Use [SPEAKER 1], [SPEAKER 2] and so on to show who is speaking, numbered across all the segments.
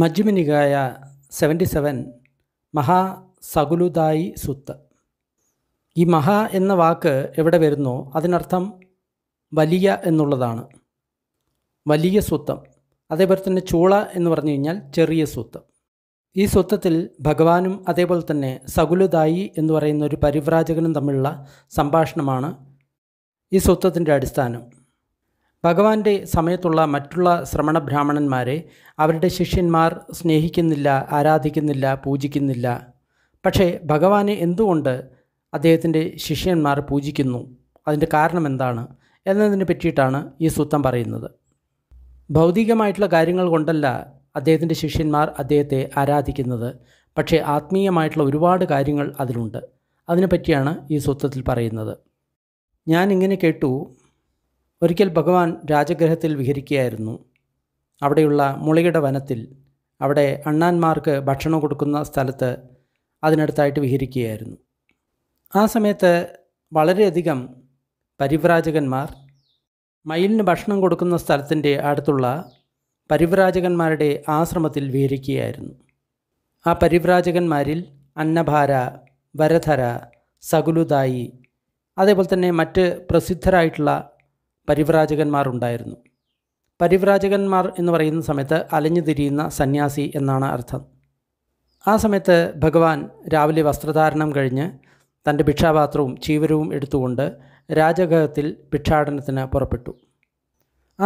[SPEAKER 1] മജ്മിനികായ seventy seven മഹാ സകുലുദായി സുത്ത് ഈ മഹാ എന്ന വാക്ക് എവിടെ വരുന്നോ അതിനർത്ഥം വലിയ എന്നുള്ളതാണ് വലിയ സ്വത്തം അതേപോലെ തന്നെ ചൂള എന്ന് പറഞ്ഞു കഴിഞ്ഞാൽ ചെറിയ സ്വത്ത് ഈ സ്വത്തത്തിൽ ഭഗവാനും അതേപോലെ തന്നെ സകുലുദായി എന്ന് പറയുന്ന ഒരു പരിവ്രാജകനും തമ്മിലുള്ള സംഭാഷണമാണ് ഈ സ്വത്വത്തിൻ്റെ അടിസ്ഥാനം ഭഗവാന്റെ സമയത്തുള്ള മറ്റുള്ള ശ്രമണ ബ്രാഹ്മണന്മാരെ അവരുടെ ശിഷ്യന്മാർ സ്നേഹിക്കുന്നില്ല ആരാധിക്കുന്നില്ല പൂജിക്കുന്നില്ല പക്ഷേ ഭഗവാനെ എന്തുകൊണ്ട് അദ്ദേഹത്തിൻ്റെ ശിഷ്യന്മാർ പൂജിക്കുന്നു അതിൻ്റെ കാരണം എന്താണ് എന്നതിനെ പറ്റിയിട്ടാണ് ഈ സൂത്രം പറയുന്നത് ഭൗതികമായിട്ടുള്ള കാര്യങ്ങൾ കൊണ്ടല്ല അദ്ദേഹത്തിൻ്റെ ശിഷ്യന്മാർ അദ്ദേഹത്തെ ആരാധിക്കുന്നത് പക്ഷേ ആത്മീയമായിട്ടുള്ള ഒരുപാട് കാര്യങ്ങൾ അതിലുണ്ട് അതിനെപ്പറ്റിയാണ് ഈ സൂത്രത്തിൽ പറയുന്നത് ഞാൻ ഇങ്ങനെ കേട്ടു ഒരിക്കൽ ഭഗവാൻ രാജഗ്രഹത്തിൽ വിഹരിക്കുകയായിരുന്നു അവിടെയുള്ള മുളയുടെ വനത്തിൽ അവിടെ അണ്ണാന്മാർക്ക് ഭക്ഷണം കൊടുക്കുന്ന സ്ഥലത്ത് അതിനടുത്തായിട്ട് വിഹരിക്കുകയായിരുന്നു ആ സമയത്ത് വളരെയധികം പരിവ്രാജകന്മാർ മയിലിന് ഭക്ഷണം കൊടുക്കുന്ന സ്ഥലത്തിൻ്റെ അടുത്തുള്ള പരിവ്രാജകന്മാരുടെ ആശ്രമത്തിൽ വിഹരിക്കുകയായിരുന്നു ആ പരിവ്രാജകന്മാരിൽ അന്നഭാര വരധര സകുലുതായി അതേപോലെ തന്നെ മറ്റ് പ്രസിദ്ധരായിട്ടുള്ള പരിവ്രാജകന്മാരുണ്ടായിരുന്നു പരിവ്രാജകന്മാർ എന്ന് പറയുന്ന സമയത്ത് അലഞ്ഞു തിരിയുന്ന സന്യാസി എന്നാണ് അർത്ഥം ആ സമയത്ത് ഭഗവാൻ രാവിലെ വസ്ത്രധാരണം കഴിഞ്ഞ് തൻ്റെ ഭിക്ഷാപാത്രവും ചീവരവും എടുത്തുകൊണ്ട് രാജഗഹത്തിൽ ഭിക്ഷാടനത്തിന് പുറപ്പെട്ടു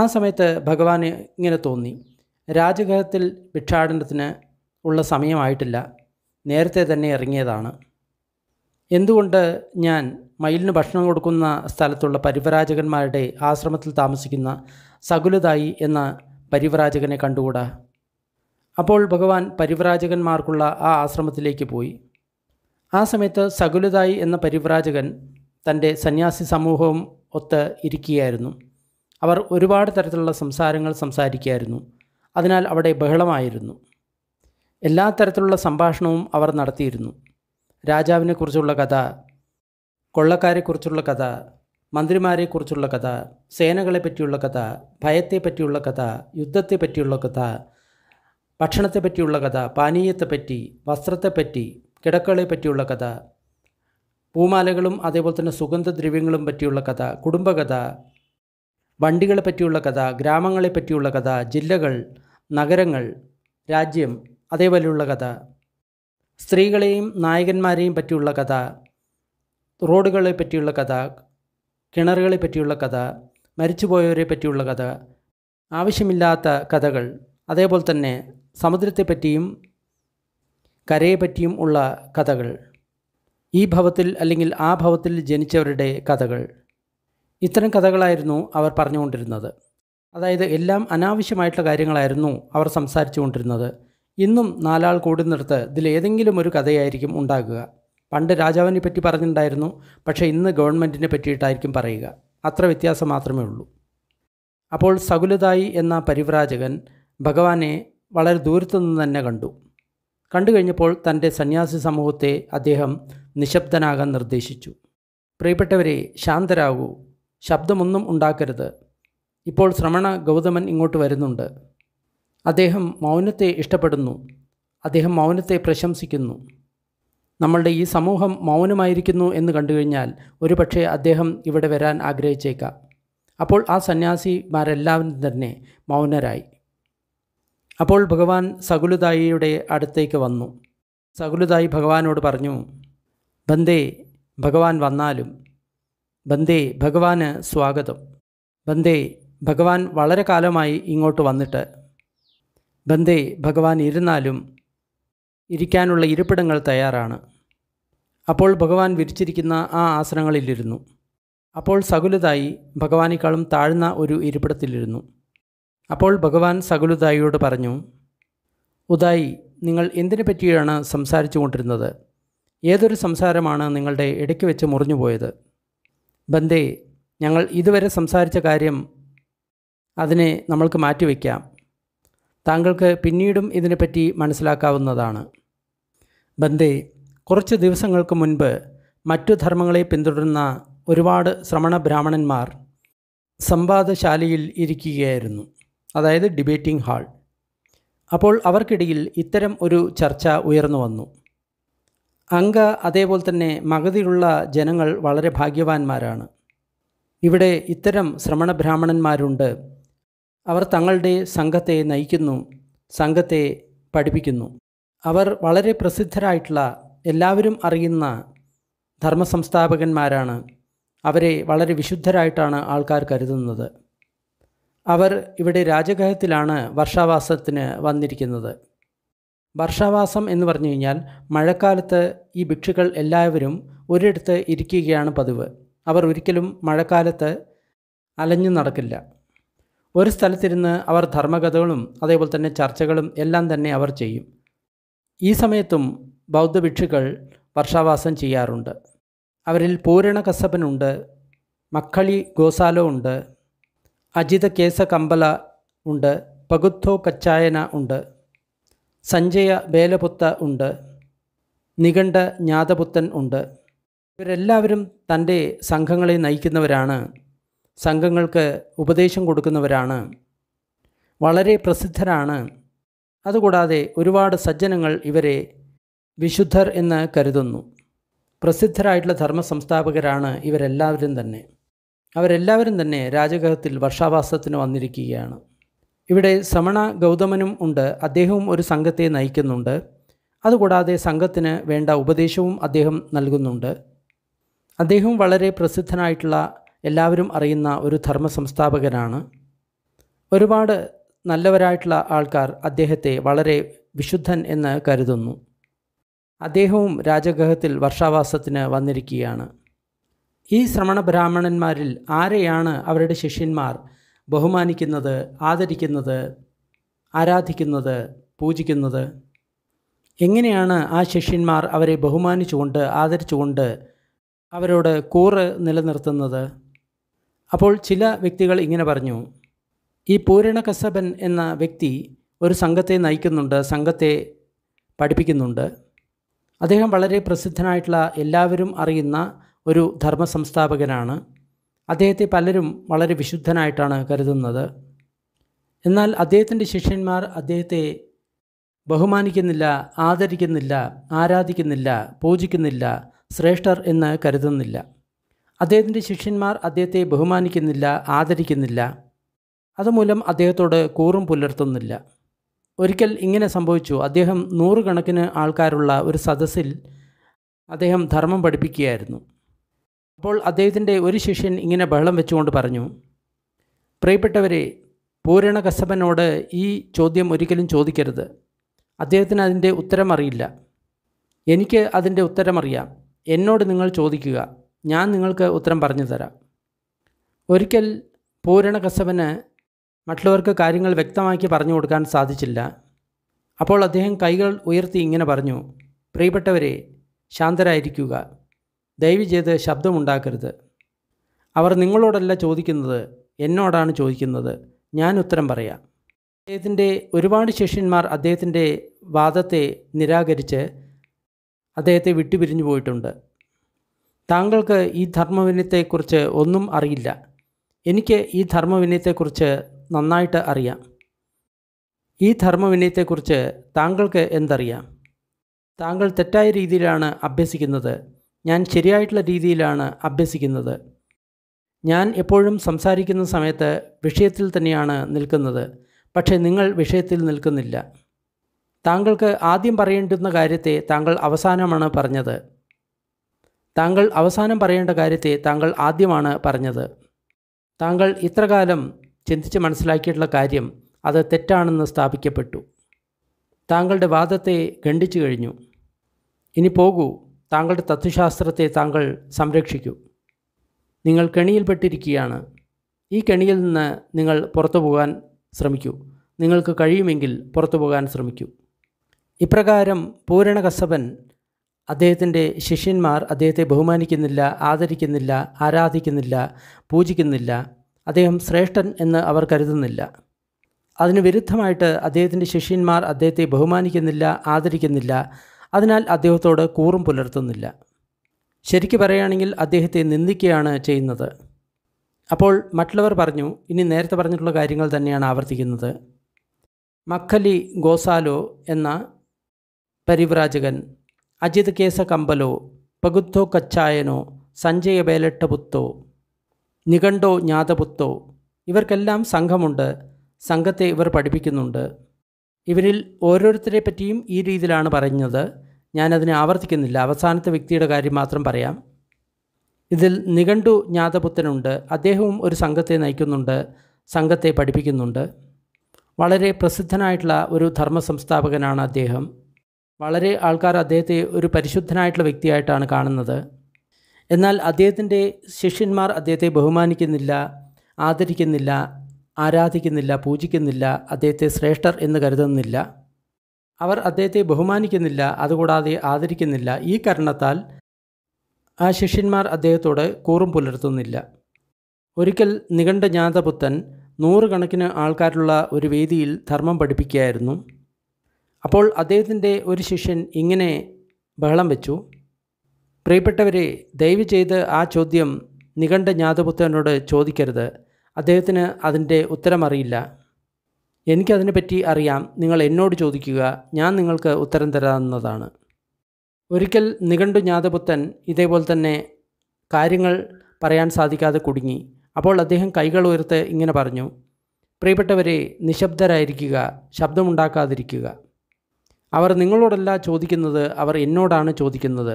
[SPEAKER 1] ആ സമയത്ത് ഭഗവാന് ഇങ്ങനെ തോന്നി രാജഗഹത്തിൽ ഭിക്ഷാടനത്തിന് ഉള്ള സമയമായിട്ടില്ല നേരത്തെ തന്നെ ഇറങ്ങിയതാണ് എന്തുകൊണ്ട് ഞാൻ മയിലിന് ഭക്ഷണം കൊടുക്കുന്ന സ്ഥലത്തുള്ള പരിവരാജകന്മാരുടെ ആശ്രമത്തിൽ താമസിക്കുന്ന സകുലതായി എന്ന പരിവരാജകനെ കണ്ടുകൂടാ അപ്പോൾ ഭഗവാൻ പരിവരാജകന്മാർക്കുള്ള ആ ആശ്രമത്തിലേക്ക് പോയി ആ സമയത്ത് സകുലതായി എന്ന പരിവരാജകൻ തൻ്റെ സന്യാസി സമൂഹവും ഒത്ത് ഇരിക്കുകയായിരുന്നു അവർ ഒരുപാട് തരത്തിലുള്ള സംസാരങ്ങൾ സംസാരിക്കുകയായിരുന്നു അതിനാൽ അവിടെ ബഹളമായിരുന്നു എല്ലാ തരത്തിലുള്ള സംഭാഷണവും അവർ നടത്തിയിരുന്നു രാജാവിനെക്കുറിച്ചുള്ള കഥ കൊള്ളക്കാരെക്കുറിച്ചുള്ള കഥ മന്ത്രിമാരെക്കുറിച്ചുള്ള കഥ സേനകളെ പറ്റിയുള്ള കഥ ഭയത്തെ പറ്റിയുള്ള കഥ യുദ്ധത്തെ പറ്റിയുള്ള കഥ ഭക്ഷണത്തെ പറ്റിയുള്ള കഥ പാനീയത്തെപ്പറ്റി വസ്ത്രത്തെപ്പറ്റി കിടക്കളെ പറ്റിയുള്ള കഥ പൂമാലകളും അതേപോലെ തന്നെ സുഗന്ധദ്രവ്യങ്ങളും പറ്റിയുള്ള കഥ കുടുംബകഥ വണ്ടികളെ പറ്റിയുള്ള കഥ ഗ്രാമങ്ങളെ പറ്റിയുള്ള കഥ ജില്ലകൾ നഗരങ്ങൾ രാജ്യം അതേപോലെയുള്ള കഥ സ്ത്രീകളെയും നായകന്മാരെയും പറ്റിയുള്ള കഥ റോഡുകളെ പറ്റിയുള്ള കഥ കിണറുകളെ പറ്റിയുള്ള കഥ മരിച്ചുപോയവരെ പറ്റിയുള്ള കഥ ആവശ്യമില്ലാത്ത കഥകൾ അതേപോലെ തന്നെ സമുദ്രത്തെപ്പറ്റിയും കരയെപ്പറ്റിയും ഉള്ള കഥകൾ ഈ ഭവത്തിൽ അല്ലെങ്കിൽ ആ ഭവത്തിൽ ജനിച്ചവരുടെ കഥകൾ ഇത്തരം കഥകളായിരുന്നു അവർ പറഞ്ഞുകൊണ്ടിരുന്നത് അതായത് എല്ലാം അനാവശ്യമായിട്ടുള്ള കാര്യങ്ങളായിരുന്നു അവർ സംസാരിച്ചു കൊണ്ടിരുന്നത് ഇന്നും നാലാൾ കൂടുന്നിടത്ത് ഇതിലേതെങ്കിലും ഒരു കഥയായിരിക്കും ഉണ്ടാകുക പണ്ട് രാജാവിനെ പറ്റി പറഞ്ഞിട്ടുണ്ടായിരുന്നു പക്ഷേ ഇന്ന് ഗവൺമെൻറ്റിനെ പറ്റിയിട്ടായിരിക്കും പറയുക അത്ര വ്യത്യാസം മാത്രമേ ഉള്ളൂ അപ്പോൾ സകുലതായി എന്ന പരിവ്രാജകൻ ഭഗവാനെ വളരെ ദൂരത്തു നിന്ന് തന്നെ കണ്ടു കണ്ടു കഴിഞ്ഞപ്പോൾ തൻ്റെ സന്യാസി സമൂഹത്തെ അദ്ദേഹം നിശബ്ദനാകാൻ നിർദ്ദേശിച്ചു പ്രിയപ്പെട്ടവരെ ശാന്തരാകൂ ശബ്ദമൊന്നും ഉണ്ടാക്കരുത് ഇപ്പോൾ ശ്രമണ ഗൗതമൻ ഇങ്ങോട്ട് വരുന്നുണ്ട് അദ്ദേഹം മൗനത്തെ ഇഷ്ടപ്പെടുന്നു അദ്ദേഹം മൗനത്തെ പ്രശംസിക്കുന്നു നമ്മളുടെ ഈ സമൂഹം മൗനമായിരിക്കുന്നു എന്ന് കണ്ടുകഴിഞ്ഞാൽ ഒരുപക്ഷെ അദ്ദേഹം ഇവിടെ വരാൻ ആഗ്രഹിച്ചേക്കാം അപ്പോൾ ആ സന്യാസിമാരെല്ലാവരും തന്നെ മൗനരായി അപ്പോൾ ഭഗവാൻ സകുലുതായിയുടെ അടുത്തേക്ക് വന്നു സകുലുതായി ഭഗവാനോട് പറഞ്ഞു ബന്ദേ ഭഗവാൻ വന്നാലും ബന്ദേ ഭഗവാന് സ്വാഗതം ബന്ദേ ഭഗവാൻ വളരെ കാലമായി ഇങ്ങോട്ട് വന്നിട്ട് ബന്ദേ ഭഗവാൻ ഇരുന്നാലും ഇരിക്കാനുള്ള ഇരിപ്പിടങ്ങൾ തയ്യാറാണ് അപ്പോൾ ഭഗവാൻ വിരിച്ചിരിക്കുന്ന ആ ആസനങ്ങളിലിരുന്നു അപ്പോൾ സകുലതായി ഭഗവാനേക്കാളും താഴ്ന്ന ഒരു ഇരിപ്പിടത്തിലിരുന്നു അപ്പോൾ ഭഗവാൻ സകുലതായിയോട് പറഞ്ഞു ഉദായി നിങ്ങൾ എന്തിനെ പറ്റിയാണ് സംസാരിച്ചു കൊണ്ടിരുന്നത് ഏതൊരു സംസാരമാണ് നിങ്ങളുടെ ഇടയ്ക്ക് വെച്ച് മുറിഞ്ഞുപോയത് ബന്ദേ ഞങ്ങൾ ഇതുവരെ സംസാരിച്ച കാര്യം അതിനെ നമ്മൾക്ക് മാറ്റിവെക്കാം താങ്കൾക്ക് പിന്നീടും ഇതിനെപ്പറ്റി മനസ്സിലാക്കാവുന്നതാണ് ബന്ദേ കുറച്ച് ദിവസങ്ങൾക്ക് മുൻപ് മറ്റു ധർമ്മങ്ങളെ പിന്തുടരുന്ന ഒരുപാട് ശ്രമണ ബ്രാഹ്മണന്മാർ സംവാദശാലയിൽ ഇരിക്കുകയായിരുന്നു അതായത് ഡിബേറ്റിംഗ് ഹാൾ അപ്പോൾ അവർക്കിടയിൽ ഇത്തരം ഒരു ചർച്ച ഉയർന്നു വന്നു അങ്ക അതേപോലെ തന്നെ മകതിലുള്ള ജനങ്ങൾ വളരെ ഭാഗ്യവാന്മാരാണ് ഇവിടെ ഇത്തരം ശ്രമണ ബ്രാഹ്മണന്മാരുണ്ട് അവർ തങ്ങളുടെ സംഘത്തെ നയിക്കുന്നു സംഘത്തെ പഠിപ്പിക്കുന്നു അവർ വളരെ പ്രസിദ്ധരായിട്ടുള്ള എല്ലാവരും അറിയുന്ന ധർമ്മസംസ്ഥാപകന്മാരാണ് അവരെ വളരെ വിശുദ്ധരായിട്ടാണ് ആൾക്കാർ കരുതുന്നത് അവർ ഇവിടെ രാജഗൃഹത്തിലാണ് വർഷാവാസത്തിന് വന്നിരിക്കുന്നത് വർഷാവാസം എന്ന് പറഞ്ഞു കഴിഞ്ഞാൽ മഴക്കാലത്ത് ഈ ഭിക്ഷുക്കൾ എല്ലാവരും ഒരിടത്ത് ഇരിക്കുകയാണ് പതിവ് അവർ ഒരിക്കലും മഴക്കാലത്ത് അലഞ്ഞു നടക്കില്ല ഒരു സ്ഥലത്തിരുന്ന് അവർ ധർമ്മകഥകളും അതേപോലെ തന്നെ ചർച്ചകളും എല്ലാം തന്നെ അവർ ചെയ്യും ഈ സമയത്തും ബൗദ്ധ ഭിക്ഷുക്കൾ വർഷാവാസം ചെയ്യാറുണ്ട് അവരിൽ പൂരണ കസപ്പനുണ്ട് മക്കളി ഗോസാലോ ഉണ്ട് അജിത കേസ കമ്പല ഉണ്ട് പകുത്തോ കച്ചായന ഉണ്ട് സഞ്ജയ ബേലപുത്ത ഉണ്ട് നിഘണ്ട ജ്ഞാതപുത്തൻ ഉണ്ട് ഇവരെല്ലാവരും തൻ്റെ സംഘങ്ങളെ നയിക്കുന്നവരാണ് സംഘങ്ങൾക്ക് ഉപദേശം കൊടുക്കുന്നവരാണ് വളരെ പ്രസിദ്ധരാണ് അതുകൂടാതെ ഒരുപാട് സജ്ജനങ്ങൾ ഇവരെ വിശുദ്ധർ എന്ന് കരുതുന്നു പ്രസിദ്ധരായിട്ടുള്ള ധർമ്മ സംസ്ഥാപകരാണ് ഇവരെല്ലാവരും തന്നെ അവരെല്ലാവരും തന്നെ രാജഗൃഹത്തിൽ വർഷാവാസത്തിന് വന്നിരിക്കുകയാണ് ഇവിടെ ശ്രമണ ഗൗതമനും ഉണ്ട് അദ്ദേഹവും ഒരു സംഘത്തെ നയിക്കുന്നുണ്ട് അതുകൂടാതെ സംഘത്തിന് വേണ്ട ഉപദേശവും അദ്ദേഹം നൽകുന്നുണ്ട് അദ്ദേഹവും വളരെ പ്രസിദ്ധനായിട്ടുള്ള എല്ലാവരും അറിയുന്ന ഒരു ധർമ്മ സംസ്ഥാപകനാണ് ഒരുപാട് നല്ലവരായിട്ടുള്ള ആൾക്കാർ അദ്ദേഹത്തെ വളരെ വിശുദ്ധൻ എന്ന് കരുതുന്നു അദ്ദേഹവും രാജഗൃഹത്തിൽ വർഷാവാസത്തിന് വന്നിരിക്കുകയാണ് ഈ ശ്രമണ ബ്രാഹ്മണന്മാരിൽ ആരെയാണ് അവരുടെ ശിഷ്യന്മാർ ബഹുമാനിക്കുന്നത് ആദരിക്കുന്നത് ആരാധിക്കുന്നത് പൂജിക്കുന്നത് എങ്ങനെയാണ് ആ ശിഷ്യന്മാർ അവരെ ബഹുമാനിച്ചുകൊണ്ട് ആദരിച്ചുകൊണ്ട് അവരോട് കൂറ് നിലനിർത്തുന്നത് അപ്പോൾ ചില വ്യക്തികൾ ഇങ്ങനെ പറഞ്ഞു ഈ പൂരണ കസബൻ എന്ന വ്യക്തി ഒരു സംഘത്തെ നയിക്കുന്നുണ്ട് സംഘത്തെ പഠിപ്പിക്കുന്നുണ്ട് അദ്ദേഹം വളരെ പ്രസിദ്ധനായിട്ടുള്ള എല്ലാവരും അറിയുന്ന ഒരു ധർമ്മ സംസ്ഥാപകനാണ് അദ്ദേഹത്തെ പലരും വളരെ വിശുദ്ധനായിട്ടാണ് കരുതുന്നത് എന്നാൽ അദ്ദേഹത്തിൻ്റെ ശിഷ്യന്മാർ അദ്ദേഹത്തെ ബഹുമാനിക്കുന്നില്ല ആദരിക്കുന്നില്ല ആരാധിക്കുന്നില്ല പൂജിക്കുന്നില്ല ശ്രേഷ്ഠർ എന്ന് കരുതുന്നില്ല അദ്ദേഹത്തിൻ്റെ ശിഷ്യന്മാർ അദ്ദേഹത്തെ ബഹുമാനിക്കുന്നില്ല ആദരിക്കുന്നില്ല അതുമൂലം അദ്ദേഹത്തോട് കൂറും പുലർത്തുന്നില്ല ഒരിക്കൽ ഇങ്ങനെ സംഭവിച്ചു അദ്ദേഹം നൂറുകണക്കിന് ആൾക്കാരുള്ള ഒരു സദസ്സിൽ അദ്ദേഹം ധർമ്മം പഠിപ്പിക്കുകയായിരുന്നു അപ്പോൾ അദ്ദേഹത്തിൻ്റെ ഒരു ശിഷ്യൻ ഇങ്ങനെ ബഹളം വെച്ചുകൊണ്ട് പറഞ്ഞു പ്രിയപ്പെട്ടവരെ പൂരണ കസബനോട് ഈ ചോദ്യം ഒരിക്കലും ചോദിക്കരുത് അദ്ദേഹത്തിന് അതിൻ്റെ ഉത്തരം അറിയില്ല എനിക്ക് അതിൻ്റെ ഉത്തരമറിയാം എന്നോട് നിങ്ങൾ ചോദിക്കുക ഞാൻ നിങ്ങൾക്ക് ഉത്തരം പറഞ്ഞു തരാം ഒരിക്കൽ പൂരണ കസവന് മറ്റുള്ളവർക്ക് കാര്യങ്ങൾ വ്യക്തമാക്കി പറഞ്ഞു കൊടുക്കാൻ സാധിച്ചില്ല അപ്പോൾ അദ്ദേഹം കൈകൾ ഉയർത്തി ഇങ്ങനെ പറഞ്ഞു പ്രിയപ്പെട്ടവരെ ശാന്തരായിരിക്കുക ദയവ് ചെയ്ത് ശബ്ദമുണ്ടാക്കരുത് അവർ നിങ്ങളോടല്ല ചോദിക്കുന്നത് എന്നോടാണ് ചോദിക്കുന്നത് ഞാൻ ഉത്തരം പറയാം അദ്ദേഹത്തിൻ്റെ ഒരുപാട് ശിഷ്യന്മാർ അദ്ദേഹത്തിൻ്റെ വാദത്തെ നിരാകരിച്ച് അദ്ദേഹത്തെ വിട്ടുപിരിഞ്ഞു പോയിട്ടുണ്ട് താങ്കൾക്ക് ഈ ധർമ്മവിനയത്തെക്കുറിച്ച് ഒന്നും അറിയില്ല എനിക്ക് ഈ ധർമ്മവിനയത്തെക്കുറിച്ച് നന്നായിട്ട് അറിയാം ഈ ധർമ്മവിനയത്തെക്കുറിച്ച് താങ്കൾക്ക് എന്തറിയാം താങ്കൾ തെറ്റായ രീതിയിലാണ് അഭ്യസിക്കുന്നത് ഞാൻ ശരിയായിട്ടുള്ള രീതിയിലാണ് അഭ്യസിക്കുന്നത് ഞാൻ എപ്പോഴും സംസാരിക്കുന്ന സമയത്ത് വിഷയത്തിൽ തന്നെയാണ് നിൽക്കുന്നത് പക്ഷേ നിങ്ങൾ വിഷയത്തിൽ നിൽക്കുന്നില്ല താങ്കൾക്ക് ആദ്യം പറയേണ്ടുന്ന കാര്യത്തെ താങ്കൾ അവസാനമാണ് പറഞ്ഞത് താങ്കൾ അവസാനം പറയേണ്ട കാര്യത്തെ താങ്കൾ ആദ്യമാണ് പറഞ്ഞത് താങ്കൾ ഇത്രകാലം ചിന്തിച്ച് മനസ്സിലാക്കിയിട്ടുള്ള കാര്യം അത് തെറ്റാണെന്ന് സ്ഥാപിക്കപ്പെട്ടു താങ്കളുടെ വാദത്തെ ഖണ്ഡിച്ചു കഴിഞ്ഞു ഇനി പോകൂ താങ്കളുടെ തത്വശാസ്ത്രത്തെ താങ്കൾ സംരക്ഷിക്കൂ നിങ്ങൾ കെണിയിൽപ്പെട്ടിരിക്കുകയാണ് ഈ കെണിയിൽ നിന്ന് നിങ്ങൾ പുറത്തു പോകാൻ ശ്രമിക്കൂ നിങ്ങൾക്ക് കഴിയുമെങ്കിൽ പുറത്തു പോകാൻ ശ്രമിക്കൂ ഇപ്രകാരം പൂരണകസവൻ അദ്ദേഹത്തിൻ്റെ ശിഷ്യന്മാർ അദ്ദേഹത്തെ ബഹുമാനിക്കുന്നില്ല ആദരിക്കുന്നില്ല ആരാധിക്കുന്നില്ല പൂജിക്കുന്നില്ല അദ്ദേഹം ശ്രേഷ്ഠൻ എന്ന് അവർ കരുതുന്നില്ല അതിന് വിരുദ്ധമായിട്ട് അദ്ദേഹത്തിൻ്റെ ശിഷ്യന്മാർ അദ്ദേഹത്തെ ബഹുമാനിക്കുന്നില്ല ആദരിക്കുന്നില്ല അതിനാൽ അദ്ദേഹത്തോട് കൂറും പുലർത്തുന്നില്ല ശരിക്കു പറയുകയാണെങ്കിൽ അദ്ദേഹത്തെ നിന്ദിക്കുകയാണ് ചെയ്യുന്നത് അപ്പോൾ മറ്റുള്ളവർ പറഞ്ഞു ഇനി നേരത്തെ പറഞ്ഞിട്ടുള്ള കാര്യങ്ങൾ തന്നെയാണ് ആവർത്തിക്കുന്നത് മക്കലി ഗോസാലോ എന്ന പരിവ്രാജകൻ അജിത് കേസ കമ്പലോ ಪಗುತ್ತೋ കച്ചായനോ സഞ്ജയ വേലട്ടപുത്തോ നിഘണ്ടോ ജ്ഞാതപുത്തോ ഇവർക്കെല്ലാം സംഘമുണ്ട് സംഘത്തെ ഇവർ പഠിപ്പിക്കുന്നുണ്ട് ഇവരിൽ ഓരോരുത്തരെ പറ്റിയും ഈ രീതിയിലാണ് പറഞ്ഞത് ഞാനതിനെ ആവർത്തിക്കുന്നില്ല അവസാനത്തെ വ്യക്തിയുടെ കാര്യം മാത്രം പറയാം ഇതിൽ നിഘണ്ടു ജ്ഞാതപുത്തനുണ്ട് അദ്ദേഹവും ഒരു സംഘത്തെ നയിക്കുന്നുണ്ട് സംഘത്തെ പഠിപ്പിക്കുന്നുണ്ട് വളരെ പ്രസിദ്ധനായിട്ടുള്ള ഒരു ധർമ്മ സംസ്ഥാപകനാണ് അദ്ദേഹം വളരെ ആൾക്കാർ അദ്ദേഹത്തെ ഒരു പരിശുദ്ധനായിട്ടുള്ള വ്യക്തിയായിട്ടാണ് കാണുന്നത് എന്നാൽ അദ്ദേഹത്തിൻ്റെ ശിഷ്യന്മാർ അദ്ദേഹത്തെ ബഹുമാനിക്കുന്നില്ല ആദരിക്കുന്നില്ല ആരാധിക്കുന്നില്ല പൂജിക്കുന്നില്ല അദ്ദേഹത്തെ ശ്രേഷ്ഠർ എന്ന് കരുതുന്നില്ല അവർ അദ്ദേഹത്തെ ബഹുമാനിക്കുന്നില്ല അതുകൂടാതെ ആദരിക്കുന്നില്ല ഈ കാരണത്താൽ ആ ശിഷ്യന്മാർ അദ്ദേഹത്തോട് കൂറും പുലർത്തുന്നില്ല ഒരിക്കൽ നിഘണ്ട ജ്ഞാതപുത്തൻ നൂറുകണക്കിന് ആൾക്കാരുള്ള ഒരു വേദിയിൽ ധർമ്മം പഠിപ്പിക്കുകയായിരുന്നു അപ്പോൾ അദ്ദേഹത്തിൻ്റെ ഒരു ശിഷ്യൻ ഇങ്ങനെ ബഹളം വെച്ചു പ്രിയപ്പെട്ടവരെ ദയവ് ചെയ്ത് ആ ചോദ്യം നിഘണ്ട ജ്ഞാതപുത്രനോട് ചോദിക്കരുത് അദ്ദേഹത്തിന് അതിൻ്റെ ഉത്തരം അറിയില്ല എനിക്കതിനെപ്പറ്റി അറിയാം നിങ്ങൾ എന്നോട് ചോദിക്കുക ഞാൻ നിങ്ങൾക്ക് ഉത്തരം തരാവുന്നതാണ് ഒരിക്കൽ നിഘണ്ടു ജ്ഞാതപുത്തൻ ഇതേപോലെ തന്നെ കാര്യങ്ങൾ പറയാൻ സാധിക്കാതെ കുടുങ്ങി അപ്പോൾ അദ്ദേഹം കൈകൾ ഉയർത്ത് ഇങ്ങനെ പറഞ്ഞു പ്രിയപ്പെട്ടവരെ നിശബ്ദരായിരിക്കുക ശബ്ദമുണ്ടാക്കാതിരിക്കുക അവർ നിങ്ങളോടല്ല ചോദിക്കുന്നത് അവർ എന്നോടാണ് ചോദിക്കുന്നത്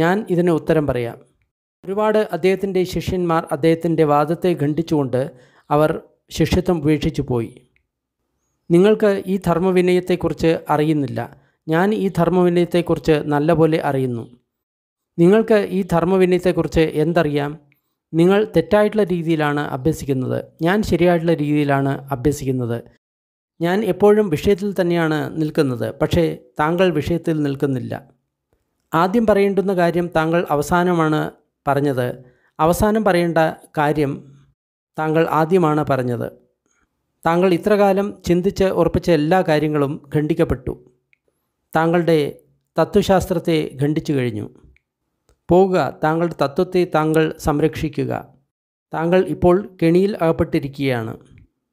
[SPEAKER 1] ഞാൻ ഇതിന് ഉത്തരം പറയാം ഒരുപാട് അദ്ദേഹത്തിൻ്റെ ശിഷ്യന്മാർ അദ്ദേഹത്തിൻ്റെ വാദത്തെ ഖണ്ഡിച്ചുകൊണ്ട് അവർ ശിഷ്യത്വം ഉപേക്ഷിച്ചു പോയി നിങ്ങൾക്ക് ഈ ധർമ്മവിനയത്തെക്കുറിച്ച് അറിയുന്നില്ല ഞാൻ ഈ ധർമ്മവിനയത്തെക്കുറിച്ച് നല്ലപോലെ അറിയുന്നു നിങ്ങൾക്ക് ഈ ധർമ്മവിനയത്തെക്കുറിച്ച് എന്തറിയാം നിങ്ങൾ തെറ്റായിട്ടുള്ള രീതിയിലാണ് അഭ്യസിക്കുന്നത് ഞാൻ ശരിയായിട്ടുള്ള രീതിയിലാണ് അഭ്യസിക്കുന്നത് ഞാൻ എപ്പോഴും വിഷയത്തിൽ തന്നെയാണ് നിൽക്കുന്നത് പക്ഷേ താങ്കൾ വിഷയത്തിൽ നിൽക്കുന്നില്ല ആദ്യം പറയേണ്ടുന്ന കാര്യം താങ്കൾ അവസാനമാണ് പറഞ്ഞത് അവസാനം പറയേണ്ട കാര്യം താങ്കൾ ആദ്യമാണ് പറഞ്ഞത് താങ്കൾ ഇത്രകാലം ചിന്തിച്ച് ഉറപ്പിച്ച എല്ലാ കാര്യങ്ങളും ഖണ്ഡിക്കപ്പെട്ടു താങ്കളുടെ തത്വശാസ്ത്രത്തെ ഖണ്ഡിച്ചു കഴിഞ്ഞു പോവുക താങ്കളുടെ തത്വത്തെ താങ്കൾ സംരക്ഷിക്കുക താങ്കൾ ഇപ്പോൾ കെണിയിൽ അകപ്പെട്ടിരിക്കുകയാണ്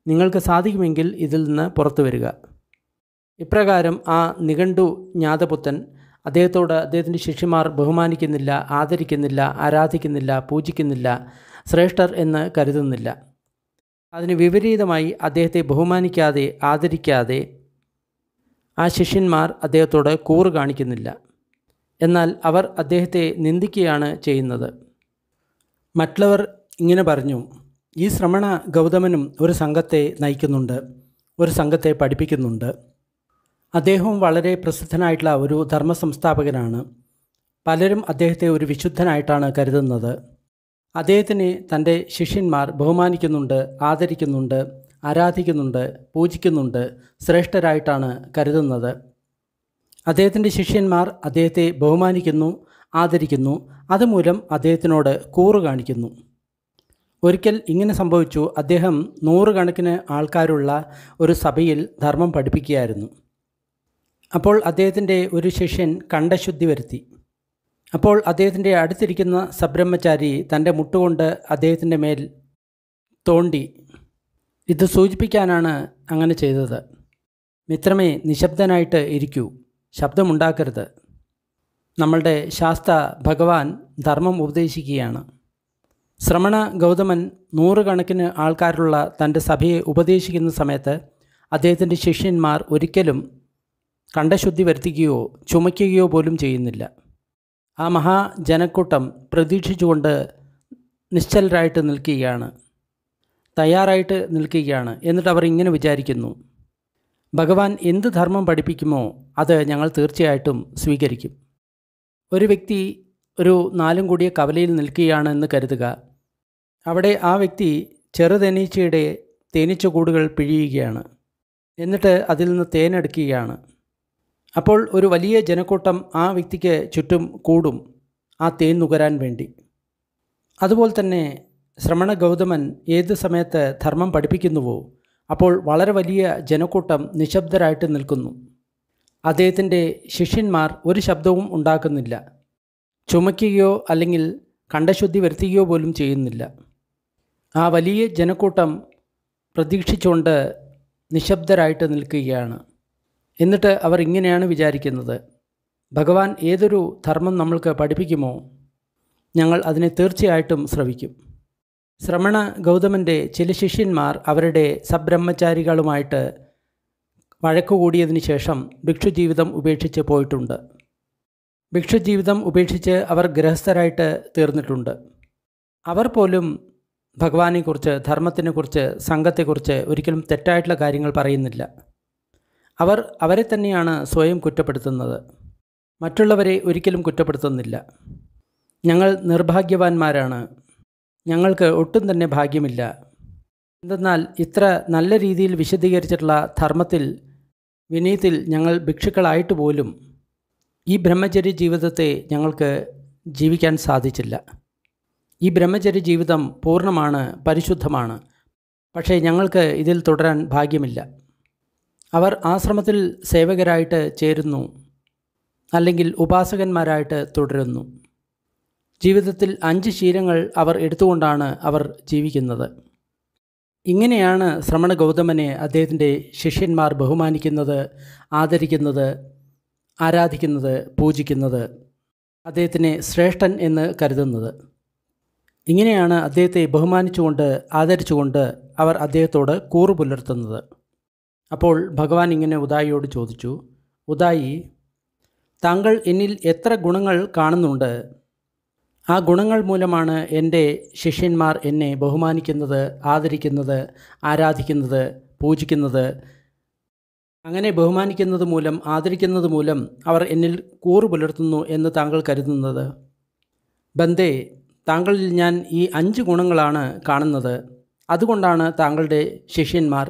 [SPEAKER 1] നിങ്ങൾക്ക് സാധിക്കുമെങ്കിൽ ഇതിൽ നിന്ന് പുറത്തു വരിക ഇപ്രകാരം ആ നിഘണ്ടു ജ്ഞാതപുത്തൻ അദ്ദേഹത്തോട് അദ്ദേഹത്തിൻ്റെ ശിഷ്യന്മാർ ബഹുമാനിക്കുന്നില്ല ആദരിക്കുന്നില്ല ആരാധിക്കുന്നില്ല പൂജിക്കുന്നില്ല ശ്രേഷ്ഠർ എന്ന് കരുതുന്നില്ല അതിന് വിപരീതമായി അദ്ദേഹത്തെ ബഹുമാനിക്കാതെ ആദരിക്കാതെ ആ ശിഷ്യന്മാർ അദ്ദേഹത്തോട് കൂറ് കാണിക്കുന്നില്ല എന്നാൽ അവർ അദ്ദേഹത്തെ നിന്ദിക്കുകയാണ് ചെയ്യുന്നത് മറ്റുള്ളവർ ഇങ്ങനെ പറഞ്ഞു ഈ ശ്രമണ ഗൗതമനും ഒരു സംഘത്തെ നയിക്കുന്നുണ്ട് ഒരു സംഘത്തെ പഠിപ്പിക്കുന്നുണ്ട് അദ്ദേഹവും വളരെ പ്രസിദ്ധനായിട്ടുള്ള ഒരു ധർമ്മ സംസ്ഥാപകനാണ് പലരും അദ്ദേഹത്തെ ഒരു വിശുദ്ധനായിട്ടാണ് കരുതുന്നത് അദ്ദേഹത്തിനെ തൻ്റെ ശിഷ്യന്മാർ ബഹുമാനിക്കുന്നുണ്ട് ആദരിക്കുന്നുണ്ട് ആരാധിക്കുന്നുണ്ട് പൂജിക്കുന്നുണ്ട് ശ്രേഷ്ഠരായിട്ടാണ് കരുതുന്നത് അദ്ദേഹത്തിൻ്റെ ശിഷ്യന്മാർ അദ്ദേഹത്തെ ബഹുമാനിക്കുന്നു ആദരിക്കുന്നു അതുമൂലം അദ്ദേഹത്തിനോട് കൂറ് കാണിക്കുന്നു ഒരിക്കൽ ഇങ്ങനെ സംഭവിച്ചു അദ്ദേഹം നൂറുകണക്കിന് ആൾക്കാരുള്ള ഒരു സഭയിൽ ധർമ്മം പഠിപ്പിക്കുകയായിരുന്നു അപ്പോൾ അദ്ദേഹത്തിൻ്റെ ഒരു ശിഷ്യൻ കണ്ടശുദ്ധി വരുത്തി അപ്പോൾ അദ്ദേഹത്തിൻ്റെ അടുത്തിരിക്കുന്ന സബ്രഹ്മചാരി തൻ്റെ മുട്ടുകൊണ്ട് അദ്ദേഹത്തിൻ്റെ മേൽ തോണ്ടി ഇത് സൂചിപ്പിക്കാനാണ് അങ്ങനെ ചെയ്തത് മിത്രമേ നിശബ്ദനായിട്ട് ഇരിക്കൂ ശബ്ദമുണ്ടാക്കരുത് നമ്മളുടെ ശാസ്ത്ര ഭഗവാൻ ധർമ്മം ഉപദേശിക്കുകയാണ് ശ്രമണ ഗൗതമൻ നൂറുകണക്കിന് ആൾക്കാരുള്ള തൻ്റെ സഭയെ ഉപദേശിക്കുന്ന സമയത്ത് അദ്ദേഹത്തിൻ്റെ ശിഷ്യന്മാർ ഒരിക്കലും കണ്ടശുദ്ധി വരുത്തുകയോ ചുമയ്ക്കുകയോ പോലും ചെയ്യുന്നില്ല ആ മഹാജനക്കൂട്ടം പ്രതീക്ഷിച്ചുകൊണ്ട് നിശ്ചലരായിട്ട് നിൽക്കുകയാണ് തയ്യാറായിട്ട് നിൽക്കുകയാണ് എന്നിട്ട് അവർ ഇങ്ങനെ വിചാരിക്കുന്നു ഭഗവാൻ എന്ത് ധർമ്മം പഠിപ്പിക്കുമോ അത് ഞങ്ങൾ തീർച്ചയായിട്ടും സ്വീകരിക്കും ഒരു വ്യക്തി ഒരു നാലും കൂടിയ കവലയിൽ നിൽക്കുകയാണെന്ന് കരുതുക അവിടെ ആ വ്യക്തി ചെറുതേനീച്ചയുടെ തേനീച്ചകൂടുകൾ പിഴിയുകയാണ് എന്നിട്ട് അതിൽ നിന്ന് തേനെടുക്കുകയാണ് അപ്പോൾ ഒരു വലിയ ജനക്കൂട്ടം ആ വ്യക്തിക്ക് ചുറ്റും കൂടും ആ തേൻ നുകരാൻ വേണ്ടി അതുപോലെ തന്നെ ശ്രമണ ഗൗതമൻ ഏത് സമയത്ത് ധർമ്മം പഠിപ്പിക്കുന്നുവോ അപ്പോൾ വളരെ വലിയ ജനക്കൂട്ടം നിശബ്ദരായിട്ട് നിൽക്കുന്നു അദ്ദേഹത്തിൻ്റെ ശിഷ്യന്മാർ ഒരു ശബ്ദവും ഉണ്ടാക്കുന്നില്ല ചുമയ്ക്കുകയോ അല്ലെങ്കിൽ കണ്ടശുദ്ധി വരുത്തുകയോ പോലും ചെയ്യുന്നില്ല ആ വലിയ ജനക്കൂട്ടം പ്രതീക്ഷിച്ചുകൊണ്ട് നിശബ്ദരായിട്ട് നിൽക്കുകയാണ് എന്നിട്ട് അവർ ഇങ്ങനെയാണ് വിചാരിക്കുന്നത് ഭഗവാൻ ഏതൊരു ധർമ്മം നമ്മൾക്ക് പഠിപ്പിക്കുമോ ഞങ്ങൾ അതിനെ തീർച്ചയായിട്ടും ശ്രവിക്കും ശ്രമണ ഗൗതമൻ്റെ ചില ശിഷ്യന്മാർ അവരുടെ സബ്രഹ്മചാരികളുമായിട്ട് കൂടിയതിന് ശേഷം ഭിക്ഷുജീവിതം ഉപേക്ഷിച്ച് പോയിട്ടുണ്ട് ഭിക്ഷുജീവിതം ഉപേക്ഷിച്ച് അവർ ഗൃഹസ്ഥരായിട്ട് തീർന്നിട്ടുണ്ട് അവർ പോലും ഭഗവാനെക്കുറിച്ച് ധർമ്മത്തിനെക്കുറിച്ച് സംഘത്തെക്കുറിച്ച് ഒരിക്കലും തെറ്റായിട്ടുള്ള കാര്യങ്ങൾ പറയുന്നില്ല അവർ അവരെ തന്നെയാണ് സ്വയം കുറ്റപ്പെടുത്തുന്നത് മറ്റുള്ളവരെ ഒരിക്കലും കുറ്റപ്പെടുത്തുന്നില്ല ഞങ്ങൾ നിർഭാഗ്യവാന്മാരാണ് ഞങ്ങൾക്ക് ഒട്ടും തന്നെ ഭാഗ്യമില്ല എന്തെന്നാൽ ഇത്ര നല്ല രീതിയിൽ വിശദീകരിച്ചിട്ടുള്ള ധർമ്മത്തിൽ വിനയത്തിൽ ഞങ്ങൾ ഭിക്ഷുക്കളായിട്ട് പോലും ഈ ബ്രഹ്മചര്യ ജീവിതത്തെ ഞങ്ങൾക്ക് ജീവിക്കാൻ സാധിച്ചില്ല ഈ ബ്രഹ്മചര്യ ജീവിതം പൂർണ്ണമാണ് പരിശുദ്ധമാണ് പക്ഷേ ഞങ്ങൾക്ക് ഇതിൽ തുടരാൻ ഭാഗ്യമില്ല അവർ ആശ്രമത്തിൽ സേവകരായിട്ട് ചേരുന്നു അല്ലെങ്കിൽ ഉപാസകന്മാരായിട്ട് തുടരുന്നു ജീവിതത്തിൽ അഞ്ച് ശീലങ്ങൾ അവർ എടുത്തുകൊണ്ടാണ് അവർ ജീവിക്കുന്നത് ഇങ്ങനെയാണ് ശ്രമണ ഗൗതമനെ അദ്ദേഹത്തിൻ്റെ ശിഷ്യന്മാർ ബഹുമാനിക്കുന്നത് ആദരിക്കുന്നത് ആരാധിക്കുന്നത് പൂജിക്കുന്നത് അദ്ദേഹത്തിനെ ശ്രേഷ്ഠൻ എന്ന് കരുതുന്നത് ഇങ്ങനെയാണ് അദ്ദേഹത്തെ ബഹുമാനിച്ചുകൊണ്ട് ആദരിച്ചുകൊണ്ട് അവർ അദ്ദേഹത്തോട് കൂറു പുലർത്തുന്നത് അപ്പോൾ ഭഗവാൻ ഇങ്ങനെ ഉദായിയോട് ചോദിച്ചു ഉദായി താങ്കൾ എന്നിൽ എത്ര ഗുണങ്ങൾ കാണുന്നുണ്ട് ആ ഗുണങ്ങൾ മൂലമാണ് എൻ്റെ ശിഷ്യന്മാർ എന്നെ ബഹുമാനിക്കുന്നത് ആദരിക്കുന്നത് ആരാധിക്കുന്നത് പൂജിക്കുന്നത് അങ്ങനെ ബഹുമാനിക്കുന്നത് മൂലം ആദരിക്കുന്നത് മൂലം അവർ എന്നിൽ കൂറു പുലർത്തുന്നു എന്ന് താങ്കൾ കരുതുന്നത് ബന്ദേ താങ്കളിൽ ഞാൻ ഈ അഞ്ച് ഗുണങ്ങളാണ് കാണുന്നത് അതുകൊണ്ടാണ് താങ്കളുടെ ശിഷ്യന്മാർ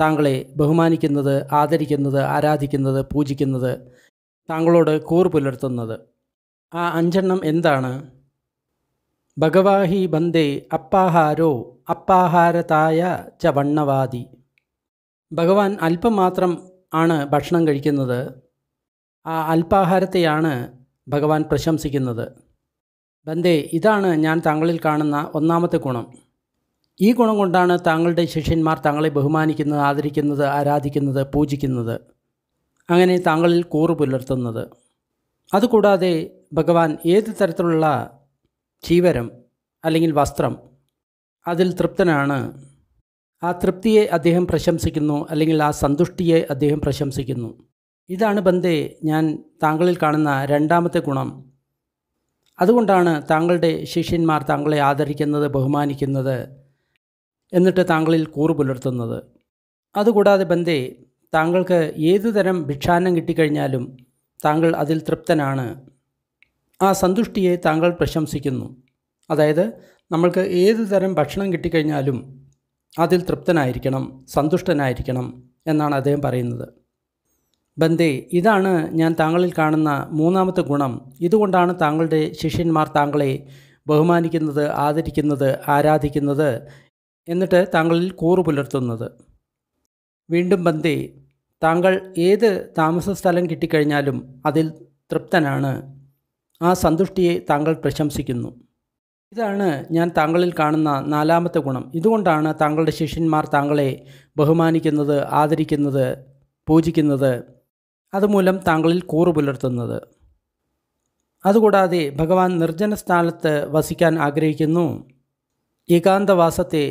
[SPEAKER 1] താങ്കളെ ബഹുമാനിക്കുന്നത് ആദരിക്കുന്നത് ആരാധിക്കുന്നത് പൂജിക്കുന്നത് താങ്കളോട് കൂർ പുലർത്തുന്നത് ആ അഞ്ചെണ്ണം എന്താണ് ഭഗവാഹി ബന്ദേ അപ്പാഹാരോ അപ്പാഹാരതായ ച വണ്ണവാദി ഭഗവാൻ അല്പം മാത്രം ആണ് ഭക്ഷണം കഴിക്കുന്നത് ആ അല്പാഹാരത്തെയാണ് ഭഗവാൻ പ്രശംസിക്കുന്നത് ബന്ധേ ഇതാണ് ഞാൻ താങ്കളിൽ കാണുന്ന ഒന്നാമത്തെ ഗുണം ഈ ഗുണം കൊണ്ടാണ് താങ്കളുടെ ശിഷ്യന്മാർ താങ്കളെ ബഹുമാനിക്കുന്നത് ആദരിക്കുന്നത് ആരാധിക്കുന്നത് പൂജിക്കുന്നത് അങ്ങനെ താങ്കളിൽ കൂറു പുലർത്തുന്നത് അതുകൂടാതെ ഭഗവാൻ ഏത് തരത്തിലുള്ള ചീവരം അല്ലെങ്കിൽ വസ്ത്രം അതിൽ തൃപ്തനാണ് ആ തൃപ്തിയെ അദ്ദേഹം പ്രശംസിക്കുന്നു അല്ലെങ്കിൽ ആ സന്തുഷ്ടിയെ അദ്ദേഹം പ്രശംസിക്കുന്നു ഇതാണ് ബന്ധേ ഞാൻ താങ്കളിൽ കാണുന്ന രണ്ടാമത്തെ ഗുണം അതുകൊണ്ടാണ് താങ്കളുടെ ശിഷ്യന്മാർ താങ്കളെ ആദരിക്കുന്നത് ബഹുമാനിക്കുന്നത് എന്നിട്ട് താങ്കളിൽ കൂറു പുലർത്തുന്നത് അതുകൂടാതെ ബന്ധേ താങ്കൾക്ക് ഏതുതരം ഭിക്ഷാനം കിട്ടിക്കഴിഞ്ഞാലും താങ്കൾ അതിൽ തൃപ്തനാണ് ആ സന്തുഷ്ടിയെ താങ്കൾ പ്രശംസിക്കുന്നു അതായത് നമ്മൾക്ക് ഏതു തരം ഭക്ഷണം കിട്ടിക്കഴിഞ്ഞാലും അതിൽ തൃപ്തനായിരിക്കണം സന്തുഷ്ടനായിരിക്കണം എന്നാണ് അദ്ദേഹം പറയുന്നത് ബന്ദേ ഇതാണ് ഞാൻ താങ്കളിൽ കാണുന്ന മൂന്നാമത്തെ ഗുണം ഇതുകൊണ്ടാണ് താങ്കളുടെ ശിഷ്യന്മാർ താങ്കളെ ബഹുമാനിക്കുന്നത് ആദരിക്കുന്നത് ആരാധിക്കുന്നത് എന്നിട്ട് താങ്കളിൽ കൂറു പുലർത്തുന്നത് വീണ്ടും ബന്ദേ താങ്കൾ ഏത് താമസ സ്ഥലം കിട്ടിക്കഴിഞ്ഞാലും അതിൽ തൃപ്തനാണ് ആ സന്തുഷ്ടിയെ താങ്കൾ പ്രശംസിക്കുന്നു ഇതാണ് ഞാൻ താങ്കളിൽ കാണുന്ന നാലാമത്തെ ഗുണം ഇതുകൊണ്ടാണ് താങ്കളുടെ ശിഷ്യന്മാർ താങ്കളെ ബഹുമാനിക്കുന്നത് ആദരിക്കുന്നത് പൂജിക്കുന്നത് അതുമൂലം താങ്കളിൽ കൂറു പുലർത്തുന്നത് അതുകൂടാതെ ഭഗവാൻ നിർജ്ജന സ്ഥാനത്ത് വസിക്കാൻ ആഗ്രഹിക്കുന്നു ഏകാന്തവാസത്തെ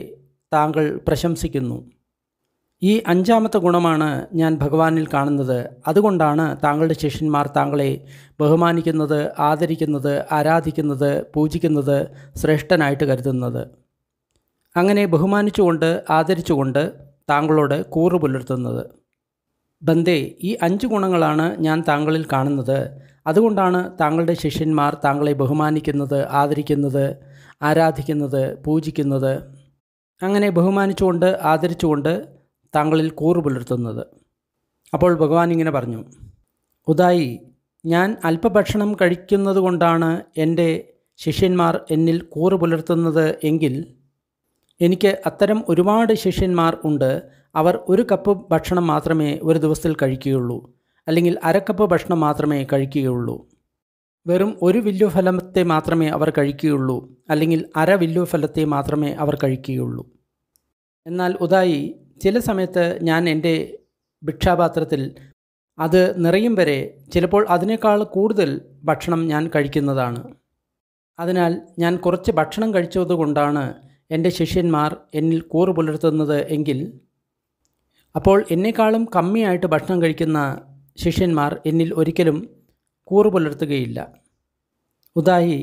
[SPEAKER 1] താങ്കൾ പ്രശംസിക്കുന്നു ഈ അഞ്ചാമത്തെ ഗുണമാണ് ഞാൻ ഭഗവാനിൽ കാണുന്നത് അതുകൊണ്ടാണ് താങ്കളുടെ ശിഷ്യന്മാർ താങ്കളെ ബഹുമാനിക്കുന്നത് ആദരിക്കുന്നത് ആരാധിക്കുന്നത് പൂജിക്കുന്നത് ശ്രേഷ്ഠനായിട്ട് കരുതുന്നത് അങ്ങനെ ബഹുമാനിച്ചുകൊണ്ട് ആദരിച്ചുകൊണ്ട് താങ്കളോട് കൂറു പുലർത്തുന്നത് ബന്ദേ ഈ അഞ്ച് ഗുണങ്ങളാണ് ഞാൻ താങ്കളിൽ കാണുന്നത് അതുകൊണ്ടാണ് താങ്കളുടെ ശിഷ്യന്മാർ താങ്കളെ ബഹുമാനിക്കുന്നത് ആദരിക്കുന്നത് ആരാധിക്കുന്നത് പൂജിക്കുന്നത് അങ്ങനെ ബഹുമാനിച്ചുകൊണ്ട് ആദരിച്ചുകൊണ്ട് താങ്കളിൽ കൂറു പുലർത്തുന്നത് അപ്പോൾ ഭഗവാൻ ഇങ്ങനെ പറഞ്ഞു ഉദായി ഞാൻ അല്പഭക്ഷണം കഴിക്കുന്നത് കൊണ്ടാണ് എൻ്റെ ശിഷ്യന്മാർ എന്നിൽ കൂറു പുലർത്തുന്നത് എങ്കിൽ എനിക്ക് അത്തരം ഒരുപാട് ശിഷ്യന്മാർ ഉണ്ട് അവർ ഒരു കപ്പ് ഭക്ഷണം മാത്രമേ ഒരു ദിവസത്തിൽ കഴിക്കുകയുള്ളൂ അല്ലെങ്കിൽ അരക്കപ്പ് ഭക്ഷണം മാത്രമേ കഴിക്കുകയുള്ളൂ വെറും ഒരു വില്ലുഫലത്തെ മാത്രമേ അവർ കഴിക്കുകയുള്ളൂ അല്ലെങ്കിൽ അര വില്ലുഫലത്തെ മാത്രമേ അവർ കഴിക്കുകയുള്ളൂ എന്നാൽ ഉദായി ചില സമയത്ത് ഞാൻ എൻ്റെ ഭിക്ഷാപാത്രത്തിൽ അത് നിറയും വരെ ചിലപ്പോൾ അതിനേക്കാൾ കൂടുതൽ ഭക്ഷണം ഞാൻ കഴിക്കുന്നതാണ് അതിനാൽ ഞാൻ കുറച്ച് ഭക്ഷണം കഴിച്ചതുകൊണ്ടാണ് എൻ്റെ ശിഷ്യന്മാർ എന്നിൽ കൂറ് പുലർത്തുന്നത് എങ്കിൽ അപ്പോൾ എന്നെക്കാളും കമ്മിയായിട്ട് ഭക്ഷണം കഴിക്കുന്ന ശിഷ്യന്മാർ എന്നിൽ ഒരിക്കലും കൂറു പുലർത്തുകയില്ല ഉദാഹി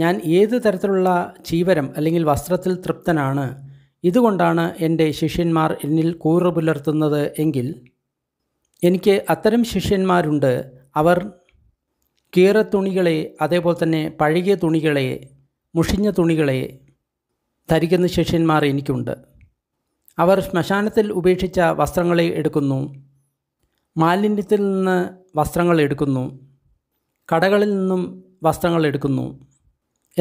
[SPEAKER 1] ഞാൻ ഏത് തരത്തിലുള്ള ചീവരം അല്ലെങ്കിൽ വസ്ത്രത്തിൽ തൃപ്തനാണ് ഇതുകൊണ്ടാണ് എൻ്റെ ശിഷ്യന്മാർ എന്നിൽ കൂറു പുലർത്തുന്നത് എങ്കിൽ എനിക്ക് അത്തരം ശിഷ്യന്മാരുണ്ട് അവർ കീറ തുണികളെ അതേപോലെ തന്നെ പഴകിയ തുണികളെ മുഷിഞ്ഞ തുണികളെ ധരിക്കുന്ന ശിഷ്യന്മാർ എനിക്കുണ്ട് അവർ ശ്മശാനത്തിൽ ഉപേക്ഷിച്ച വസ്ത്രങ്ങളെ എടുക്കുന്നു മാലിന്യത്തിൽ നിന്ന് വസ്ത്രങ്ങൾ എടുക്കുന്നു കടകളിൽ നിന്നും വസ്ത്രങ്ങൾ എടുക്കുന്നു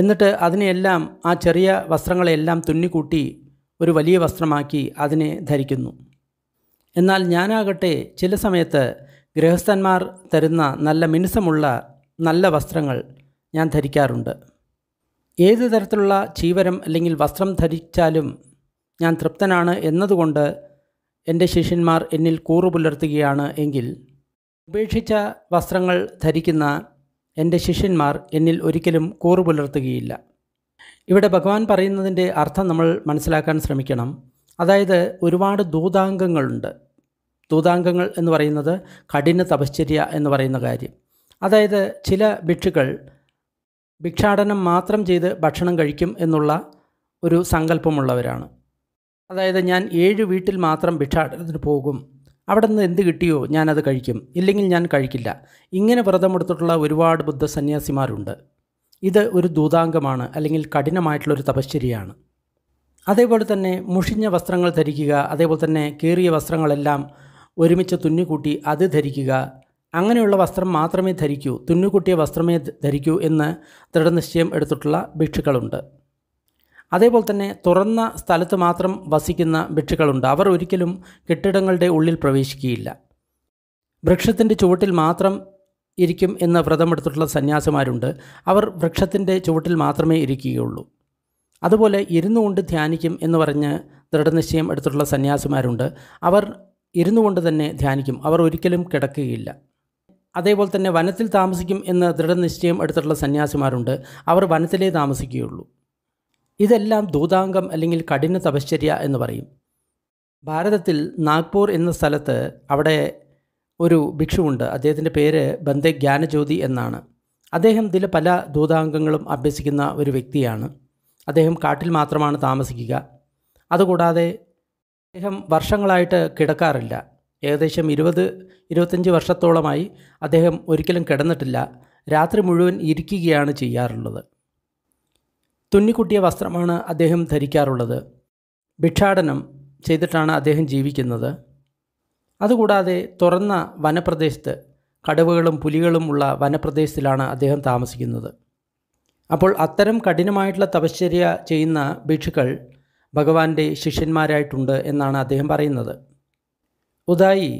[SPEAKER 1] എന്നിട്ട് അതിനെയെല്ലാം ആ ചെറിയ വസ്ത്രങ്ങളെയെല്ലാം തുന്നിക്കൂട്ടി ഒരു വലിയ വസ്ത്രമാക്കി അതിനെ ധരിക്കുന്നു എന്നാൽ ഞാനാകട്ടെ ചില സമയത്ത് ഗൃഹസ്ഥന്മാർ തരുന്ന നല്ല മിനുസമുള്ള നല്ല വസ്ത്രങ്ങൾ ഞാൻ ധരിക്കാറുണ്ട് ഏത് തരത്തിലുള്ള ചീവരം അല്ലെങ്കിൽ വസ്ത്രം ധരിച്ചാലും ഞാൻ തൃപ്തനാണ് എന്നതുകൊണ്ട് എൻ്റെ ശിഷ്യന്മാർ എന്നിൽ കൂറു പുലർത്തുകയാണ് എങ്കിൽ ഉപേക്ഷിച്ച വസ്ത്രങ്ങൾ ധരിക്കുന്ന എൻ്റെ ശിഷ്യന്മാർ എന്നിൽ ഒരിക്കലും കൂറു പുലർത്തുകയില്ല ഇവിടെ ഭഗവാൻ പറയുന്നതിൻ്റെ അർത്ഥം നമ്മൾ മനസ്സിലാക്കാൻ ശ്രമിക്കണം അതായത് ഒരുപാട് ദൂതാംഗങ്ങളുണ്ട് ദൂതാംഗങ്ങൾ എന്ന് പറയുന്നത് കഠിന തപശ്ചര്യ എന്ന് പറയുന്ന കാര്യം അതായത് ചില ഭിക്ഷുക്കൾ ഭിക്ഷാടനം മാത്രം ചെയ്ത് ഭക്ഷണം കഴിക്കും എന്നുള്ള ഒരു സങ്കല്പമുള്ളവരാണ് അതായത് ഞാൻ ഏഴ് വീട്ടിൽ മാത്രം ഭിക്ഷാടനത്തിന് പോകും അവിടെ നിന്ന് എന്ത് കിട്ടിയോ ഞാനത് കഴിക്കും ഇല്ലെങ്കിൽ ഞാൻ കഴിക്കില്ല ഇങ്ങനെ വ്രതമെടുത്തിട്ടുള്ള ഒരുപാട് ബുദ്ധ ഇത് ഒരു ദൂതാംഗമാണ് അല്ലെങ്കിൽ കഠിനമായിട്ടുള്ളൊരു തപശ്ചര്യയാണ് അതേപോലെ തന്നെ മുഷിഞ്ഞ വസ്ത്രങ്ങൾ ധരിക്കുക അതേപോലെ തന്നെ കീറിയ വസ്ത്രങ്ങളെല്ലാം ഒരുമിച്ച് തുന്നിക്കൂട്ടി അത് ധരിക്കുക അങ്ങനെയുള്ള വസ്ത്രം മാത്രമേ ധരിക്കൂ തുന്നുകൂട്ടിയ വസ്ത്രമേ ധരിക്കൂ എന്ന് ദൃഢനിശ്ചയം എടുത്തിട്ടുള്ള ഭിക്ഷുക്കളുണ്ട് അതേപോലെ തന്നെ തുറന്ന സ്ഥലത്ത് മാത്രം വസിക്കുന്ന ഭിക്ഷുക്കളുണ്ട് അവർ ഒരിക്കലും കെട്ടിടങ്ങളുടെ ഉള്ളിൽ പ്രവേശിക്കുകയില്ല വൃക്ഷത്തിൻ്റെ ചുവട്ടിൽ മാത്രം ഇരിക്കും എന്ന് വ്രതമെടുത്തിട്ടുള്ള സന്യാസിമാരുണ്ട് അവർ വൃക്ഷത്തിൻ്റെ ചുവട്ടിൽ മാത്രമേ ഇരിക്കുകയുള്ളൂ അതുപോലെ ഇരുന്നു കൊണ്ട് ധ്യാനിക്കും എന്ന് പറഞ്ഞ് ദൃഢനിശ്ചയം എടുത്തിട്ടുള്ള സന്യാസിമാരുണ്ട് അവർ ഇരുന്നു കൊണ്ട് തന്നെ ധ്യാനിക്കും അവർ ഒരിക്കലും കിടക്കുകയില്ല അതേപോലെ തന്നെ വനത്തിൽ താമസിക്കും എന്ന് ദൃഢനിശ്ചയം എടുത്തിട്ടുള്ള സന്യാസിമാരുണ്ട് അവർ വനത്തിലേ താമസിക്കുകയുള്ളൂ ഇതെല്ലാം ദൂതാംഗം അല്ലെങ്കിൽ കഠിന തപശ്ചര്യ എന്ന് പറയും ഭാരതത്തിൽ നാഗ്പൂർ എന്ന സ്ഥലത്ത് അവിടെ ഒരു ഭിക്ഷുവുണ്ട് അദ്ദേഹത്തിൻ്റെ പേര് ബന്ദേ ജ്ഞാനജ്യോതി എന്നാണ് അദ്ദേഹം ഇതിൽ പല ദൂതാംഗങ്ങളും അഭ്യസിക്കുന്ന ഒരു വ്യക്തിയാണ് അദ്ദേഹം കാട്ടിൽ മാത്രമാണ് താമസിക്കുക അതുകൂടാതെ അദ്ദേഹം വർഷങ്ങളായിട്ട് കിടക്കാറില്ല ഏകദേശം ഇരുപത് ഇരുപത്തഞ്ച് വർഷത്തോളമായി അദ്ദേഹം ഒരിക്കലും കിടന്നിട്ടില്ല രാത്രി മുഴുവൻ ഇരിക്കുകയാണ് ചെയ്യാറുള്ളത് തുന്നിക്കുട്ടിയ വസ്ത്രമാണ് അദ്ദേഹം ധരിക്കാറുള്ളത് ഭിക്ഷാടനം ചെയ്തിട്ടാണ് അദ്ദേഹം ജീവിക്കുന്നത് അതുകൂടാതെ തുറന്ന വനപ്രദേശത്ത് കടുവകളും പുലികളും ഉള്ള വനപ്രദേശത്തിലാണ് അദ്ദേഹം താമസിക്കുന്നത് അപ്പോൾ അത്തരം കഠിനമായിട്ടുള്ള തപശ്ചര്യ ചെയ്യുന്ന ഭിക്ഷുക്കൾ ഭഗവാന്റെ ശിഷ്യന്മാരായിട്ടുണ്ട് എന്നാണ് അദ്ദേഹം പറയുന്നത് ഉദായി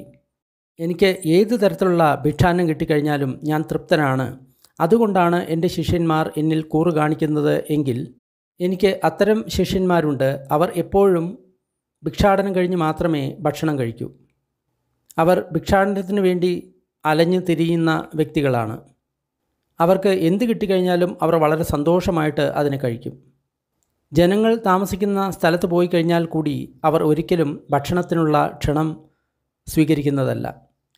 [SPEAKER 1] എനിക്ക് ഏത് തരത്തിലുള്ള ഭിക്ഷാനം കിട്ടിക്കഴിഞ്ഞാലും ഞാൻ തൃപ്തനാണ് അതുകൊണ്ടാണ് എൻ്റെ ശിഷ്യന്മാർ എന്നിൽ കൂറ് കാണിക്കുന്നത് എങ്കിൽ എനിക്ക് അത്തരം ശിഷ്യന്മാരുണ്ട് അവർ എപ്പോഴും ഭിക്ഷാടനം കഴിഞ്ഞ് മാത്രമേ ഭക്ഷണം കഴിക്കൂ അവർ ഭിക്ഷാടനത്തിന് വേണ്ടി അലഞ്ഞു തിരിയുന്ന വ്യക്തികളാണ് അവർക്ക് എന്ത് കിട്ടിക്കഴിഞ്ഞാലും അവർ വളരെ സന്തോഷമായിട്ട് അതിനെ കഴിക്കും ജനങ്ങൾ താമസിക്കുന്ന സ്ഥലത്ത് പോയി കഴിഞ്ഞാൽ കൂടി അവർ ഒരിക്കലും ഭക്ഷണത്തിനുള്ള ക്ഷണം സ്വീകരിക്കുന്നതല്ല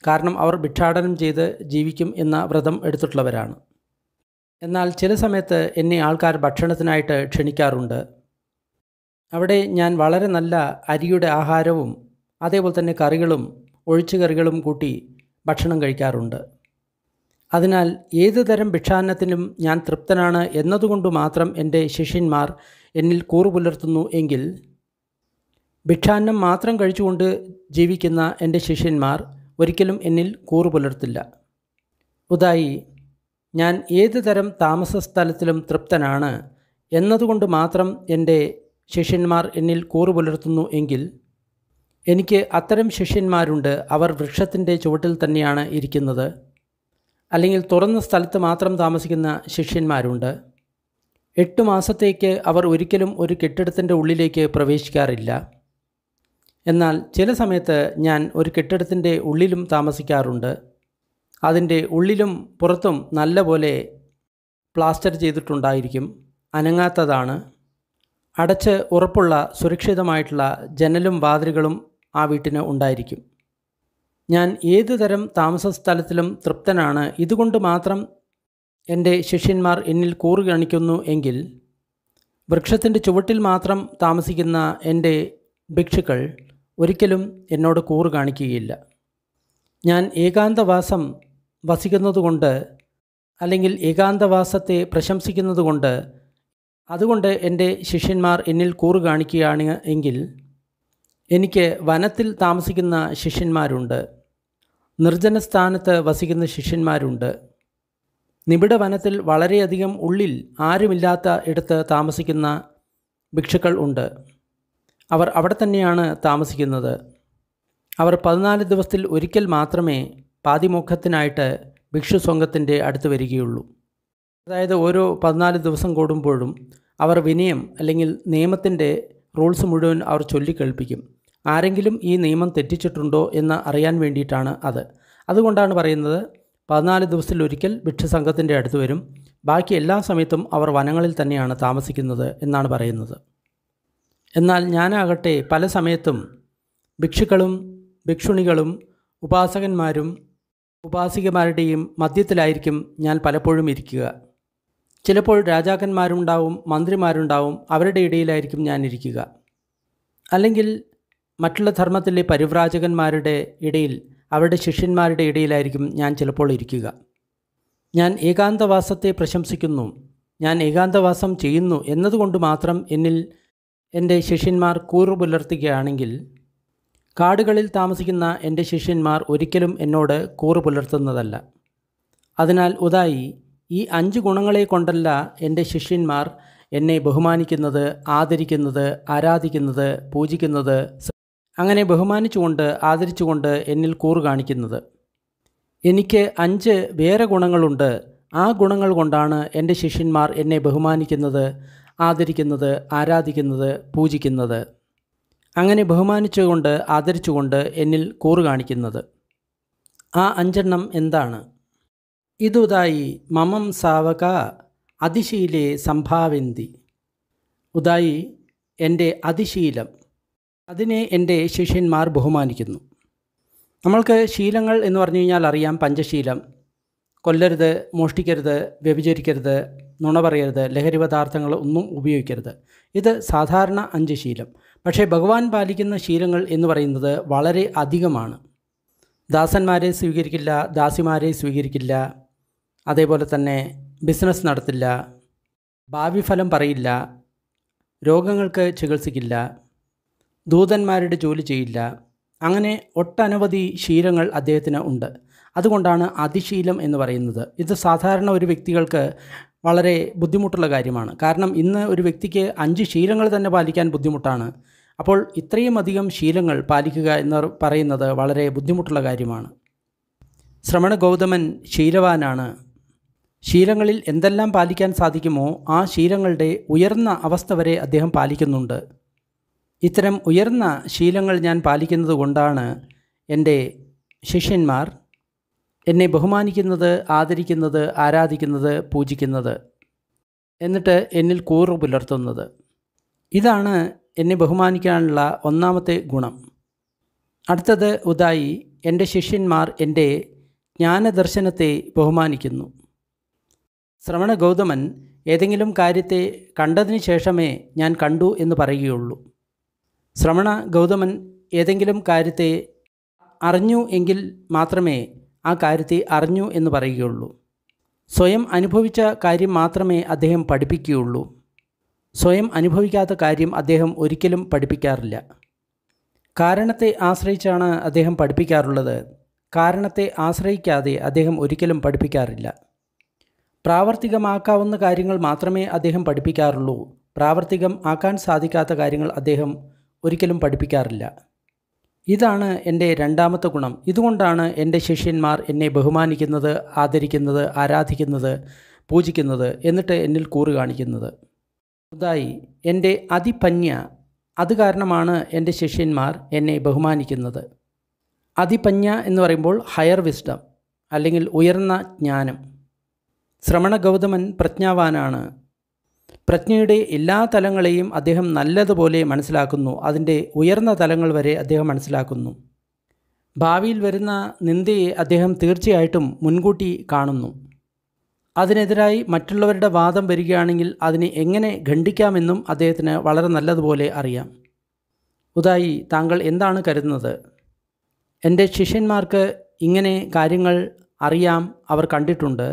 [SPEAKER 1] കാരണം അവർ ഭിക്ഷാടനം ചെയ്ത് ജീവിക്കും എന്ന വ്രതം എടുത്തിട്ടുള്ളവരാണ് എന്നാൽ ചില സമയത്ത് എന്നെ ആൾക്കാർ ഭക്ഷണത്തിനായിട്ട് ക്ഷണിക്കാറുണ്ട് അവിടെ ഞാൻ വളരെ നല്ല അരിയുടെ ആഹാരവും അതേപോലെ തന്നെ കറികളും ഒഴിച്ചു കറികളും കൂട്ടി ഭക്ഷണം കഴിക്കാറുണ്ട് അതിനാൽ ഏതു തരം ഭിക്ഷാന്നത്തിനും ഞാൻ തൃപ്തനാണ് എന്നതുകൊണ്ട് മാത്രം എൻ്റെ ശിഷ്യന്മാർ എന്നിൽ കൂറു പുലർത്തുന്നു എങ്കിൽ ഭിക്ഷാന്നം മാത്രം കഴിച്ചുകൊണ്ട് ജീവിക്കുന്ന എൻ്റെ ശിഷ്യന്മാർ ഒരിക്കലും എന്നിൽ കൂറു പുലർത്തില്ല ഉദായി ഞാൻ ഏത് തരം താമസ സ്ഥലത്തിലും തൃപ്തനാണ് എന്നതുകൊണ്ട് മാത്രം എൻ്റെ ശിഷ്യന്മാർ എന്നിൽ കൂറു പുലർത്തുന്നു എങ്കിൽ എനിക്ക് അത്തരം ശിഷ്യന്മാരുണ്ട് അവർ വൃക്ഷത്തിൻ്റെ ചുവട്ടിൽ തന്നെയാണ് ഇരിക്കുന്നത് അല്ലെങ്കിൽ തുറന്ന സ്ഥലത്ത് മാത്രം താമസിക്കുന്ന ശിഷ്യന്മാരുണ്ട് എട്ട് മാസത്തേക്ക് അവർ ഒരിക്കലും ഒരു കെട്ടിടത്തിൻ്റെ ഉള്ളിലേക്ക് പ്രവേശിക്കാറില്ല എന്നാൽ ചില സമയത്ത് ഞാൻ ഒരു കെട്ടിടത്തിൻ്റെ ഉള്ളിലും താമസിക്കാറുണ്ട് അതിൻ്റെ ഉള്ളിലും പുറത്തും നല്ല പോലെ പ്ലാസ്റ്റർ ചെയ്തിട്ടുണ്ടായിരിക്കും അനങ്ങാത്തതാണ് അടച്ച് ഉറപ്പുള്ള സുരക്ഷിതമായിട്ടുള്ള ജനലും വാതിലുകളും ആ വീട്ടിന് ഉണ്ടായിരിക്കും ഞാൻ ഏത് തരം താമസ സ്ഥലത്തിലും തൃപ്തനാണ് ഇതുകൊണ്ട് മാത്രം എൻ്റെ ശിഷ്യന്മാർ എന്നിൽ കൂറ് കാണിക്കുന്നു എങ്കിൽ വൃക്ഷത്തിൻ്റെ ചുവട്ടിൽ മാത്രം താമസിക്കുന്ന എൻ്റെ ഭിക്ഷുക്കൾ ഒരിക്കലും എന്നോട് കൂറ് കാണിക്കുകയില്ല ഞാൻ ഏകാന്തവാസം വസിക്കുന്നതുകൊണ്ട് അല്ലെങ്കിൽ ഏകാന്തവാസത്തെ പ്രശംസിക്കുന്നതുകൊണ്ട് അതുകൊണ്ട് എൻ്റെ ശിഷ്യന്മാർ എന്നിൽ കൂറ് കാണിക്കുകയാണ് എങ്കിൽ എനിക്ക് വനത്തിൽ താമസിക്കുന്ന ശിഷ്യന്മാരുണ്ട് നിർജ്ജന സ്ഥാനത്ത് വസിക്കുന്ന ശിഷ്യന്മാരുണ്ട് നിബിഡ വനത്തിൽ വളരെയധികം ഉള്ളിൽ ആരുമില്ലാത്ത ഇടത്ത് താമസിക്കുന്ന ഭിക്ഷുക്കൾ ഉണ്ട് അവർ അവിടെ തന്നെയാണ് താമസിക്കുന്നത് അവർ പതിനാല് ദിവസത്തിൽ ഒരിക്കൽ മാത്രമേ പാതിമുഖത്തിനായിട്ട് ഭിക്ഷു സംഘത്തിൻ്റെ അടുത്ത് വരികയുള്ളൂ അതായത് ഓരോ പതിനാല് ദിവസം കൂടുമ്പോഴും അവർ വിനയം അല്ലെങ്കിൽ നിയമത്തിൻ്റെ റൂൾസ് മുഴുവൻ അവർ ചൊല്ലിക്കേൾപ്പിക്കും ആരെങ്കിലും ഈ നിയമം തെറ്റിച്ചിട്ടുണ്ടോ എന്ന് അറിയാൻ വേണ്ടിയിട്ടാണ് അത് അതുകൊണ്ടാണ് പറയുന്നത് പതിനാല് ഭിക്ഷു ഭിക്ഷസംഘത്തിൻ്റെ അടുത്ത് വരും ബാക്കി എല്ലാ സമയത്തും അവർ വനങ്ങളിൽ തന്നെയാണ് താമസിക്കുന്നത് എന്നാണ് പറയുന്നത് എന്നാൽ ഞാനാകട്ടെ പല സമയത്തും ഭിക്ഷുക്കളും ഭിക്ഷുണികളും ഉപാസകന്മാരും ഉപാസികമാരുടെയും മധ്യത്തിലായിരിക്കും ഞാൻ പലപ്പോഴും ഇരിക്കുക ചിലപ്പോൾ രാജാക്കന്മാരുണ്ടാവും മന്ത്രിമാരുണ്ടാവും അവരുടെ ഇടയിലായിരിക്കും ഞാൻ ഇരിക്കുക അല്ലെങ്കിൽ മറ്റുള്ള ധർമ്മത്തിലെ പരിവ്രാജകന്മാരുടെ ഇടയിൽ അവരുടെ ശിഷ്യന്മാരുടെ ഇടയിലായിരിക്കും ഞാൻ ചിലപ്പോൾ ഇരിക്കുക ഞാൻ ഏകാന്തവാസത്തെ പ്രശംസിക്കുന്നു ഞാൻ ഏകാന്തവാസം ചെയ്യുന്നു എന്നതുകൊണ്ട് മാത്രം എന്നിൽ എൻ്റെ ശിഷ്യന്മാർ കൂറു പുലർത്തുകയാണെങ്കിൽ കാടുകളിൽ താമസിക്കുന്ന എൻ്റെ ശിഷ്യന്മാർ ഒരിക്കലും എന്നോട് കൂറു പുലർത്തുന്നതല്ല അതിനാൽ ഉദായി ഈ അഞ്ച് ഗുണങ്ങളെ കൊണ്ടല്ല എൻ്റെ ശിഷ്യന്മാർ എന്നെ ബഹുമാനിക്കുന്നത് ആദരിക്കുന്നത് ആരാധിക്കുന്നത് പൂജിക്കുന്നത് അങ്ങനെ ബഹുമാനിച്ചുകൊണ്ട് ആദരിച്ചുകൊണ്ട് എന്നിൽ കൂറു കാണിക്കുന്നത് എനിക്ക് അഞ്ച് വേറെ ഗുണങ്ങളുണ്ട് ആ ഗുണങ്ങൾ കൊണ്ടാണ് എൻ്റെ ശിഷ്യന്മാർ എന്നെ ബഹുമാനിക്കുന്നത് ആദരിക്കുന്നത് ആരാധിക്കുന്നത് പൂജിക്കുന്നത് അങ്ങനെ ബഹുമാനിച്ചുകൊണ്ട് ആദരിച്ചുകൊണ്ട് എന്നിൽ കൂറു കാണിക്കുന്നത് ആ അഞ്ചെണ്ണം എന്താണ് ഇതുതായി മമം സാവക അതിശീലെ സംഭാവന്തി ഉദായി എൻ്റെ അതിശീലം അതിനെ എൻ്റെ ശിഷ്യന്മാർ ബഹുമാനിക്കുന്നു നമ്മൾക്ക് ശീലങ്ങൾ എന്ന് പറഞ്ഞു കഴിഞ്ഞാൽ അറിയാം പഞ്ചശീലം കൊല്ലരുത് മോഷ്ടിക്കരുത് വ്യഭിചരിക്കരുത് നുണ പറയരുത് ലഹരി പദാർത്ഥങ്ങൾ ഒന്നും ഉപയോഗിക്കരുത് ഇത് സാധാരണ അഞ്ച് ശീലം പക്ഷേ ഭഗവാൻ പാലിക്കുന്ന ശീലങ്ങൾ എന്ന് പറയുന്നത് വളരെ അധികമാണ് ദാസന്മാരെ സ്വീകരിക്കില്ല ദാസിമാരെ സ്വീകരിക്കില്ല അതേപോലെ തന്നെ ബിസിനസ് നടത്തില്ല ഭാവി ഫലം പറയില്ല രോഗങ്ങൾക്ക് ചികിത്സിക്കില്ല ദൂതന്മാരുടെ ജോലി ചെയ്യില്ല അങ്ങനെ ഒട്ടനവധി ശീലങ്ങൾ അദ്ദേഹത്തിന് ഉണ്ട് അതുകൊണ്ടാണ് അതിശീലം എന്ന് പറയുന്നത് ഇത് സാധാരണ ഒരു വ്യക്തികൾക്ക് വളരെ ബുദ്ധിമുട്ടുള്ള കാര്യമാണ് കാരണം ഇന്ന് ഒരു വ്യക്തിക്ക് അഞ്ച് ശീലങ്ങൾ തന്നെ പാലിക്കാൻ ബുദ്ധിമുട്ടാണ് അപ്പോൾ ഇത്രയും അധികം ശീലങ്ങൾ പാലിക്കുക എന്ന് പറയുന്നത് വളരെ ബുദ്ധിമുട്ടുള്ള കാര്യമാണ് ശ്രമണ ഗൗതമൻ ശീലവാനാണ് ശീലങ്ങളിൽ എന്തെല്ലാം പാലിക്കാൻ സാധിക്കുമോ ആ ശീലങ്ങളുടെ ഉയർന്ന അവസ്ഥ വരെ അദ്ദേഹം പാലിക്കുന്നുണ്ട് ഇത്തരം ഉയർന്ന ശീലങ്ങൾ ഞാൻ പാലിക്കുന്നത് കൊണ്ടാണ് എൻ്റെ ശിഷ്യന്മാർ എന്നെ ബഹുമാനിക്കുന്നത് ആദരിക്കുന്നത് ആരാധിക്കുന്നത് പൂജിക്കുന്നത് എന്നിട്ട് എന്നിൽ കൂറ് പുലർത്തുന്നത് ഇതാണ് എന്നെ ബഹുമാനിക്കാനുള്ള ഒന്നാമത്തെ ഗുണം അടുത്തത് ഉദായി എൻ്റെ ശിഷ്യന്മാർ എൻ്റെ ജ്ഞാനദർശനത്തെ ബഹുമാനിക്കുന്നു ശ്രവണ ഗൗതമൻ ഏതെങ്കിലും കാര്യത്തെ കണ്ടതിന് ശേഷമേ ഞാൻ കണ്ടു എന്ന് പറയുകയുള്ളൂ ശ്രവണ ഗൗതമൻ ഏതെങ്കിലും കാര്യത്തെ അറിഞ്ഞു എങ്കിൽ മാത്രമേ ആ കാര്യത്തെ അറിഞ്ഞു എന്ന് പറയുകയുള്ളൂ സ്വയം അനുഭവിച്ച കാര്യം മാത്രമേ അദ്ദേഹം പഠിപ്പിക്കുകയുള്ളൂ സ്വയം അനുഭവിക്കാത്ത കാര്യം അദ്ദേഹം ഒരിക്കലും പഠിപ്പിക്കാറില്ല കാരണത്തെ ആശ്രയിച്ചാണ് അദ്ദേഹം പഠിപ്പിക്കാറുള്ളത് കാരണത്തെ ആശ്രയിക്കാതെ അദ്ദേഹം ഒരിക്കലും പഠിപ്പിക്കാറില്ല പ്രാവർത്തികമാക്കാവുന്ന കാര്യങ്ങൾ മാത്രമേ അദ്ദേഹം പഠിപ്പിക്കാറുള്ളൂ പ്രാവർത്തികം ആക്കാൻ സാധിക്കാത്ത കാര്യങ്ങൾ അദ്ദേഹം ഒരിക്കലും പഠിപ്പിക്കാറില്ല ഇതാണ് എൻ്റെ രണ്ടാമത്തെ ഗുണം ഇതുകൊണ്ടാണ് എൻ്റെ ശിഷ്യന്മാർ എന്നെ ബഹുമാനിക്കുന്നത് ആദരിക്കുന്നത് ആരാധിക്കുന്നത് പൂജിക്കുന്നത് എന്നിട്ട് എന്നിൽ കൂറ് കാണിക്കുന്നത് അതായി എൻ്റെ അതിപന്യ അത് കാരണമാണ് എൻ്റെ ശിഷ്യന്മാർ എന്നെ ബഹുമാനിക്കുന്നത് അതിപന്യ എന്ന് പറയുമ്പോൾ ഹയർ വിസ്ഡം അല്ലെങ്കിൽ ഉയർന്ന ജ്ഞാനം ശ്രമണ ഗൗതമൻ പ്രജ്ഞാവാനാണ് പ്രജ്ഞയുടെ എല്ലാ തലങ്ങളെയും അദ്ദേഹം നല്ലതുപോലെ മനസ്സിലാക്കുന്നു അതിൻ്റെ ഉയർന്ന തലങ്ങൾ വരെ അദ്ദേഹം മനസ്സിലാക്കുന്നു ഭാവിയിൽ വരുന്ന നിന്ദയെ അദ്ദേഹം തീർച്ചയായിട്ടും മുൻകൂട്ടി കാണുന്നു അതിനെതിരായി മറ്റുള്ളവരുടെ വാദം വരികയാണെങ്കിൽ അതിനെ എങ്ങനെ ഖണ്ഡിക്കാമെന്നും അദ്ദേഹത്തിന് വളരെ നല്ലതുപോലെ അറിയാം ഉദായി താങ്കൾ എന്താണ് കരുതുന്നത് എൻ്റെ ശിഷ്യന്മാർക്ക് ഇങ്ങനെ കാര്യങ്ങൾ അറിയാം അവർ കണ്ടിട്ടുണ്ട്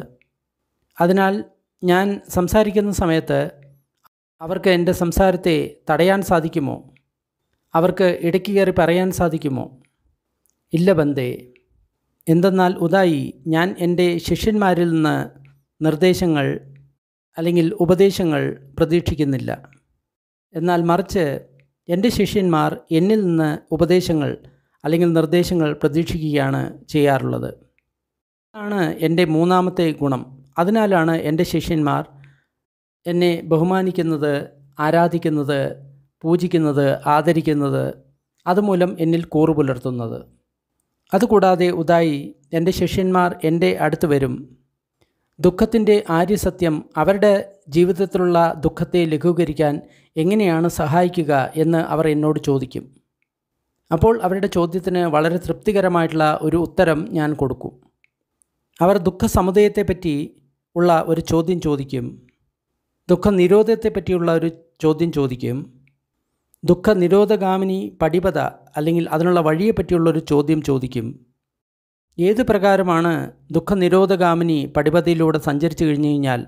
[SPEAKER 1] അതിനാൽ ഞാൻ സംസാരിക്കുന്ന സമയത്ത് അവർക്ക് എൻ്റെ സംസാരത്തെ തടയാൻ സാധിക്കുമോ അവർക്ക് ഇടയ്ക്ക് കയറി പറയാൻ സാധിക്കുമോ ഇല്ല ബന്ധേ എന്തെന്നാൽ ഉദായി ഞാൻ എൻ്റെ ശിഷ്യന്മാരിൽ നിന്ന് നിർദ്ദേശങ്ങൾ അല്ലെങ്കിൽ ഉപദേശങ്ങൾ പ്രതീക്ഷിക്കുന്നില്ല എന്നാൽ മറിച്ച് എൻ്റെ ശിഷ്യന്മാർ എന്നിൽ നിന്ന് ഉപദേശങ്ങൾ അല്ലെങ്കിൽ നിർദ്ദേശങ്ങൾ പ്രതീക്ഷിക്കുകയാണ് ചെയ്യാറുള്ളത് അതാണ് എൻ്റെ മൂന്നാമത്തെ ഗുണം അതിനാലാണ് എൻ്റെ ശിഷ്യന്മാർ എന്നെ ബഹുമാനിക്കുന്നത് ആരാധിക്കുന്നത് പൂജിക്കുന്നത് ആദരിക്കുന്നത് അതുമൂലം എന്നിൽ കൂറു പുലർത്തുന്നത് അതുകൂടാതെ ഉദായി എൻ്റെ ശിഷ്യന്മാർ എൻ്റെ അടുത്ത് വരും ദുഃഖത്തിൻ്റെ ആര്യസത്യം അവരുടെ ജീവിതത്തിലുള്ള ദുഃഖത്തെ ലഘൂകരിക്കാൻ എങ്ങനെയാണ് സഹായിക്കുക എന്ന് അവർ എന്നോട് ചോദിക്കും അപ്പോൾ അവരുടെ ചോദ്യത്തിന് വളരെ തൃപ്തികരമായിട്ടുള്ള ഒരു ഉത്തരം ഞാൻ കൊടുക്കും അവർ ദുഃഖസമുദയത്തെപ്പറ്റി ഉള്ള ഒരു ചോദ്യം ചോദിക്കും ദുഃഖനിരോധത്തെ പറ്റിയുള്ള ഒരു ചോദ്യം ചോദിക്കും ദുഃഖനിരോധഗാമിനി പടിപത അല്ലെങ്കിൽ അതിനുള്ള വഴിയെ പറ്റിയുള്ള ഒരു ചോദ്യം ചോദിക്കും ഏത് പ്രകാരമാണ് ദുഃഖനിരോധഗാമിനി പടിപതയിലൂടെ സഞ്ചരിച്ചു കഴിഞ്ഞു കഴിഞ്ഞാൽ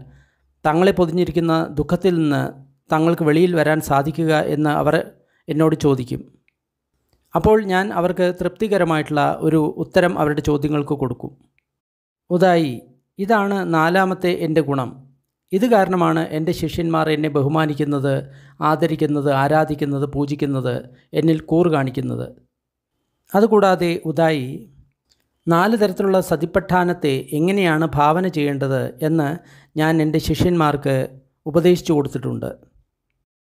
[SPEAKER 1] തങ്ങളെ പൊതിഞ്ഞിരിക്കുന്ന ദുഃഖത്തിൽ നിന്ന് തങ്ങൾക്ക് വെളിയിൽ വരാൻ സാധിക്കുക എന്ന് അവർ എന്നോട് ചോദിക്കും അപ്പോൾ ഞാൻ അവർക്ക് തൃപ്തികരമായിട്ടുള്ള ഒരു ഉത്തരം അവരുടെ ചോദ്യങ്ങൾക്ക് കൊടുക്കും ഉദായി ഇതാണ് നാലാമത്തെ എൻ്റെ ഗുണം ഇത് കാരണമാണ് എൻ്റെ ശിഷ്യന്മാർ എന്നെ ബഹുമാനിക്കുന്നത് ആദരിക്കുന്നത് ആരാധിക്കുന്നത് പൂജിക്കുന്നത് എന്നിൽ കൂർ കാണിക്കുന്നത് അതുകൂടാതെ ഉദായി നാല് തരത്തിലുള്ള സതിപ്പഠാനത്തെ എങ്ങനെയാണ് ഭാവന ചെയ്യേണ്ടത് എന്ന് ഞാൻ എൻ്റെ ശിഷ്യന്മാർക്ക് ഉപദേശിച്ചു കൊടുത്തിട്ടുണ്ട്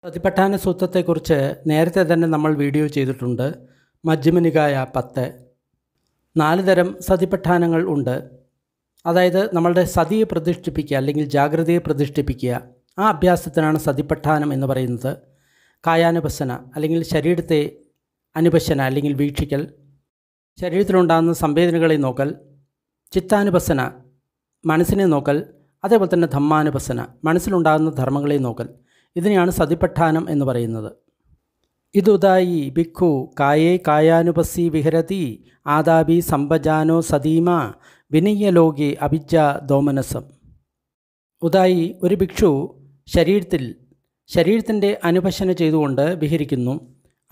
[SPEAKER 1] സതിപഠാന സൂത്രത്തെക്കുറിച്ച് നേരത്തെ തന്നെ നമ്മൾ വീഡിയോ ചെയ്തിട്ടുണ്ട് മജ്ജിമനികായ പത്ത് നാല് തരം സതിപഠാനങ്ങൾ ഉണ്ട് അതായത് നമ്മളുടെ സതിയെ പ്രതിഷ്ഠിപ്പിക്കുക അല്ലെങ്കിൽ ജാഗ്രതയെ പ്രതിഷ്ഠിപ്പിക്കുക ആ അഭ്യാസത്തിനാണ് സതിപഠാനം എന്ന് പറയുന്നത് കായാനുപസന അല്ലെങ്കിൽ ശരീരത്തെ അനുപശന അല്ലെങ്കിൽ വീക്ഷിക്കൽ ശരീരത്തിലുണ്ടാകുന്ന സംവേദനകളെ നോക്കൽ ചിത്താനുപസന മനസ്സിനെ നോക്കൽ അതേപോലെ തന്നെ ധമ്മാനുപസന മനസ്സിലുണ്ടാകുന്ന ധർമ്മങ്ങളെ നോക്കൽ ഇതിനെയാണ് സതിപഠാനം എന്ന് പറയുന്നത് ഇതുതായി ബിഖു കായേ കായാനുപസി വിഹരതി ആദാബി സമ്പജാനോ സതീമ വിനയ്യലോകി അഭിജ്ജ ദോമനസം ഉദായി ഒരു ഭിക്ഷു ശരീരത്തിൽ ശരീരത്തിൻ്റെ അനുഭശന ചെയ്തുകൊണ്ട് വിഹരിക്കുന്നു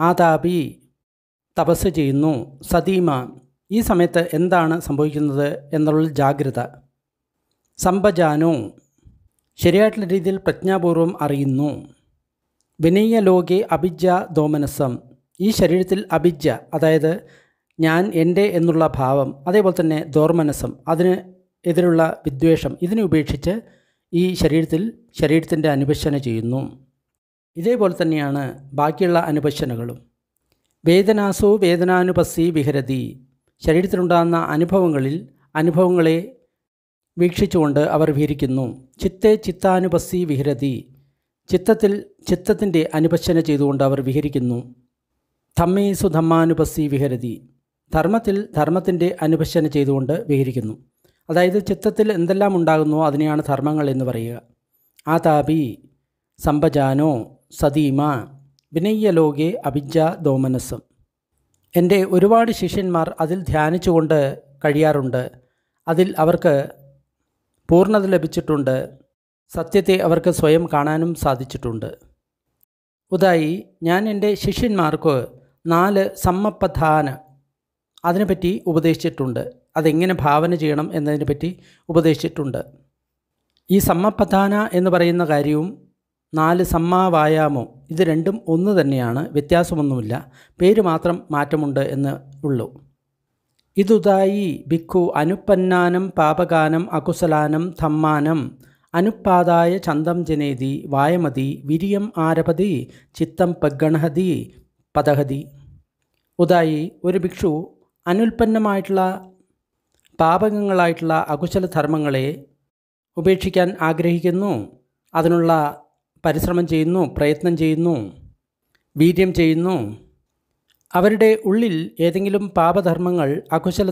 [SPEAKER 1] ആതാപി തപസ് ചെയ്യുന്നു സതീമ ഈ സമയത്ത് എന്താണ് സംഭവിക്കുന്നത് എന്നുള്ള ജാഗ്രത സമ്പജാനോ ശരിയായിട്ടുള്ള രീതിയിൽ പ്രജ്ഞാപൂർവം അറിയുന്നു വിനയ ലോകെ ദോമനസം ഈ ശരീരത്തിൽ അഭിജ്ജ അതായത് ഞാൻ എൻ്റെ എന്നുള്ള ഭാവം അതേപോലെ തന്നെ ദോർമനസം അതിന് എതിരുള്ള വിദ്വേഷം ഇതിനെ ഉപേക്ഷിച്ച് ഈ ശരീരത്തിൽ ശരീരത്തിൻ്റെ അനുപശന ചെയ്യുന്നു ഇതേപോലെ തന്നെയാണ് ബാക്കിയുള്ള അനുപശനകളും വേദനാസോ വേദനാനുപസ്സി വിഹരതി ശരീരത്തിലുണ്ടാകുന്ന അനുഭവങ്ങളിൽ അനുഭവങ്ങളെ വീക്ഷിച്ചുകൊണ്ട് അവർ വിഹരിക്കുന്നു ചിത്തെ ചിത്താനുപസ്സി വിഹരതി ചിത്തത്തിൽ ചിത്തത്തിൻ്റെ അനുപശന ചെയ്തുകൊണ്ട് അവർ വിഹരിക്കുന്നു ധമ്മേസു ധമ്മാനുപസ്സി വിഹരതി ധർമ്മത്തിൽ ധർമ്മത്തിൻ്റെ അനുപശന ചെയ്തുകൊണ്ട് വിഹരിക്കുന്നു അതായത് ചിത്തത്തിൽ എന്തെല്ലാം ഉണ്ടാകുന്നോ അതിനെയാണ് ധർമ്മങ്ങൾ എന്ന് പറയുക ആ താപി സമ്പജാനോ സതീമ വിനയ്യലോകെ അഭിജ ദോമനസം എൻ്റെ ഒരുപാട് ശിഷ്യന്മാർ അതിൽ ധ്യാനിച്ചുകൊണ്ട് കഴിയാറുണ്ട് അതിൽ അവർക്ക് പൂർണ്ണത ലഭിച്ചിട്ടുണ്ട് സത്യത്തെ അവർക്ക് സ്വയം കാണാനും സാധിച്ചിട്ടുണ്ട് ഉദായി ഞാൻ എൻ്റെ ശിഷ്യന്മാർക്ക് നാല് സമ്മപ്പധാന അതിനെപ്പറ്റി ഉപദേശിച്ചിട്ടുണ്ട് അതെങ്ങനെ ഭാവന ചെയ്യണം എന്നതിനെപ്പറ്റി ഉപദേശിച്ചിട്ടുണ്ട് ഈ സമ്മപ്രധാന എന്ന് പറയുന്ന കാര്യവും നാല് സമ്മാവായാമോ ഇത് രണ്ടും ഒന്ന് തന്നെയാണ് വ്യത്യാസമൊന്നുമില്ല പേര് മാത്രം മാറ്റമുണ്ട് എന്ന് ഉള്ളൂ ഇതുതായി ഭിക്കു അനുപന്നാനം പാപകാനം അകുസലാനം ധമ്മാനം അനുപാതായ ചന്തം ജനേതി വായമതി വിരിയം ആരപതി ചിത്തം പഗണഹതി പദഹതി ഉതായി ഒരു ഭിക്ഷു അനുൽപ്പന്നമായിട്ടുള്ള പാപകങ്ങളായിട്ടുള്ള അകുശല ധർമ്മങ്ങളെ ഉപേക്ഷിക്കാൻ ആഗ്രഹിക്കുന്നു അതിനുള്ള പരിശ്രമം ചെയ്യുന്നു പ്രയത്നം ചെയ്യുന്നു വീര്യം ചെയ്യുന്നു അവരുടെ ഉള്ളിൽ ഏതെങ്കിലും പാപധർമ്മങ്ങൾ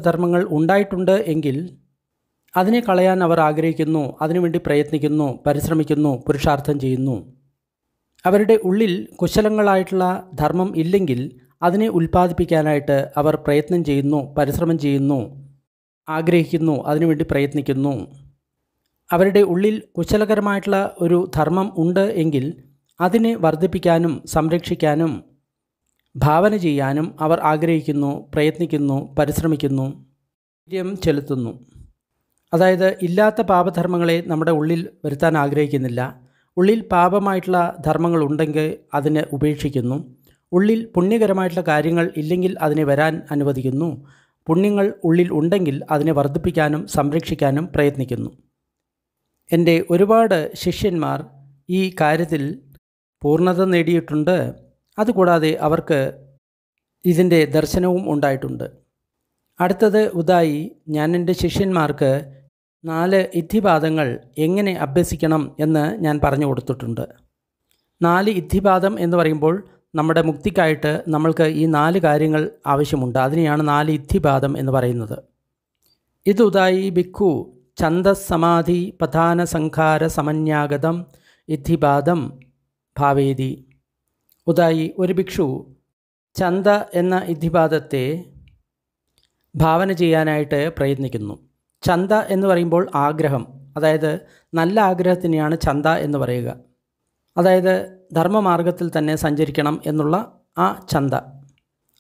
[SPEAKER 1] ധർമ്മങ്ങൾ ഉണ്ടായിട്ടുണ്ട് എങ്കിൽ അതിനെ കളയാൻ അവർ ആഗ്രഹിക്കുന്നു അതിനുവേണ്ടി പ്രയത്നിക്കുന്നു പരിശ്രമിക്കുന്നു പുരുഷാർത്ഥം ചെയ്യുന്നു അവരുടെ ഉള്ളിൽ കുശലങ്ങളായിട്ടുള്ള ധർമ്മം ഇല്ലെങ്കിൽ അതിനെ ഉൽപ്പാദിപ്പിക്കാനായിട്ട് അവർ പ്രയത്നം ചെയ്യുന്നു പരിശ്രമം ചെയ്യുന്നു ആഗ്രഹിക്കുന്നു അതിനുവേണ്ടി പ്രയത്നിക്കുന്നു അവരുടെ ഉള്ളിൽ കുശലകരമായിട്ടുള്ള ഒരു ധർമ്മം ഉണ്ട് എങ്കിൽ അതിനെ വർദ്ധിപ്പിക്കാനും സംരക്ഷിക്കാനും ഭാവന ചെയ്യാനും അവർ ആഗ്രഹിക്കുന്നു പ്രയത്നിക്കുന്നു പരിശ്രമിക്കുന്നു ധൈര്യം ചെലുത്തുന്നു അതായത് ഇല്ലാത്ത പാപധർമ്മങ്ങളെ നമ്മുടെ ഉള്ളിൽ വരുത്താൻ ആഗ്രഹിക്കുന്നില്ല ഉള്ളിൽ പാപമായിട്ടുള്ള ധർമ്മങ്ങളുണ്ടെങ്കിൽ അതിനെ ഉപേക്ഷിക്കുന്നു ഉള്ളിൽ പുണ്യകരമായിട്ടുള്ള കാര്യങ്ങൾ ഇല്ലെങ്കിൽ അതിനെ വരാൻ അനുവദിക്കുന്നു പുണ്യങ്ങൾ ഉള്ളിൽ ഉണ്ടെങ്കിൽ അതിനെ വർദ്ധിപ്പിക്കാനും സംരക്ഷിക്കാനും പ്രയത്നിക്കുന്നു എൻ്റെ ഒരുപാട് ശിഷ്യന്മാർ ഈ കാര്യത്തിൽ പൂർണ്ണത നേടിയിട്ടുണ്ട് അതുകൂടാതെ അവർക്ക് ഇതിൻ്റെ ദർശനവും ഉണ്ടായിട്ടുണ്ട് അടുത്തത് ഉദായി ഞാൻ എൻ്റെ ശിഷ്യന്മാർക്ക് നാല് ഇദ്ധിപാദങ്ങൾ എങ്ങനെ അഭ്യസിക്കണം എന്ന് ഞാൻ പറഞ്ഞു കൊടുത്തിട്ടുണ്ട് നാല് ഇദ്ധിപാദം എന്ന് പറയുമ്പോൾ നമ്മുടെ മുക്തിക്കായിട്ട് നമ്മൾക്ക് ഈ നാല് കാര്യങ്ങൾ ആവശ്യമുണ്ട് അതിനെയാണ് നാല് ഇദ്ധിപാദം എന്ന് പറയുന്നത് ഇതുതായി ബിക്കു ഛന്ദസമാധി പ്രധാന സംഖാര സമന്യാഗതം ഇദ്ധിപാദം ഭാവേതി ഉദായി ഒരു ഭിക്ഷു ചന്ത എന്ന ഇദ്ധിപാദത്തെ ഭാവന ചെയ്യാനായിട്ട് പ്രയത്നിക്കുന്നു ചന്ത എന്ന് പറയുമ്പോൾ ആഗ്രഹം അതായത് നല്ല ആഗ്രഹത്തിനെയാണ് ചന്ത എന്ന് പറയുക അതായത് ധർമ്മമാർഗത്തിൽ തന്നെ സഞ്ചരിക്കണം എന്നുള്ള ആ ചന്ത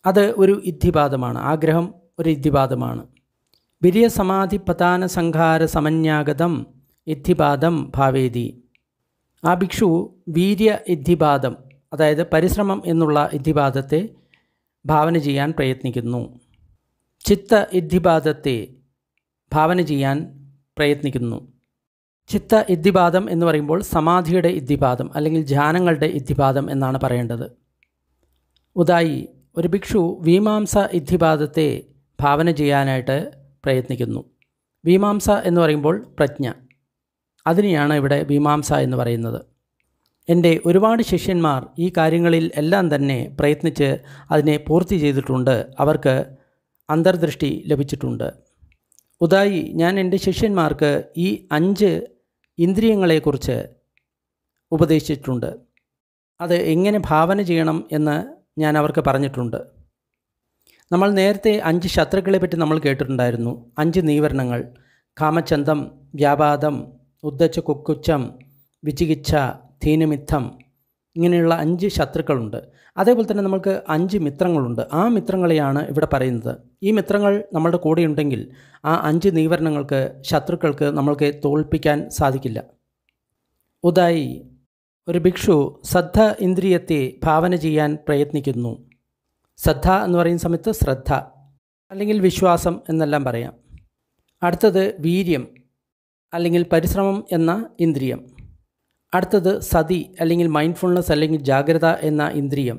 [SPEAKER 1] അത് ഒരു ഇദ്ധിപാദമാണ് ആഗ്രഹം ഒരു ഇദ്ധിപാദമാണ് വിര്യസമാധി പ്രധാന സംഹാര സമന്യാഗതം ഇദ്ധിപാദം ഭാവേതി ആ ഭിക്ഷു വീര്യ ഇദ്ധിപാദം അതായത് പരിശ്രമം എന്നുള്ള ഇദ്ധിപാദത്തെ ഭാവന ചെയ്യാൻ പ്രയത്നിക്കുന്നു ചിത്ത ഇദ്ധിപാദത്തെ ഭാവന ചെയ്യാൻ പ്രയത്നിക്കുന്നു ചിത്ത ഇദ്ദിപാദം എന്ന് പറയുമ്പോൾ സമാധിയുടെ ഇദ്ദിപാദം അല്ലെങ്കിൽ ധ്യാനങ്ങളുടെ ഇദ്ദിപാദം എന്നാണ് പറയേണ്ടത് ഉദായി ഒരു ഭിക്ഷു വീമാംസ ഇദ്ദിപാദത്തെ ഭാവന ചെയ്യാനായിട്ട് പ്രയത്നിക്കുന്നു വീമാംസ എന്ന് പറയുമ്പോൾ പ്രജ്ഞ അതിനെയാണ് ഇവിടെ വീമാംസ എന്ന് പറയുന്നത് എൻ്റെ ഒരുപാട് ശിഷ്യന്മാർ ഈ കാര്യങ്ങളിൽ എല്ലാം തന്നെ പ്രയത്നിച്ച് അതിനെ പൂർത്തി ചെയ്തിട്ടുണ്ട് അവർക്ക് അന്തർദൃഷ്ടി ലഭിച്ചിട്ടുണ്ട് ഉദായി ഞാൻ എൻ്റെ ശിഷ്യന്മാർക്ക് ഈ അഞ്ച് ഇന്ദ്രിയങ്ങളെക്കുറിച്ച് ഉപദേശിച്ചിട്ടുണ്ട് അത് എങ്ങനെ ഭാവന ചെയ്യണം എന്ന് ഞാൻ അവർക്ക് പറഞ്ഞിട്ടുണ്ട് നമ്മൾ നേരത്തെ അഞ്ച് ശത്രുക്കളെ പറ്റി നമ്മൾ കേട്ടിട്ടുണ്ടായിരുന്നു അഞ്ച് നീവരണങ്ങൾ കാമചന്തം വ്യാപാദം ഉദ്ദച്ച കുക്കുച്ചം വിചികിച്ച ധീനമിത്തം ഇങ്ങനെയുള്ള അഞ്ച് ശത്രുക്കളുണ്ട് അതേപോലെ തന്നെ നമ്മൾക്ക് അഞ്ച് മിത്രങ്ങളുണ്ട് ആ മിത്രങ്ങളെയാണ് ഇവിടെ പറയുന്നത് ഈ മിത്രങ്ങൾ നമ്മളുടെ കൂടെയുണ്ടെങ്കിൽ ആ അഞ്ച് നീവരണങ്ങൾക്ക് ശത്രുക്കൾക്ക് നമ്മൾക്ക് തോൽപ്പിക്കാൻ സാധിക്കില്ല ഉദായി ഒരു ഭിക്ഷു ശ്രദ്ധ ഇന്ദ്രിയത്തെ ഭാവന ചെയ്യാൻ പ്രയത്നിക്കുന്നു ശ്രദ്ധ എന്ന് പറയുന്ന സമയത്ത് ശ്രദ്ധ അല്ലെങ്കിൽ വിശ്വാസം എന്നെല്ലാം പറയാം അടുത്തത് വീര്യം അല്ലെങ്കിൽ പരിശ്രമം എന്ന ഇന്ദ്രിയം അടുത്തത് സതി അല്ലെങ്കിൽ മൈൻഡ്ഫുൾനെസ് അല്ലെങ്കിൽ ജാഗ്രത എന്ന ഇന്ദ്രിയം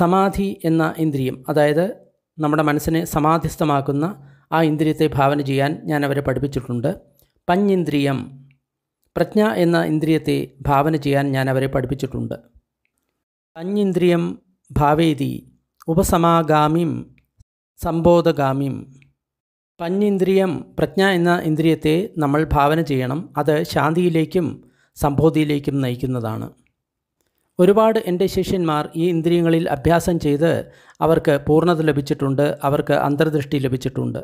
[SPEAKER 1] സമാധി എന്ന ഇന്ദ്രിയം അതായത് നമ്മുടെ മനസ്സിനെ സമാധിസ്ഥമാക്കുന്ന ആ ഇന്ദ്രിയത്തെ ഭാവന ചെയ്യാൻ ഞാൻ അവരെ പഠിപ്പിച്ചിട്ടുണ്ട് പഞ്ഞിന്ദ്രിയം പ്രജ്ഞ എന്ന ഇന്ദ്രിയത്തെ ഭാവന ചെയ്യാൻ ഞാൻ അവരെ പഠിപ്പിച്ചിട്ടുണ്ട് പഞ്ഞിന്ദ്രിയം ഭാവേതി ഉപസമാഗാമിം സംബോധഗാമിം പഞ്ഞിന്ദ്രിയം പ്രജ്ഞ എന്ന ഇന്ദ്രിയത്തെ നമ്മൾ ഭാവന ചെയ്യണം അത് ശാന്തിയിലേക്കും സംബോധിയിലേക്കും നയിക്കുന്നതാണ് ഒരുപാട് എൻ്റെ ശിഷ്യന്മാർ ഈ ഇന്ദ്രിയങ്ങളിൽ അഭ്യാസം ചെയ്ത് അവർക്ക് പൂർണ്ണത ലഭിച്ചിട്ടുണ്ട് അവർക്ക് അന്തർദൃഷ്ടി ലഭിച്ചിട്ടുണ്ട്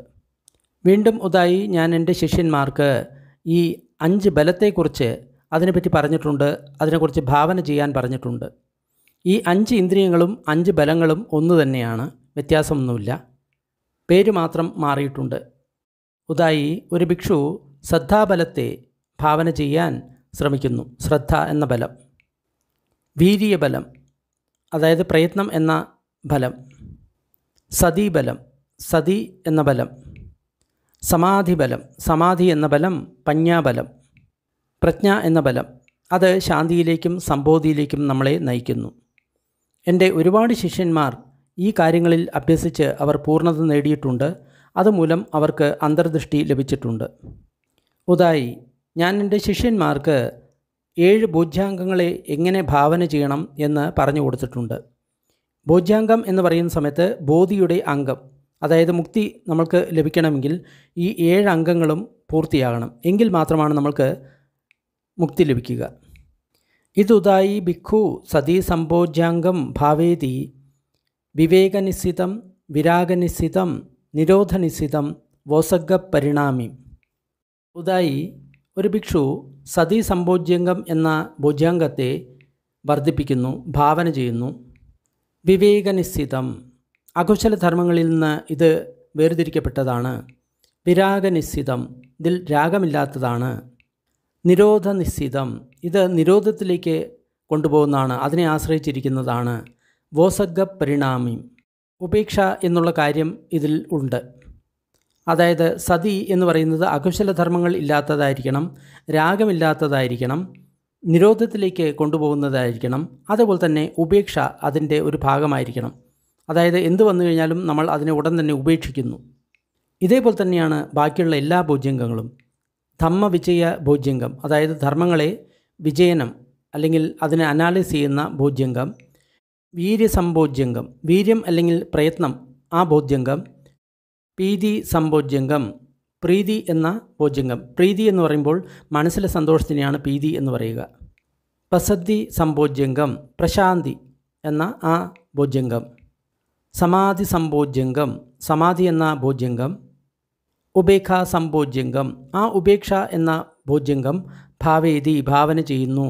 [SPEAKER 1] വീണ്ടും ഉതായി ഞാൻ എൻ്റെ ശിഷ്യന്മാർക്ക് ഈ അഞ്ച് ബലത്തെക്കുറിച്ച് അതിനെപ്പറ്റി പറഞ്ഞിട്ടുണ്ട് അതിനെക്കുറിച്ച് ഭാവന ചെയ്യാൻ പറഞ്ഞിട്ടുണ്ട് ഈ അഞ്ച് ഇന്ദ്രിയങ്ങളും അഞ്ച് ബലങ്ങളും ഒന്ന് തന്നെയാണ് വ്യത്യാസമൊന്നുമില്ല പേര് മാത്രം മാറിയിട്ടുണ്ട് ഉതായി ഒരു ഭിക്ഷു ശ്രദ്ധാബലത്തെ ഭാവന ചെയ്യാൻ ശ്രമിക്കുന്നു ശ്രദ്ധ എന്ന ബലം വീര്യബലം അതായത് പ്രയത്നം എന്ന ബലം സതീബലം സതി എന്ന ബലം സമാധിബലം സമാധി എന്ന ബലം പഞ്ഞാബലം പ്രജ്ഞ എന്ന ബലം അത് ശാന്തിയിലേക്കും സംബോധിയിലേക്കും നമ്മളെ നയിക്കുന്നു എൻ്റെ ഒരുപാട് ശിഷ്യന്മാർ ഈ കാര്യങ്ങളിൽ അഭ്യസിച്ച് അവർ പൂർണ്ണത നേടിയിട്ടുണ്ട് അതുമൂലം അവർക്ക് അന്തർദൃഷ്ടി ലഭിച്ചിട്ടുണ്ട് ഉദായി ഞാൻ എൻ്റെ ശിഷ്യന്മാർക്ക് ഏഴ് ബോധ്യാംഗങ്ങളെ എങ്ങനെ ഭാവന ചെയ്യണം എന്ന് പറഞ്ഞു കൊടുത്തിട്ടുണ്ട് ബോധ്യാംഗം എന്ന് പറയുന്ന സമയത്ത് ബോധിയുടെ അംഗം അതായത് മുക്തി നമ്മൾക്ക് ലഭിക്കണമെങ്കിൽ ഈ ഏഴ് അംഗങ്ങളും പൂർത്തിയാകണം എങ്കിൽ മാത്രമാണ് നമ്മൾക്ക് മുക്തി ലഭിക്കുക ഇതുതായി ഭിഖു സതീ സമ്പോജ്യാംഗം ഭാവേതി വിവേകനിശ്ചിതം വിരാഗനിശ്ചിതം നിരോധനിശ്ചിതം വോസഗ പരിണാമി ഉദായി ഒരു ഭിക്ഷു സതി സമ്പോജ്യംഗം എന്ന ഭുജംഗത്തെ വർദ്ധിപ്പിക്കുന്നു ഭാവന ചെയ്യുന്നു വിവേകനിശ്ചിതം ധർമ്മങ്ങളിൽ നിന്ന് ഇത് വേർതിരിക്കപ്പെട്ടതാണ് വിരാഗനിശ്ചിതം ഇതിൽ രാഗമില്ലാത്തതാണ് നിരോധനിശ്ചിതം ഇത് നിരോധത്തിലേക്ക് കൊണ്ടുപോകുന്നതാണ് അതിനെ ആശ്രയിച്ചിരിക്കുന്നതാണ് വോസഗ പരിണാമി ഉപേക്ഷ എന്നുള്ള കാര്യം ഇതിൽ ഉണ്ട് അതായത് സതി എന്ന് പറയുന്നത് അകുശല ധർമ്മങ്ങൾ ഇല്ലാത്തതായിരിക്കണം രാഗമില്ലാത്തതായിരിക്കണം നിരോധത്തിലേക്ക് കൊണ്ടുപോകുന്നതായിരിക്കണം അതേപോലെ തന്നെ ഉപേക്ഷ അതിൻ്റെ ഒരു ഭാഗമായിരിക്കണം അതായത് എന്ത് വന്നു കഴിഞ്ഞാലും നമ്മൾ അതിനെ ഉടൻ തന്നെ ഉപേക്ഷിക്കുന്നു ഇതേപോലെ തന്നെയാണ് ബാക്കിയുള്ള എല്ലാ ഭോജ്യംഗങ്ങളും ധമ്മ വിജയ ഭോജ്യംഗം അതായത് ധർമ്മങ്ങളെ വിജയനം അല്ലെങ്കിൽ അതിനെ അനാലിസ് ചെയ്യുന്ന ഭോജ്യംഗം വീര്യസംഭോജ്യംഗം വീര്യം അല്ലെങ്കിൽ പ്രയത്നം ആ ബോധ്യംഗം പീതി സംഭോജ്യംഗം പ്രീതി എന്ന ഭോജ്യംഗം പ്രീതി എന്ന് പറയുമ്പോൾ മനസ്സിലെ സന്തോഷത്തിനെയാണ് പീതി എന്ന് പറയുക പ്രസദ്ധി സംഭോജ്യംഗം പ്രശാന്തി എന്ന ആ ഭോജ്യംഗം സമാധി സംഭോജ്യംഗം സമാധി എന്ന ഭോജ്യംഗം ഉപേക്ഷ സംഭോജ്യംഗം ആ ഉപേക്ഷ എന്ന ഭോജ്യംഗം ഭാവേതി ഭാവന ചെയ്യുന്നു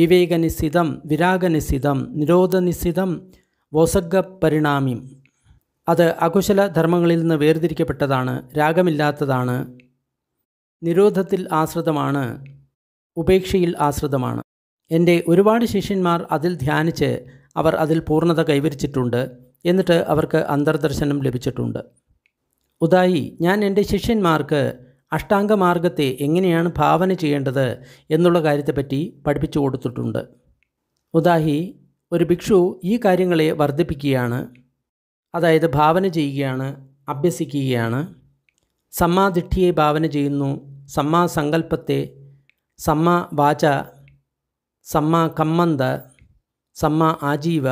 [SPEAKER 1] വിവേകനിശ്ചിതം വിരാഗനിശ്ചിതം നിരോധനിശ്ചിതം വോസഗ അത് അകുശല ധർമ്മങ്ങളിൽ നിന്ന് വേർതിരിക്കപ്പെട്ടതാണ് രാഗമില്ലാത്തതാണ് നിരോധത്തിൽ ആശ്രിതമാണ് ഉപേക്ഷയിൽ ആശ്രിതമാണ് എൻ്റെ ഒരുപാട് ശിഷ്യന്മാർ അതിൽ ധ്യാനിച്ച് അവർ അതിൽ പൂർണ്ണത കൈവരിച്ചിട്ടുണ്ട് എന്നിട്ട് അവർക്ക് അന്തർദർശനം ലഭിച്ചിട്ടുണ്ട് ഉദായി ഞാൻ എൻ്റെ ശിഷ്യന്മാർക്ക് അഷ്ടാംഗമാർഗത്തെ എങ്ങനെയാണ് ഭാവന ചെയ്യേണ്ടത് എന്നുള്ള കാര്യത്തെപ്പറ്റി പഠിപ്പിച്ചു കൊടുത്തിട്ടുണ്ട് ഉദാഹി ഒരു ഭിക്ഷു ഈ കാര്യങ്ങളെ വർദ്ധിപ്പിക്കുകയാണ് അതായത് ഭാവന ചെയ്യുകയാണ് അഭ്യസിക്കുകയാണ് സമ്മാദിഷ്ഠിയെ ഭാവന ചെയ്യുന്നു സമ്മാ സങ്കല്പത്തെ സമ്മാ വാച സമ്മാ കമ്മന്ത സമ്മാ ആജീവ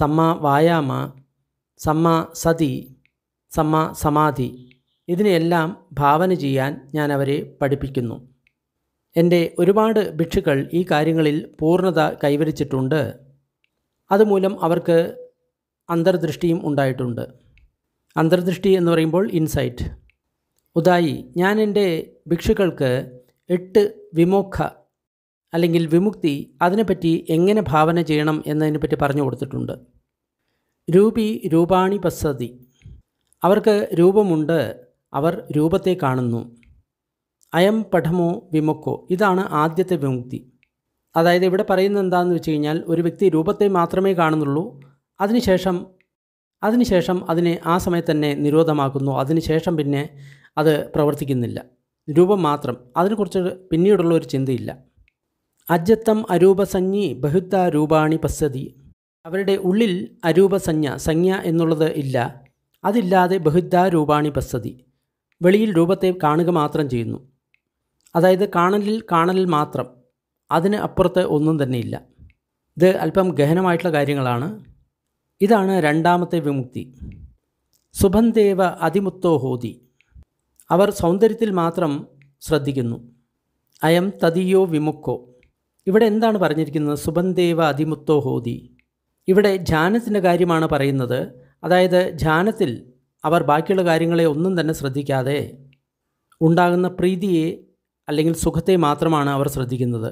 [SPEAKER 1] സമ്മാ വായാമ സമ്മാ സതി സമ്മാ സമാധി ഇതിനെയെല്ലാം ഭാവന ചെയ്യാൻ ഞാൻ അവരെ പഠിപ്പിക്കുന്നു എൻ്റെ ഒരുപാട് ഭിക്ഷുക്കൾ ഈ കാര്യങ്ങളിൽ പൂർണ്ണത കൈവരിച്ചിട്ടുണ്ട് അതുമൂലം അവർക്ക് അന്തർദൃഷ്ടിയും ഉണ്ടായിട്ടുണ്ട് അന്തർദൃഷ്ടി എന്ന് പറയുമ്പോൾ ഇൻസൈറ്റ് ഉദായി ഞാൻ എൻ്റെ ഭിക്ഷുക്കൾക്ക് എട്ട് വിമോഖ അല്ലെങ്കിൽ വിമുക്തി അതിനെപ്പറ്റി എങ്ങനെ ഭാവന ചെയ്യണം എന്നതിനെപ്പറ്റി പറഞ്ഞു കൊടുത്തിട്ടുണ്ട് രൂപി രൂപാണി പസതി അവർക്ക് രൂപമുണ്ട് അവർ രൂപത്തെ കാണുന്നു അയം പഠമോ വിമുക്കോ ഇതാണ് ആദ്യത്തെ വിമുക്തി അതായത് ഇവിടെ പറയുന്നത് എന്താണെന്ന് വെച്ച് കഴിഞ്ഞാൽ ഒരു വ്യക്തി രൂപത്തെ മാത്രമേ കാണുന്നുള്ളൂ അതിനുശേഷം അതിനുശേഷം അതിനെ ആ സമയത്ത് തന്നെ നിരോധമാക്കുന്നു അതിനുശേഷം പിന്നെ അത് പ്രവർത്തിക്കുന്നില്ല രൂപം മാത്രം അതിനെക്കുറിച്ച് പിന്നീടുള്ള ഒരു ചിന്തയില്ല അജത്തം അരൂപസഞ്ജി ബഹുദ്ധ രൂപാണി പസ്സതി അവരുടെ ഉള്ളിൽ അരൂപസഞ്ജ സംജ്ഞ എന്നുള്ളത് ഇല്ല അതില്ലാതെ ബഹുദ്ധ രൂപാണി പസ്സതി വെളിയിൽ രൂപത്തെ കാണുക മാത്രം ചെയ്യുന്നു അതായത് കാണലിൽ കാണലിൽ മാത്രം അതിന് അപ്പുറത്ത് ഒന്നും തന്നെയില്ല ഇത് അല്പം ഗഹനമായിട്ടുള്ള കാര്യങ്ങളാണ് ഇതാണ് രണ്ടാമത്തെ വിമുക്തി സുബന്ധേവ അതിമുത്തോ ഹോതി അവർ സൗന്ദര്യത്തിൽ മാത്രം ശ്രദ്ധിക്കുന്നു അയം തതിയോ വിമുക്കോ ഇവിടെ എന്താണ് പറഞ്ഞിരിക്കുന്നത് സുബന്ധേവ അതിമുത്തോ ഹോതി ഇവിടെ ധ്യാനത്തിൻ്റെ കാര്യമാണ് പറയുന്നത് അതായത് ധ്യാനത്തിൽ അവർ ബാക്കിയുള്ള കാര്യങ്ങളെ ഒന്നും തന്നെ ശ്രദ്ധിക്കാതെ ഉണ്ടാകുന്ന പ്രീതിയെ അല്ലെങ്കിൽ സുഖത്തെ മാത്രമാണ് അവർ ശ്രദ്ധിക്കുന്നത്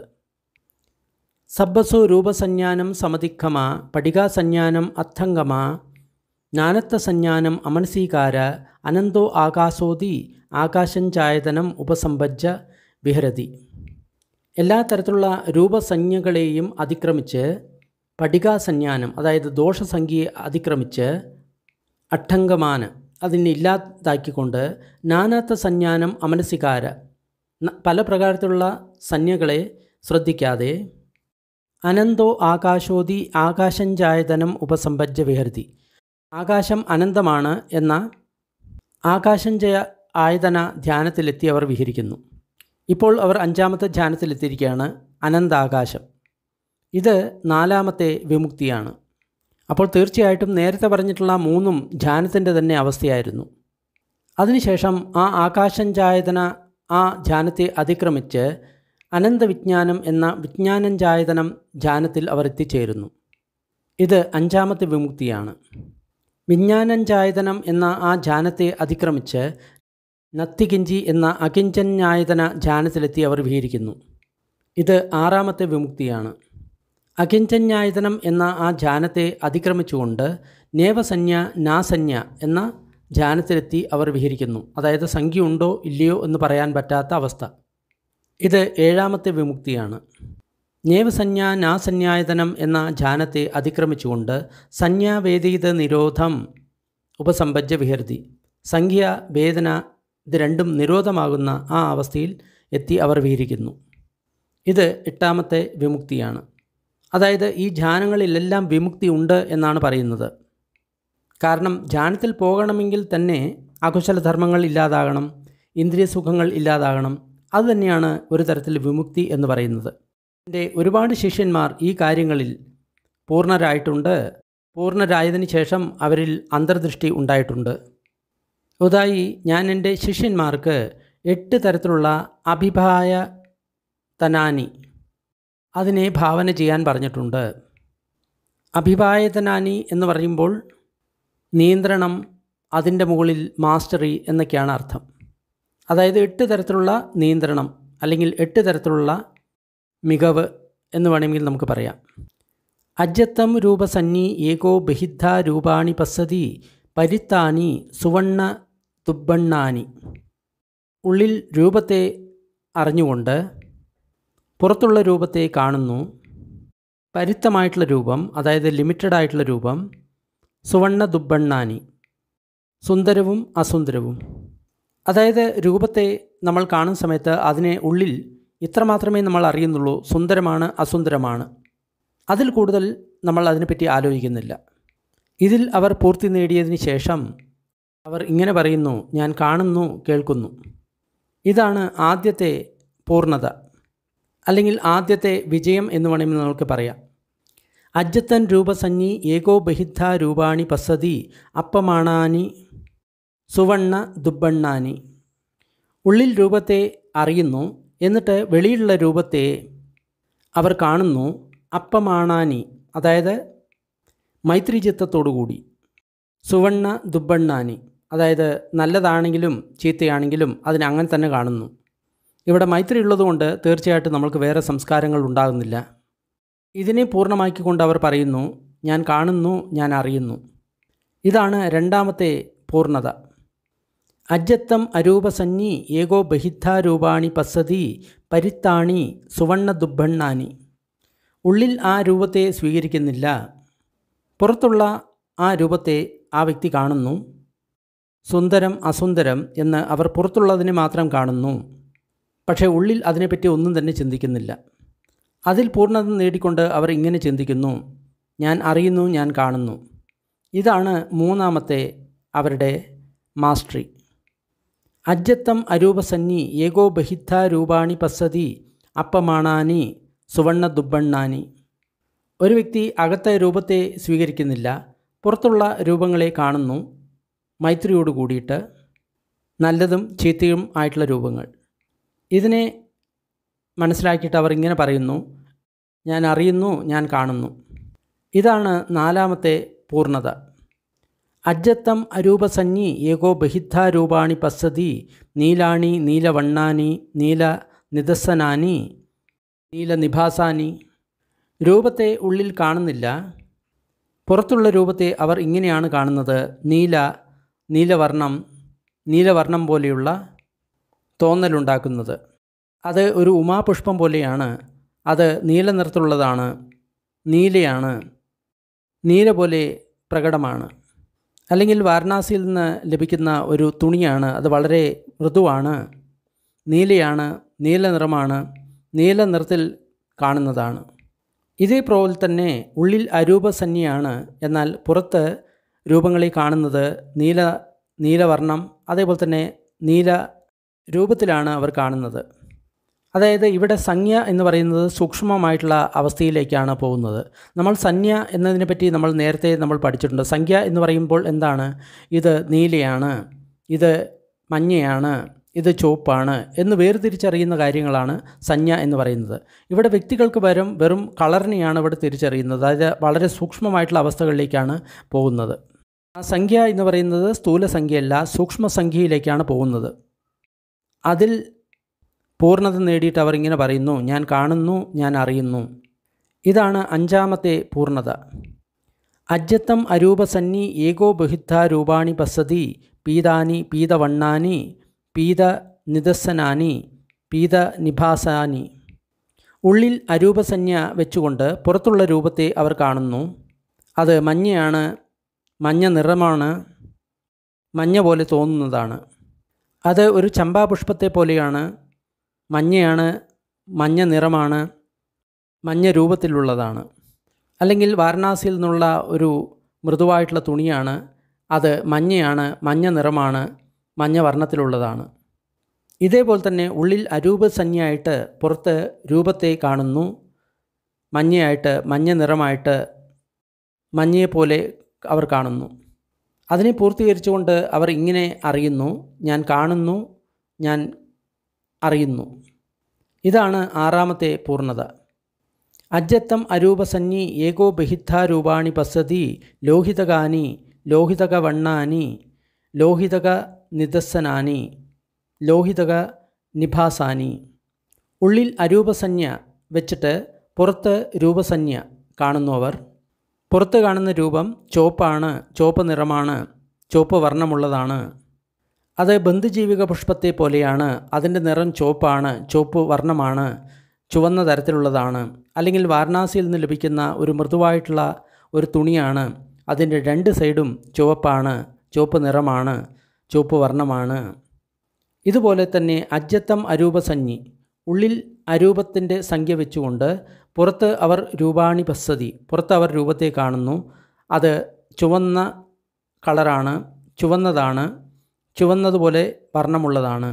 [SPEAKER 1] സബ്ബസോ രൂപസഞ്ജാനം സമതിക്ഖമ പടികാസഞ്ജാനം അർത്ഥംഗമ ജ്ഞാനത്വസഞ്ജാനം അമനസീകാര അനന്തോ ആകാശോതി ആകാശഞ്ചായതനം ഉപസംബജ്ജ വിഹരതി എല്ലാ തരത്തിലുള്ള രൂപസഞ്ജകളെയും അതിക്രമിച്ച് പടികാസഞ്ജാനം അതായത് ദോഷസംഖ്യയെ അതിക്രമിച്ച് അട്ടംഗമാന് അതിനെ ഇല്ലാതാക്കിക്കൊണ്ട് നാനാത്വ സഞ്ജാനം അമനസികാര പല പ്രകാരത്തിലുള്ള സഞ്ജകളെ ശ്രദ്ധിക്കാതെ അനന്തോ ആകാശോതി ആകാശം ജായതനം ഉപസമ്പജ്ജ വിഹർതി ആകാശം അനന്തമാണ് എന്ന ആകാശം ജയ ആയതന ധ്യാനത്തിലെത്തി അവർ വിഹരിക്കുന്നു ഇപ്പോൾ അവർ അഞ്ചാമത്തെ ധ്യാനത്തിലെത്തിയിരിക്കുകയാണ് അനന്താകാശം ഇത് നാലാമത്തെ വിമുക്തിയാണ് അപ്പോൾ തീർച്ചയായിട്ടും നേരത്തെ പറഞ്ഞിട്ടുള്ള മൂന്നും ധ്യാനത്തിൻ്റെ തന്നെ അവസ്ഥയായിരുന്നു അതിനുശേഷം ആ ആകാശം ജായതന ആ ധ്യാനത്തെ അതിക്രമിച്ച് അനന്തവിജ്ഞാനം എന്ന വിജ്ഞാനഞ്ചായതനം ധ്യാനത്തിൽ അവർ എത്തിച്ചേരുന്നു ഇത് അഞ്ചാമത്തെ വിമുക്തിയാണ് വിജ്ഞാനഞ്ചായതനം എന്ന ആ ധ്യാനത്തെ അതിക്രമിച്ച് നത്തികിഞ്ചി എന്ന അകിഞ്ചന്യായതന ധ്യാനത്തിലെത്തി അവർ വിഹരിക്കുന്നു ഇത് ആറാമത്തെ വിമുക്തിയാണ് അകിഞ്ചന്യായതനം എന്ന ആ ധ്യാനത്തെ അതിക്രമിച്ചുകൊണ്ട് നേവസന്യ നാസന്യ എന്ന ധ്യാനത്തിലെത്തി അവർ വിഹരിക്കുന്നു അതായത് സംഖ്യ ഉണ്ടോ ഇല്ലയോ എന്ന് പറയാൻ പറ്റാത്ത അവസ്ഥ ഇത് ഏഴാമത്തെ വിമുക്തിയാണ് ജ്ഞേവസഞ്ജ നാസന്യായതനം എന്ന ധ്യാനത്തെ അതിക്രമിച്ചുകൊണ്ട് സഞ്ജാവേദീത നിരോധം ഉപസമ്പജ്ജ വിഹർതി സംഖ്യ വേദന ഇത് രണ്ടും നിരോധമാകുന്ന ആ അവസ്ഥയിൽ എത്തി അവർ വീരിക്കുന്നു ഇത് എട്ടാമത്തെ വിമുക്തിയാണ് അതായത് ഈ ധ്യാനങ്ങളിലെല്ലാം വിമുക്തി ഉണ്ട് എന്നാണ് പറയുന്നത് കാരണം ധ്യാനത്തിൽ പോകണമെങ്കിൽ തന്നെ അകുശലധർമ്മങ്ങൾ ഇല്ലാതാകണം ഇന്ദ്രിയസുഖങ്ങൾ ഇല്ലാതാകണം അതുതന്നെയാണ് ഒരു തരത്തിൽ വിമുക്തി എന്ന് പറയുന്നത് എൻ്റെ ഒരുപാട് ശിഷ്യന്മാർ ഈ കാര്യങ്ങളിൽ പൂർണ്ണരായിട്ടുണ്ട് പൂർണ്ണരായതിനു ശേഷം അവരിൽ അന്തർദൃഷ്ടി ഉണ്ടായിട്ടുണ്ട് ഉതായി ഞാൻ എൻ്റെ ശിഷ്യന്മാർക്ക് എട്ട് തരത്തിലുള്ള അഭിപ്രായ തനാനി അതിനെ ഭാവന ചെയ്യാൻ പറഞ്ഞിട്ടുണ്ട് അഭിഭായതനാനി എന്ന് പറയുമ്പോൾ നിയന്ത്രണം അതിൻ്റെ മുകളിൽ മാസ്റ്ററി എന്നൊക്കെയാണ് അർത്ഥം അതായത് എട്ട് തരത്തിലുള്ള നിയന്ത്രണം അല്ലെങ്കിൽ എട്ട് തരത്തിലുള്ള മികവ് എന്ന് വേണമെങ്കിൽ നമുക്ക് പറയാം അജത്തം രൂപസന്നി ഏകോ ബഹിദ്ധ രൂപാണി പസതി പരിത്താനി സുവണ്ണ തുബ്ബണ്ണാനി ഉള്ളിൽ രൂപത്തെ അറിഞ്ഞുകൊണ്ട് പുറത്തുള്ള രൂപത്തെ കാണുന്നു പരുത്തമായിട്ടുള്ള രൂപം അതായത് ലിമിറ്റഡ് ആയിട്ടുള്ള രൂപം സുവണ്ണ ദുബ്ബണ്ണാനി സുന്ദരവും അസുന്ദരവും അതായത് രൂപത്തെ നമ്മൾ കാണുന്ന സമയത്ത് അതിനെ ഉള്ളിൽ ഇത്രമാത്രമേ നമ്മൾ അറിയുന്നുള്ളൂ സുന്ദരമാണ് അസുന്ദരമാണ് അതിൽ കൂടുതൽ നമ്മൾ അതിനെപ്പറ്റി ആലോചിക്കുന്നില്ല ഇതിൽ അവർ പൂർത്തി നേടിയതിന് ശേഷം അവർ ഇങ്ങനെ പറയുന്നു ഞാൻ കാണുന്നു കേൾക്കുന്നു ഇതാണ് ആദ്യത്തെ പൂർണ്ണത അല്ലെങ്കിൽ ആദ്യത്തെ വിജയം എന്ന് വേണമെങ്കിൽ നമുക്ക് പറയാം അജ്ജത്തൻ രൂപസഞ്ജി ഏകോ ബഹിദ്ധ രൂപാണി പസതി അപ്പമാണാനി സുവണ്ണ ദുബണ്ണാനി ഉള്ളിൽ രൂപത്തെ അറിയുന്നു എന്നിട്ട് വെളിയിലുള്ള രൂപത്തെ അവർ കാണുന്നു അപ്പമാണാനി അതായത് മൈത്രിചിത്തത്തോടുകൂടി സുവണ്ണ ദുബണ്ണാനി അതായത് നല്ലതാണെങ്കിലും ചീത്തയാണെങ്കിലും അതിനെ അങ്ങനെ തന്നെ കാണുന്നു ഇവിടെ മൈത്രി ഉള്ളതുകൊണ്ട് തീർച്ചയായിട്ടും നമ്മൾക്ക് വേറെ സംസ്കാരങ്ങൾ ഉണ്ടാകുന്നില്ല ഇതിനെ പൂർണ്ണമാക്കിക്കൊണ്ട് അവർ പറയുന്നു ഞാൻ കാണുന്നു ഞാൻ അറിയുന്നു ഇതാണ് രണ്ടാമത്തെ പൂർണ്ണത അജത്തം അരൂപസന്നി ഏകോ ബഹിദ്ധാരൂപാണി പസതി പരിത്താണി സുവർണദുബ്ബണ്ണാനി ഉള്ളിൽ ആ രൂപത്തെ സ്വീകരിക്കുന്നില്ല പുറത്തുള്ള ആ രൂപത്തെ ആ വ്യക്തി കാണുന്നു സുന്ദരം അസുന്ദരം എന്ന് അവർ പുറത്തുള്ളതിനെ മാത്രം കാണുന്നു പക്ഷേ ഉള്ളിൽ അതിനെപ്പറ്റി ഒന്നും തന്നെ ചിന്തിക്കുന്നില്ല അതിൽ പൂർണ്ണത നേടിക്കൊണ്ട് അവർ ഇങ്ങനെ ചിന്തിക്കുന്നു ഞാൻ അറിയുന്നു ഞാൻ കാണുന്നു ഇതാണ് മൂന്നാമത്തെ അവരുടെ മാസ്റ്ററി അജ്ജത്തം അരൂപസന്നി ഏകോ ബഹിദ്ധാരൂപാണി പസതി പസ്സതി അപ്പമാണാനി ദുബ്ബണ്ണാനി ഒരു വ്യക്തി അകത്തെ രൂപത്തെ സ്വീകരിക്കുന്നില്ല പുറത്തുള്ള രൂപങ്ങളെ കാണുന്നു മൈത്രിയോട് കൂടിയിട്ട് നല്ലതും ചീത്തയും ആയിട്ടുള്ള രൂപങ്ങൾ ഇതിനെ മനസ്സിലാക്കിയിട്ട് അവർ ഇങ്ങനെ പറയുന്നു ഞാൻ അറിയുന്നു ഞാൻ കാണുന്നു ഇതാണ് നാലാമത്തെ പൂർണ്ണത അജത്തം അരൂപസഞ്ജി ഏകോ ബഹിദ്ധാരൂപാണി പസതി നീലാണി നീലവണ്ണാനി നീല നിദസ്സനാനി നീലനിഭാസാനി രൂപത്തെ ഉള്ളിൽ കാണുന്നില്ല പുറത്തുള്ള രൂപത്തെ അവർ ഇങ്ങനെയാണ് കാണുന്നത് നീല നീലവർണം നീലവർണം പോലെയുള്ള തോന്നലുണ്ടാക്കുന്നത് അത് ഒരു ഉമാപുഷ്പം പോലെയാണ് അത് നീല നിറത്തുള്ളതാണ് നീലയാണ് നീല പോലെ പ്രകടമാണ് അല്ലെങ്കിൽ വാരണാസിയിൽ നിന്ന് ലഭിക്കുന്ന ഒരു തുണിയാണ് അത് വളരെ മൃദുവാണ് നീലയാണ് നീല നിറമാണ് നീല നിറത്തിൽ കാണുന്നതാണ് ഇതേപോലെ തന്നെ ഉള്ളിൽ അരൂപസന്യാണ് എന്നാൽ പുറത്ത് രൂപങ്ങളിൽ കാണുന്നത് നീല നീലവർണ്ണം അതേപോലെ തന്നെ നീല രൂപത്തിലാണ് അവർ കാണുന്നത് അതായത് ഇവിടെ സംജ്ഞ എന്ന് പറയുന്നത് സൂക്ഷ്മമായിട്ടുള്ള അവസ്ഥയിലേക്കാണ് പോകുന്നത് നമ്മൾ സന്യ എന്നതിനെപ്പറ്റി നമ്മൾ നേരത്തെ നമ്മൾ പഠിച്ചിട്ടുണ്ട് സംഖ്യ എന്ന് പറയുമ്പോൾ എന്താണ് ഇത് നീലയാണ് ഇത് മഞ്ഞയാണ് ഇത് ചുവപ്പാണ് എന്ന് വേർതിരിച്ചറിയുന്ന കാര്യങ്ങളാണ് സന്യ എന്ന് പറയുന്നത് ഇവിടെ വ്യക്തികൾക്ക് വരും വെറും കളറിനെയാണ് ഇവിടെ തിരിച്ചറിയുന്നത് അതായത് വളരെ സൂക്ഷ്മമായിട്ടുള്ള അവസ്ഥകളിലേക്കാണ് പോകുന്നത് ആ സംഖ്യ എന്ന് പറയുന്നത് സ്ഥൂല സംഖ്യയല്ല സൂക്ഷ്മ പോകുന്നത് അതിൽ പൂർണ്ണത നേടിയിട്ട് അവർ ഇങ്ങനെ പറയുന്നു ഞാൻ കാണുന്നു ഞാൻ അറിയുന്നു ഇതാണ് അഞ്ചാമത്തെ പൂർണ്ണത അജ്ജത്തം അരൂപസന്നി ഏകോ ബഹിദ്ധ പസതി പീതാനി പീതവണ്ണാനി പീത നിദസ്സനാനി പീത നിഭാസാനി ഉള്ളിൽ അരൂപസഞ്ജ വെച്ചുകൊണ്ട് പുറത്തുള്ള രൂപത്തെ അവർ കാണുന്നു അത് മഞ്ഞയാണ് മഞ്ഞ നിറമാണ് മഞ്ഞ പോലെ തോന്നുന്നതാണ് അത് ഒരു ചമ്പാപുഷ്പത്തെ പോലെയാണ് മഞ്ഞയാണ് മഞ്ഞ നിറമാണ് മഞ്ഞ രൂപത്തിലുള്ളതാണ് അല്ലെങ്കിൽ വാരണാസിയിൽ നിന്നുള്ള ഒരു മൃദുവായിട്ടുള്ള തുണിയാണ് അത് മഞ്ഞയാണ് മഞ്ഞ നിറമാണ് മഞ്ഞ വർണ്ണത്തിലുള്ളതാണ് ഇതേപോലെ തന്നെ ഉള്ളിൽ അരൂപസഞ്ജയായിട്ട് പുറത്ത് രൂപത്തെ കാണുന്നു മഞ്ഞയായിട്ട് മഞ്ഞ നിറമായിട്ട് മഞ്ഞയെപ്പോലെ അവർ കാണുന്നു അതിനെ പൂർത്തീകരിച്ചുകൊണ്ട് അവർ ഇങ്ങനെ അറിയുന്നു ഞാൻ കാണുന്നു ഞാൻ അറിയുന്നു ഇതാണ് ആറാമത്തെ പൂർണ്ണത അജ്ജത്തം അരൂപസഞ്ജി ഏകോ ബഹിദ്ധാരൂപാണി പസതി ലോഹിതകാനി ലോഹിതക വണ്ണാനി ലോഹിതക നിദസ്സനാനി ലോഹിതക നിഭാസാനി ഉള്ളിൽ അരൂപസഞ്ജ വെച്ചിട്ട് പുറത്ത് രൂപസഞ്ജ കാണുന്നവർ പുറത്ത് കാണുന്ന രൂപം ചോപ്പാണ് ചോപ്പ് നിറമാണ് ചോപ്പ് വർണ്ണമുള്ളതാണ് അത് ബന്ധുജീവിക പുഷ്പത്തെ പോലെയാണ് അതിൻ്റെ നിറം ചുവപ്പാണ് ചുവപ്പ് വർണ്ണമാണ് ചുവന്ന തരത്തിലുള്ളതാണ് അല്ലെങ്കിൽ വാരണാസിയിൽ നിന്ന് ലഭിക്കുന്ന ഒരു മൃദുവായിട്ടുള്ള ഒരു തുണിയാണ് അതിൻ്റെ രണ്ട് സൈഡും ചുവപ്പാണ് ചുവപ്പ് നിറമാണ് ചുവപ്പ് വർണ്ണമാണ് ഇതുപോലെ തന്നെ അജ്ജത്തം അരൂപസഞ്ജി ഉള്ളിൽ അരൂപത്തിൻ്റെ സംഖ്യ വെച്ചുകൊണ്ട് പുറത്ത് അവർ രൂപാണി പസ്സതി പുറത്ത് അവർ രൂപത്തെ കാണുന്നു അത് ചുവന്ന കളറാണ് ചുവന്നതാണ് ചുവന്നതുപോലെ വർണ്ണമുള്ളതാണ്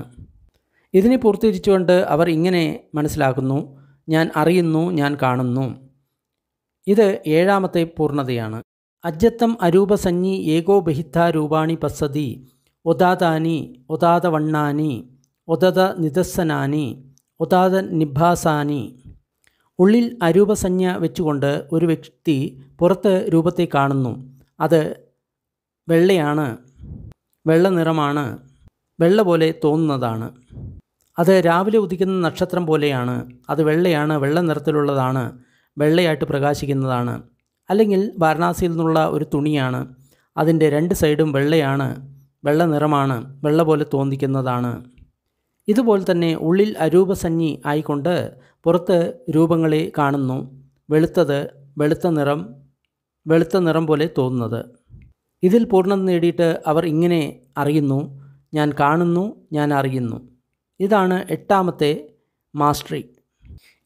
[SPEAKER 1] ഇതിനെ പൂർത്തീകരിച്ചുകൊണ്ട് അവർ ഇങ്ങനെ മനസ്സിലാക്കുന്നു ഞാൻ അറിയുന്നു ഞാൻ കാണുന്നു ഇത് ഏഴാമത്തെ പൂർണ്ണതയാണ് അജ്ജത്തം അരൂപസഞ്ജി ഏകോബഹിത്ത രൂപാണി പസതി ഒതാതാനി ഒതാതവണ്ണാനി ഒതത നിദസ്സനാനി ഒതാത നിഭാസാനി ഉള്ളിൽ അരൂപസഞ്ജ വെച്ചുകൊണ്ട് ഒരു വ്യക്തി പുറത്ത് രൂപത്തെ കാണുന്നു അത് വെള്ളയാണ് വെള്ള നിറമാണ് വെള്ള പോലെ തോന്നുന്നതാണ് അത് രാവിലെ ഉദിക്കുന്ന നക്ഷത്രം പോലെയാണ് അത് വെള്ളയാണ് വെള്ള നിറത്തിലുള്ളതാണ് വെള്ളയായിട്ട് പ്രകാശിക്കുന്നതാണ് അല്ലെങ്കിൽ വാരണാസിയിൽ നിന്നുള്ള ഒരു തുണിയാണ് അതിൻ്റെ രണ്ട് സൈഡും വെള്ളയാണ് വെള്ള നിറമാണ് വെള്ള പോലെ തോന്നിക്കുന്നതാണ് ഇതുപോലെ തന്നെ ഉള്ളിൽ അരൂപസഞ്ജി ആയിക്കൊണ്ട് പുറത്ത് രൂപങ്ങളെ കാണുന്നു വെളുത്തത് വെളുത്ത നിറം വെളുത്ത നിറം പോലെ തോന്നുന്നത് ഇതിൽ പൂർണ്ണത നേടിയിട്ട് അവർ ഇങ്ങനെ അറിയുന്നു ഞാൻ കാണുന്നു ഞാൻ അറിയുന്നു ഇതാണ് എട്ടാമത്തെ മാസ്റ്ററി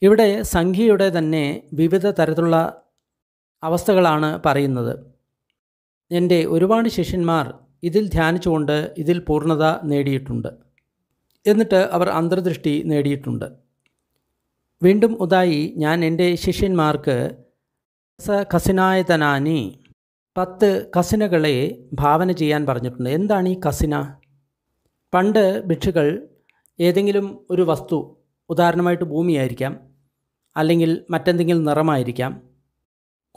[SPEAKER 1] ഇവിടെ സംഖ്യയുടെ തന്നെ വിവിധ തരത്തിലുള്ള അവസ്ഥകളാണ് പറയുന്നത് എൻ്റെ ഒരുപാട് ശിഷ്യന്മാർ ഇതിൽ ധ്യാനിച്ചുകൊണ്ട് ഇതിൽ പൂർണ്ണത നേടിയിട്ടുണ്ട് എന്നിട്ട് അവർ അന്തർദൃഷ്ടി നേടിയിട്ടുണ്ട് വീണ്ടും ഉദായി ഞാൻ എൻ്റെ ശിഷ്യന്മാർക്ക് സ ഖസിനായതനാനി പത്ത് കസിനകളെ ഭാവന ചെയ്യാൻ പറഞ്ഞിട്ടുണ്ട് എന്താണ് ഈ കസിന പണ്ട് ഭിക്ഷുകൾ ഏതെങ്കിലും ഒരു വസ്തു ഉദാഹരണമായിട്ട് ഭൂമിയായിരിക്കാം അല്ലെങ്കിൽ മറ്റെന്തെങ്കിലും നിറമായിരിക്കാം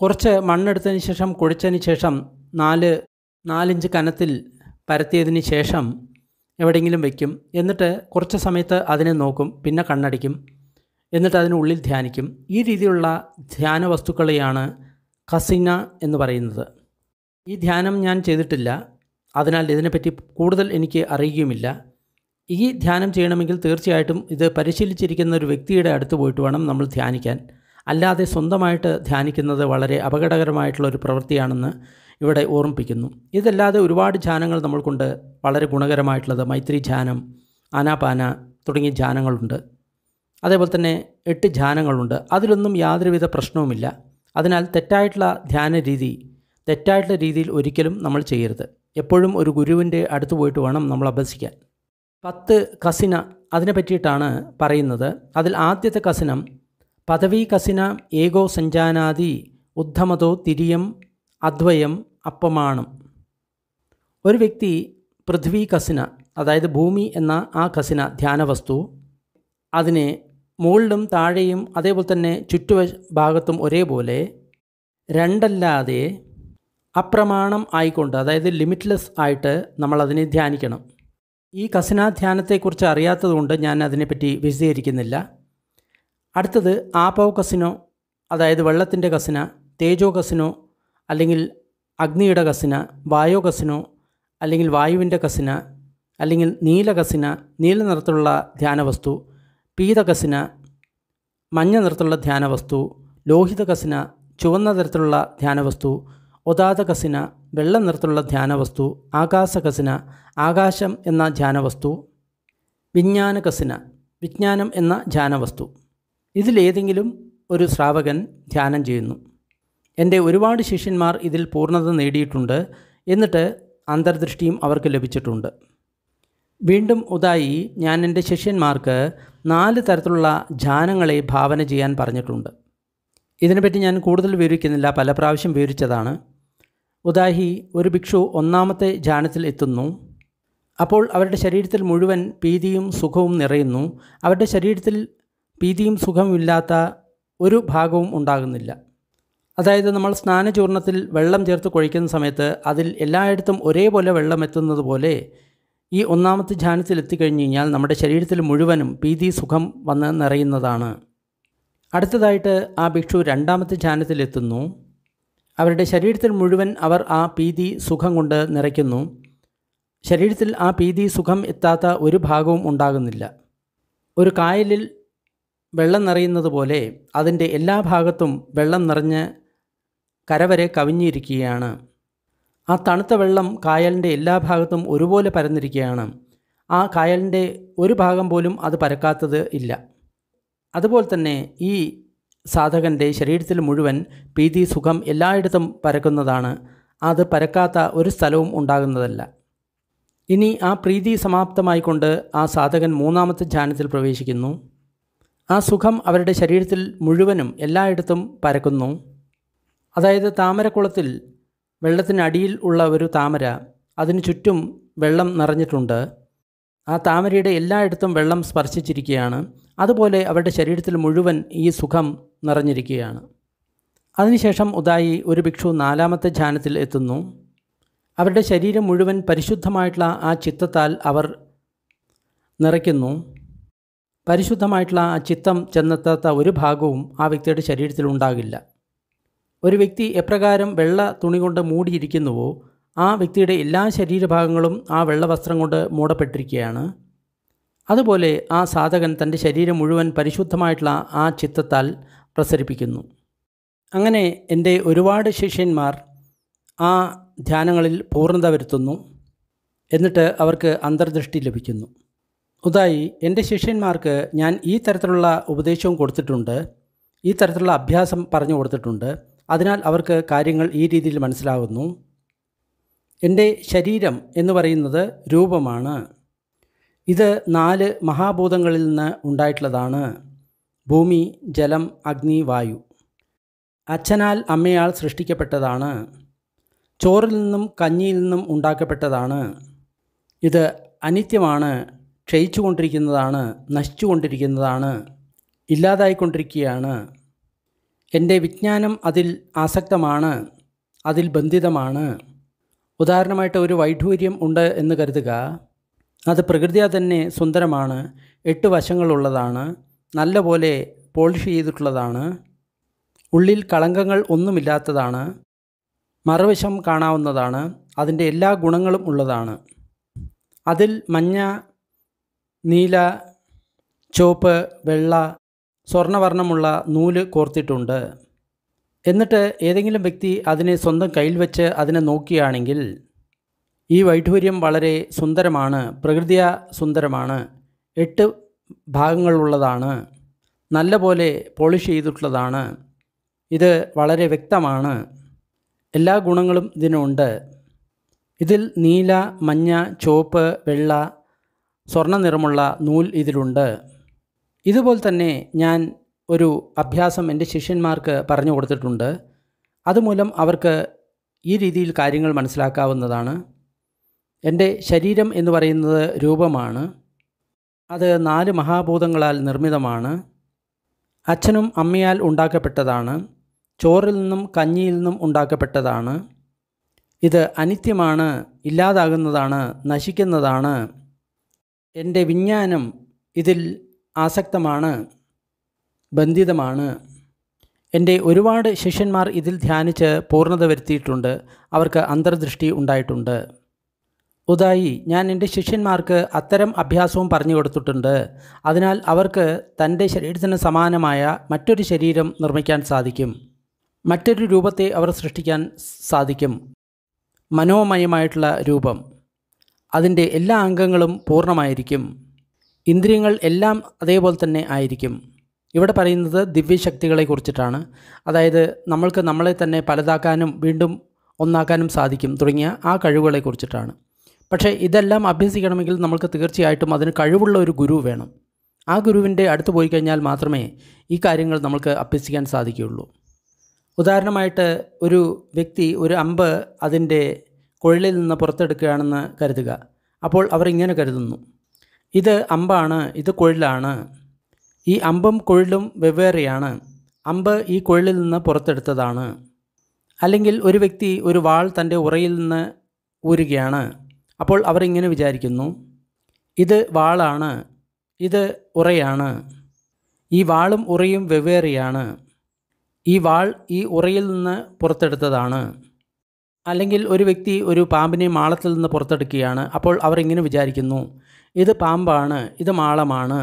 [SPEAKER 1] കുറച്ച് മണ്ണെടുത്തതിന് ശേഷം കുഴിച്ചതിന് ശേഷം നാല് നാലിഞ്ച് കനത്തിൽ പരത്തിയതിന് ശേഷം എവിടെയെങ്കിലും വയ്ക്കും എന്നിട്ട് കുറച്ച് സമയത്ത് അതിനെ നോക്കും പിന്നെ കണ്ണടിക്കും എന്നിട്ട് അതിനുള്ളിൽ ധ്യാനിക്കും ഈ രീതിയിലുള്ള ധ്യാന വസ്തുക്കളെയാണ് കസിന എന്ന് പറയുന്നത് ഈ ധ്യാനം ഞാൻ ചെയ്തിട്ടില്ല അതിനാൽ ഇതിനെപ്പറ്റി കൂടുതൽ എനിക്ക് അറിയുകയുമില്ല ഈ ധ്യാനം ചെയ്യണമെങ്കിൽ തീർച്ചയായിട്ടും ഇത് പരിശീലിച്ചിരിക്കുന്ന ഒരു വ്യക്തിയുടെ അടുത്ത് പോയിട്ട് വേണം നമ്മൾ ധ്യാനിക്കാൻ അല്ലാതെ സ്വന്തമായിട്ട് ധ്യാനിക്കുന്നത് വളരെ അപകടകരമായിട്ടുള്ള ഒരു പ്രവൃത്തിയാണെന്ന് ഇവിടെ ഓർമ്മിപ്പിക്കുന്നു ഇതല്ലാതെ ഒരുപാട് ധ്യാനങ്ങൾ നമ്മൾക്കുണ്ട് വളരെ ഗുണകരമായിട്ടുള്ളത് മൈത്രി ധ്യാനം ആനാപാന തുടങ്ങിയ ധ്യാനങ്ങളുണ്ട് അതേപോലെ തന്നെ എട്ട് ധ്യാനങ്ങളുണ്ട് അതിലൊന്നും യാതൊരുവിധ പ്രശ്നവുമില്ല അതിനാൽ തെറ്റായിട്ടുള്ള ധ്യാന രീതി തെറ്റായിട്ടുള്ള രീതിയിൽ ഒരിക്കലും നമ്മൾ ചെയ്യരുത് എപ്പോഴും ഒരു ഗുരുവിൻ്റെ അടുത്ത് പോയിട്ട് വേണം നമ്മൾ അഭ്യസിക്കാൻ പത്ത് കസിന അതിനെ പറ്റിയിട്ടാണ് പറയുന്നത് അതിൽ ആദ്യത്തെ കസിനം പദവി കസിന ഏകോ സഞ്ചാനാദി ഉദ്ധമതോ തിരിയം അദ്വയം അപ്പമാണം ഒരു വ്യക്തി പൃഥ്വി കസിന അതായത് ഭൂമി എന്ന ആ കസിന ധ്യാനവസ്തു അതിനെ മുകളിലും താഴെയും അതേപോലെ തന്നെ ഭാഗത്തും ഒരേപോലെ രണ്ടല്ലാതെ അപ്രമാണം ആയിക്കൊണ്ട് അതായത് ലിമിറ്റ്ലെസ് ആയിട്ട് നമ്മൾ അതിനെ ധ്യാനിക്കണം ഈ കസിനാധ്യാനത്തെക്കുറിച്ച് അറിയാത്തതുകൊണ്ട് ഞാൻ അതിനെപ്പറ്റി വിശദീകരിക്കുന്നില്ല അടുത്തത് ആപവ് കസിനോ അതായത് വെള്ളത്തിൻ്റെ കസിന തേജോ കസിനോ അല്ലെങ്കിൽ അഗ്നിയുടെ കസിന വായോ കസിനോ അല്ലെങ്കിൽ വായുവിൻ്റെ കസിന അല്ലെങ്കിൽ നീല കസിന നീല നിറത്തിലുള്ള വസ്തു പീത കസിന മഞ്ഞ നിറത്തിലുള്ള വസ്തു ലോഹിത കസിന ചുവന്ന തരത്തിലുള്ള വസ്തു ഒതാതകസിന വെള്ള നിറത്തിലുള്ള ധ്യാനവസ്തു ആകാശകസിന ആകാശം എന്ന ധ്യാനവസ്തു വിജ്ഞാനകസിന വിജ്ഞാനം എന്ന ധ്യാനവസ്തു ഇതിലേതെങ്കിലും ഒരു ശ്രാവകൻ ധ്യാനം ചെയ്യുന്നു എൻ്റെ ഒരുപാട് ശിഷ്യന്മാർ ഇതിൽ പൂർണ്ണത നേടിയിട്ടുണ്ട് എന്നിട്ട് അന്തർദൃഷ്ടിയും അവർക്ക് ലഭിച്ചിട്ടുണ്ട് വീണ്ടും ഉദായി ഞാൻ എൻ്റെ ശിഷ്യന്മാർക്ക് നാല് തരത്തിലുള്ള ധ്യാനങ്ങളെ ഭാവന ചെയ്യാൻ പറഞ്ഞിട്ടുണ്ട് ഇതിനെപ്പറ്റി ഞാൻ കൂടുതൽ വിവരിക്കുന്നില്ല പല പ്രാവശ്യം വിവരിച്ചതാണ് ഉദാഹി ഒരു ഭിക്ഷു ഒന്നാമത്തെ ജാനത്തിൽ എത്തുന്നു അപ്പോൾ അവരുടെ ശരീരത്തിൽ മുഴുവൻ പീതിയും സുഖവും നിറയുന്നു അവരുടെ ശരീരത്തിൽ പീതിയും സുഖമില്ലാത്ത ഒരു ഭാഗവും ഉണ്ടാകുന്നില്ല അതായത് നമ്മൾ സ്നാനചൂർണത്തിൽ വെള്ളം ചേർത്ത് കുഴിക്കുന്ന സമയത്ത് അതിൽ എല്ലായിടത്തും ഒരേപോലെ വെള്ളം എത്തുന്നത് പോലെ ഈ ഒന്നാമത്തെ ധ്യാനത്തിൽ എത്തിക്കഴിഞ്ഞു കഴിഞ്ഞാൽ നമ്മുടെ ശരീരത്തിൽ മുഴുവനും പീതി സുഖം വന്ന് നിറയുന്നതാണ് അടുത്തതായിട്ട് ആ ഭിക്ഷു രണ്ടാമത്തെ ധ്യാനത്തിലെത്തുന്നു അവരുടെ ശരീരത്തിൽ മുഴുവൻ അവർ ആ പീതി സുഖം കൊണ്ട് നിറയ്ക്കുന്നു ശരീരത്തിൽ ആ പീതി സുഖം എത്താത്ത ഒരു ഭാഗവും ഉണ്ടാകുന്നില്ല ഒരു കായലിൽ വെള്ളം നിറയുന്നത് പോലെ അതിൻ്റെ എല്ലാ ഭാഗത്തും വെള്ളം നിറഞ്ഞ് കരവരെ കവിഞ്ഞിരിക്കുകയാണ് ആ തണുത്ത വെള്ളം കായലിൻ്റെ എല്ലാ ഭാഗത്തും ഒരുപോലെ പരന്നിരിക്കുകയാണ് ആ കായലിൻ്റെ ഒരു ഭാഗം പോലും അത് പരക്കാത്തത് ഇല്ല അതുപോലെ തന്നെ ഈ സാധകൻ്റെ ശരീരത്തിൽ മുഴുവൻ പ്രീതി സുഖം എല്ലായിടത്തും പരക്കുന്നതാണ് അത് പരക്കാത്ത ഒരു സ്ഥലവും ഉണ്ടാകുന്നതല്ല ഇനി ആ പ്രീതി സമാപ്തമായിക്കൊണ്ട് ആ സാധകൻ മൂന്നാമത്തെ ധ്യാനത്തിൽ പ്രവേശിക്കുന്നു ആ സുഖം അവരുടെ ശരീരത്തിൽ മുഴുവനും എല്ലായിടത്തും പരക്കുന്നു അതായത് താമരക്കുളത്തിൽ വെള്ളത്തിനടിയിൽ ഉള്ള ഒരു താമര അതിന് ചുറ്റും വെള്ളം നിറഞ്ഞിട്ടുണ്ട് ആ താമരയുടെ എല്ലായിടത്തും വെള്ളം സ്പർശിച്ചിരിക്കുകയാണ് അതുപോലെ അവരുടെ ശരീരത്തിൽ മുഴുവൻ ഈ സുഖം നിറഞ്ഞിരിക്കുകയാണ് അതിനുശേഷം ഉദായി ഒരു ഭിക്ഷു നാലാമത്തെ ധ്യാനത്തിൽ എത്തുന്നു അവരുടെ ശരീരം മുഴുവൻ പരിശുദ്ധമായിട്ടുള്ള ആ ചിത്തത്താൽ അവർ നിറയ്ക്കുന്നു പരിശുദ്ധമായിട്ടുള്ള ആ ചിത്തം ചെന്നെത്താത്ത ഒരു ഭാഗവും ആ വ്യക്തിയുടെ ശരീരത്തിൽ ഉണ്ടാകില്ല ഒരു വ്യക്തി എപ്രകാരം വെള്ള തുണി കൊണ്ട് മൂടിയിരിക്കുന്നുവോ ആ വ്യക്തിയുടെ എല്ലാ ശരീരഭാഗങ്ങളും ആ വെള്ള വസ്ത്രം കൊണ്ട് മൂടപ്പെട്ടിരിക്കുകയാണ് അതുപോലെ ആ സാധകൻ തൻ്റെ ശരീരം മുഴുവൻ പരിശുദ്ധമായിട്ടുള്ള ആ ചിത്തത്താൽ പ്രസരിപ്പിക്കുന്നു അങ്ങനെ എൻ്റെ ഒരുപാട് ശിഷ്യന്മാർ ആ ധ്യാനങ്ങളിൽ പൂർണ്ണത വരുത്തുന്നു എന്നിട്ട് അവർക്ക് അന്തർദൃഷ്ടി ലഭിക്കുന്നു ഉതായി എൻ്റെ ശിഷ്യന്മാർക്ക് ഞാൻ ഈ തരത്തിലുള്ള ഉപദേശവും കൊടുത്തിട്ടുണ്ട് ഈ തരത്തിലുള്ള അഭ്യാസം പറഞ്ഞു കൊടുത്തിട്ടുണ്ട് അതിനാൽ അവർക്ക് കാര്യങ്ങൾ ഈ രീതിയിൽ മനസ്സിലാകുന്നു എൻ്റെ ശരീരം എന്ന് പറയുന്നത് രൂപമാണ് ഇത് നാല് മഹാഭൂതങ്ങളിൽ നിന്ന് ഉണ്ടായിട്ടുള്ളതാണ് ഭൂമി ജലം അഗ്നി വായു അച്ഛനാൽ അമ്മയാൽ സൃഷ്ടിക്കപ്പെട്ടതാണ് ചോറിൽ നിന്നും കഞ്ഞിയിൽ നിന്നും ഉണ്ടാക്കപ്പെട്ടതാണ് ഇത് അനിത്യമാണ് ക്ഷയിച്ചുകൊണ്ടിരിക്കുന്നതാണ് നശിച്ചുകൊണ്ടിരിക്കുന്നതാണ് ഇല്ലാതായിക്കൊണ്ടിരിക്കുകയാണ് എൻ്റെ വിജ്ഞാനം അതിൽ ആസക്തമാണ് അതിൽ ബന്ധിതമാണ് ഉദാഹരണമായിട്ട് ഒരു വൈഢൂര്യം ഉണ്ട് എന്ന് കരുതുക അത് പ്രകൃതിയാ തന്നെ സുന്ദരമാണ് എട്ട് വശങ്ങളുള്ളതാണ് നല്ലപോലെ പോളിഷ് ചെയ്തിട്ടുള്ളതാണ് ഉള്ളിൽ കളങ്കങ്ങൾ ഒന്നുമില്ലാത്തതാണ് മറുവശം കാണാവുന്നതാണ് അതിൻ്റെ എല്ലാ ഗുണങ്ങളും ഉള്ളതാണ് അതിൽ മഞ്ഞ നീല ചുവപ്പ് വെള്ള സ്വർണ്ണവർണ്ണമുള്ള നൂല് കോർത്തിട്ടുണ്ട് എന്നിട്ട് ഏതെങ്കിലും വ്യക്തി അതിനെ സ്വന്തം കയ്യിൽ വെച്ച് അതിനെ നോക്കുകയാണെങ്കിൽ ഈ വൈഢൂര്യം വളരെ സുന്ദരമാണ് പ്രകൃതിയ സുന്ദരമാണ് എട്ട് ഭാഗങ്ങളുള്ളതാണ് നല്ല പോലെ പോളിഷ് ചെയ്തിട്ടുള്ളതാണ് ഇത് വളരെ വ്യക്തമാണ് എല്ലാ ഗുണങ്ങളും ഇതിനുണ്ട് ഇതിൽ നീല മഞ്ഞ ചുവപ്പ് വെള്ള സ്വർണ്ണ നിറമുള്ള നൂൽ ഇതിലുണ്ട് ഇതുപോലെ തന്നെ ഞാൻ ഒരു അഭ്യാസം എൻ്റെ ശിഷ്യന്മാർക്ക് പറഞ്ഞു കൊടുത്തിട്ടുണ്ട് അതുമൂലം അവർക്ക് ഈ രീതിയിൽ കാര്യങ്ങൾ മനസ്സിലാക്കാവുന്നതാണ് എൻ്റെ ശരീരം എന്ന് പറയുന്നത് രൂപമാണ് അത് നാല് മഹാഭൂതങ്ങളാൽ നിർമ്മിതമാണ് അച്ഛനും അമ്മയാൽ ഉണ്ടാക്കപ്പെട്ടതാണ് ചോറിൽ നിന്നും കഞ്ഞിയിൽ നിന്നും ഉണ്ടാക്കപ്പെട്ടതാണ് ഇത് അനിത്യമാണ് ഇല്ലാതാകുന്നതാണ് നശിക്കുന്നതാണ് എൻ്റെ വിജ്ഞാനം ഇതിൽ ആസക്തമാണ് ബന്ധിതമാണ് എൻ്റെ ഒരുപാട് ശിഷ്യന്മാർ ഇതിൽ ധ്യാനിച്ച് പൂർണ്ണത വരുത്തിയിട്ടുണ്ട് അവർക്ക് അന്തർദൃഷ്ടി ഉണ്ടായിട്ടുണ്ട് ഉദായി ഞാൻ എൻ്റെ ശിഷ്യന്മാർക്ക് അത്തരം അഭ്യാസവും പറഞ്ഞു കൊടുത്തിട്ടുണ്ട് അതിനാൽ അവർക്ക് തൻ്റെ ശരീരത്തിന് സമാനമായ മറ്റൊരു ശരീരം നിർമ്മിക്കാൻ സാധിക്കും മറ്റൊരു രൂപത്തെ അവർ സൃഷ്ടിക്കാൻ സാധിക്കും മനോമയമായിട്ടുള്ള രൂപം അതിൻ്റെ എല്ലാ അംഗങ്ങളും പൂർണ്ണമായിരിക്കും ഇന്ദ്രിയങ്ങൾ എല്ലാം അതേപോലെ തന്നെ ആയിരിക്കും ഇവിടെ പറയുന്നത് ദിവ്യശക്തികളെ കുറിച്ചിട്ടാണ് അതായത് നമ്മൾക്ക് നമ്മളെ തന്നെ പലതാക്കാനും വീണ്ടും ഒന്നാക്കാനും സാധിക്കും തുടങ്ങിയ ആ കഴിവുകളെ കുറിച്ചിട്ടാണ് പക്ഷേ ഇതെല്ലാം അഭ്യസിക്കണമെങ്കിൽ നമുക്ക് തീർച്ചയായിട്ടും അതിന് കഴിവുള്ള ഒരു ഗുരു വേണം ആ ഗുരുവിൻ്റെ അടുത്ത് പോയി കഴിഞ്ഞാൽ മാത്രമേ ഈ കാര്യങ്ങൾ നമുക്ക് അഭ്യസിക്കാൻ സാധിക്കുകയുള്ളൂ ഉദാഹരണമായിട്ട് ഒരു വ്യക്തി ഒരു അമ്പ് അതിൻ്റെ കുഴലിൽ നിന്ന് പുറത്തെടുക്കുകയാണെന്ന് കരുതുക അപ്പോൾ അവർ ഇങ്ങനെ കരുതുന്നു ഇത് അമ്പാണ് ഇത് കുഴലാണ് ഈ അമ്പും കുഴലും വെവ്വേറെയാണ് അമ്പ് ഈ കുഴലിൽ നിന്ന് പുറത്തെടുത്തതാണ് അല്ലെങ്കിൽ ഒരു വ്യക്തി ഒരു വാൾ തൻ്റെ ഉറയിൽ നിന്ന് ഊരുകയാണ് അപ്പോൾ അവരിങ്ങനെ വിചാരിക്കുന്നു ഇത് വാളാണ് ഇത് ഉറയാണ് ഈ വാളും ഉറയും വെവ്വേറെയാണ് ഈ വാൾ ഈ ഉറയിൽ നിന്ന് പുറത്തെടുത്തതാണ് അല്ലെങ്കിൽ ഒരു വ്യക്തി ഒരു പാമ്പിനെ മാളത്തിൽ നിന്ന് പുറത്തെടുക്കുകയാണ് അപ്പോൾ അവർ ഇങ്ങനെ വിചാരിക്കുന്നു ഇത് പാമ്പാണ് ഇത് മാളമാണ്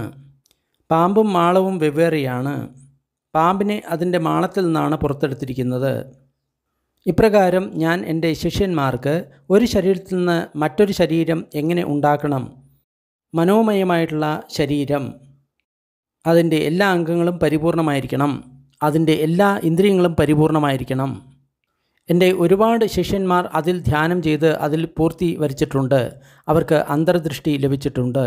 [SPEAKER 1] പാമ്പും മാളവും വെവ്വേറെയാണ് പാമ്പിനെ അതിൻ്റെ മാളത്തിൽ നിന്നാണ് പുറത്തെടുത്തിരിക്കുന്നത് ഇപ്രകാരം ഞാൻ എൻ്റെ ശിഷ്യന്മാർക്ക് ഒരു ശരീരത്തിൽ നിന്ന് മറ്റൊരു ശരീരം എങ്ങനെ ഉണ്ടാക്കണം മനോമയമായിട്ടുള്ള ശരീരം അതിൻ്റെ എല്ലാ അംഗങ്ങളും പരിപൂർണമായിരിക്കണം അതിൻ്റെ എല്ലാ ഇന്ദ്രിയങ്ങളും പരിപൂർണമായിരിക്കണം എൻ്റെ ഒരുപാട് ശിഷ്യന്മാർ അതിൽ ധ്യാനം ചെയ്ത് അതിൽ പൂർത്തി വരിച്ചിട്ടുണ്ട് അവർക്ക് അന്തർദൃഷ്ടി ലഭിച്ചിട്ടുണ്ട്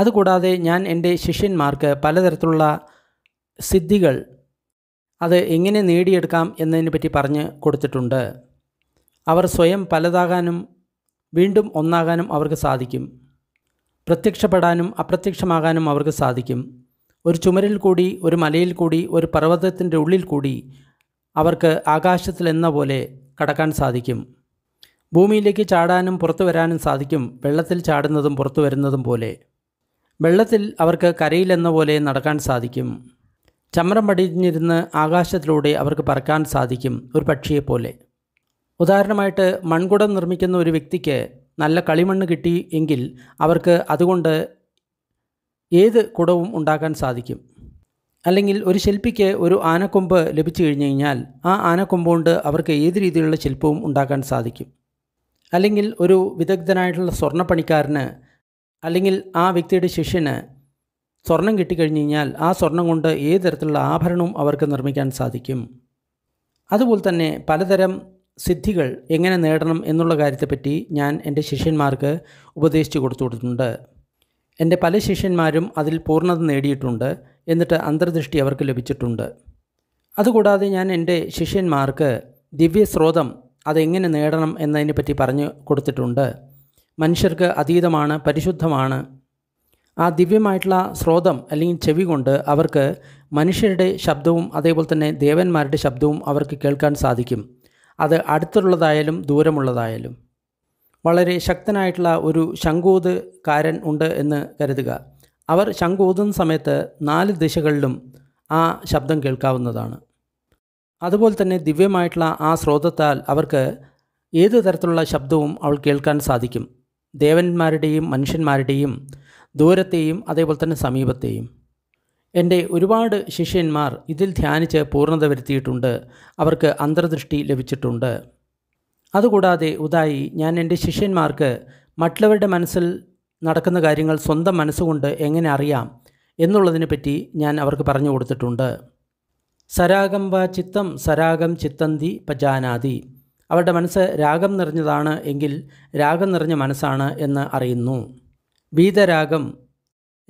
[SPEAKER 1] അതുകൂടാതെ ഞാൻ എൻ്റെ ശിഷ്യന്മാർക്ക് പലതരത്തിലുള്ള സിദ്ധികൾ അത് എങ്ങനെ നേടിയെടുക്കാം എന്നതിനെ പറ്റി പറഞ്ഞ് കൊടുത്തിട്ടുണ്ട് അവർ സ്വയം പലതാകാനും വീണ്ടും ഒന്നാകാനും അവർക്ക് സാധിക്കും പ്രത്യക്ഷപ്പെടാനും അപ്രത്യക്ഷമാകാനും അവർക്ക് സാധിക്കും ഒരു ചുമരിൽ കൂടി ഒരു മലയിൽ കൂടി ഒരു പർവ്വതത്തിൻ്റെ ഉള്ളിൽ കൂടി അവർക്ക് ആകാശത്തിൽ എന്ന പോലെ കടക്കാൻ സാധിക്കും ഭൂമിയിലേക്ക് ചാടാനും പുറത്തു വരാനും സാധിക്കും വെള്ളത്തിൽ ചാടുന്നതും പുറത്തു വരുന്നതും പോലെ വെള്ളത്തിൽ അവർക്ക് കരയിലെന്ന പോലെ നടക്കാൻ സാധിക്കും ചമരം പടിഞ്ഞിരുന്ന് ആകാശത്തിലൂടെ അവർക്ക് പറക്കാൻ സാധിക്കും ഒരു പക്ഷിയെപ്പോലെ ഉദാഹരണമായിട്ട് മൺകുടം നിർമ്മിക്കുന്ന ഒരു വ്യക്തിക്ക് നല്ല കളിമണ്ണ് കിട്ടി എങ്കിൽ അവർക്ക് അതുകൊണ്ട് ഏത് കുടവും ഉണ്ടാക്കാൻ സാധിക്കും അല്ലെങ്കിൽ ഒരു ശില്പിക്ക് ഒരു ആനക്കൊമ്പ് ലഭിച്ചു കഴിഞ്ഞു കഴിഞ്ഞാൽ ആ ആനക്കൊമ്പ് കൊണ്ട് അവർക്ക് ഏത് രീതിയിലുള്ള ശില്പവും ഉണ്ടാക്കാൻ സാധിക്കും അല്ലെങ്കിൽ ഒരു വിദഗ്ധനായിട്ടുള്ള സ്വർണ്ണപ്പണിക്കാരന് അല്ലെങ്കിൽ ആ വ്യക്തിയുടെ ശിഷ്യന് സ്വർണം കിട്ടിക്കഴിഞ്ഞ് കഴിഞ്ഞാൽ ആ സ്വർണം കൊണ്ട് ഏത് തരത്തിലുള്ള ആഭരണവും അവർക്ക് നിർമ്മിക്കാൻ സാധിക്കും അതുപോലെ തന്നെ പലതരം സിദ്ധികൾ എങ്ങനെ നേടണം എന്നുള്ള കാര്യത്തെപ്പറ്റി ഞാൻ എൻ്റെ ശിഷ്യന്മാർക്ക് ഉപദേശിച്ചു കൊടുത്തുകൊടുത്തിട്ടുണ്ട് എൻ്റെ പല ശിഷ്യന്മാരും അതിൽ പൂർണ്ണത നേടിയിട്ടുണ്ട് എന്നിട്ട് അന്തർദൃഷ്ടി അവർക്ക് ലഭിച്ചിട്ടുണ്ട് അതുകൂടാതെ ഞാൻ എൻ്റെ ശിഷ്യന്മാർക്ക് ദിവ്യസ്രോതം അതെങ്ങനെ നേടണം എന്നതിനെപ്പറ്റി പറഞ്ഞു കൊടുത്തിട്ടുണ്ട് മനുഷ്യർക്ക് അതീതമാണ് പരിശുദ്ധമാണ് ആ ദിവ്യമായിട്ടുള്ള സ്രോതം അല്ലെങ്കിൽ ചെവി കൊണ്ട് അവർക്ക് മനുഷ്യരുടെ ശബ്ദവും അതേപോലെ തന്നെ ദേവന്മാരുടെ ശബ്ദവും അവർക്ക് കേൾക്കാൻ സാധിക്കും അത് അടുത്തുള്ളതായാലും ദൂരമുള്ളതായാലും വളരെ ശക്തനായിട്ടുള്ള ഒരു ശംഖൂത് കാരൻ ഉണ്ട് എന്ന് കരുതുക അവർ ശംഖൂതുന്ന സമയത്ത് നാല് ദിശകളിലും ആ ശബ്ദം കേൾക്കാവുന്നതാണ് അതുപോലെ തന്നെ ദിവ്യമായിട്ടുള്ള ആ സ്രോതത്താൽ അവർക്ക് ഏത് തരത്തിലുള്ള ശബ്ദവും അവൾ കേൾക്കാൻ സാധിക്കും ദേവന്മാരുടെയും മനുഷ്യന്മാരുടെയും ദൂരത്തെയും അതേപോലെ തന്നെ സമീപത്തെയും എൻ്റെ ഒരുപാട് ശിഷ്യന്മാർ ഇതിൽ ധ്യാനിച്ച് പൂർണ്ണത വരുത്തിയിട്ടുണ്ട് അവർക്ക് അന്തർദൃഷ്ടി ലഭിച്ചിട്ടുണ്ട് അതുകൂടാതെ ഉദായി ഞാൻ എൻ്റെ ശിഷ്യന്മാർക്ക് മറ്റുള്ളവരുടെ മനസ്സിൽ നടക്കുന്ന കാര്യങ്ങൾ സ്വന്തം മനസ്സുകൊണ്ട് എങ്ങനെ അറിയാം എന്നുള്ളതിനെ പറ്റി ഞാൻ അവർക്ക് പറഞ്ഞു കൊടുത്തിട്ടുണ്ട് സരാഗം വ ചിത്തം സരാഗം ചിത്തന്തി പജാനാതി അവരുടെ മനസ്സ് രാഗം നിറഞ്ഞതാണ് എങ്കിൽ രാഗം നിറഞ്ഞ മനസ്സാണ് എന്ന് അറിയുന്നു ബീതരാഗം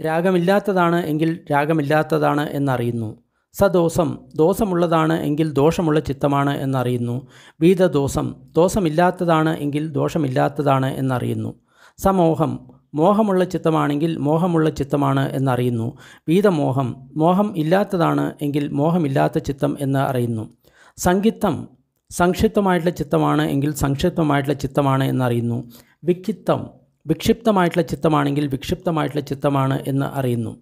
[SPEAKER 1] രാഗമില്ലാത്തതാണ് എങ്കിൽ രാഗമില്ലാത്തതാണ് എന്നറിയുന്നു സദോഷം ദോഷമുള്ളതാണ് എങ്കിൽ ദോഷമുള്ള ചിത്തമാണ് എന്നറിയുന്നു ബീതദോഷം ദോഷമില്ലാത്തതാണ് എങ്കിൽ ദോഷമില്ലാത്തതാണ് എന്നറിയുന്നു സമോഹം മോഹമുള്ള ചിത്തമാണെങ്കിൽ മോഹമുള്ള ചിത്തമാണ് എന്നറിയുന്നു ബീതമോഹം മോഹം ഇല്ലാത്തതാണ് എങ്കിൽ മോഹമില്ലാത്ത ചിത്തം എന്ന് അറിയുന്നു സംഗിത്തം സംക്ഷിപ്തമായിട്ടുള്ള ചിത്തമാണ് എങ്കിൽ സംക്ഷിപ്തമായിട്ടുള്ള ചിത്തമാണ് എന്നറിയുന്നു വിക്കിത്തം വിക്ഷിപ്തമായിട്ടുള്ള ചിത്തമാണെങ്കിൽ വിക്ഷിപ്തമായിട്ടുള്ള ചിത്തമാണ് എന്ന് അറിയുന്നു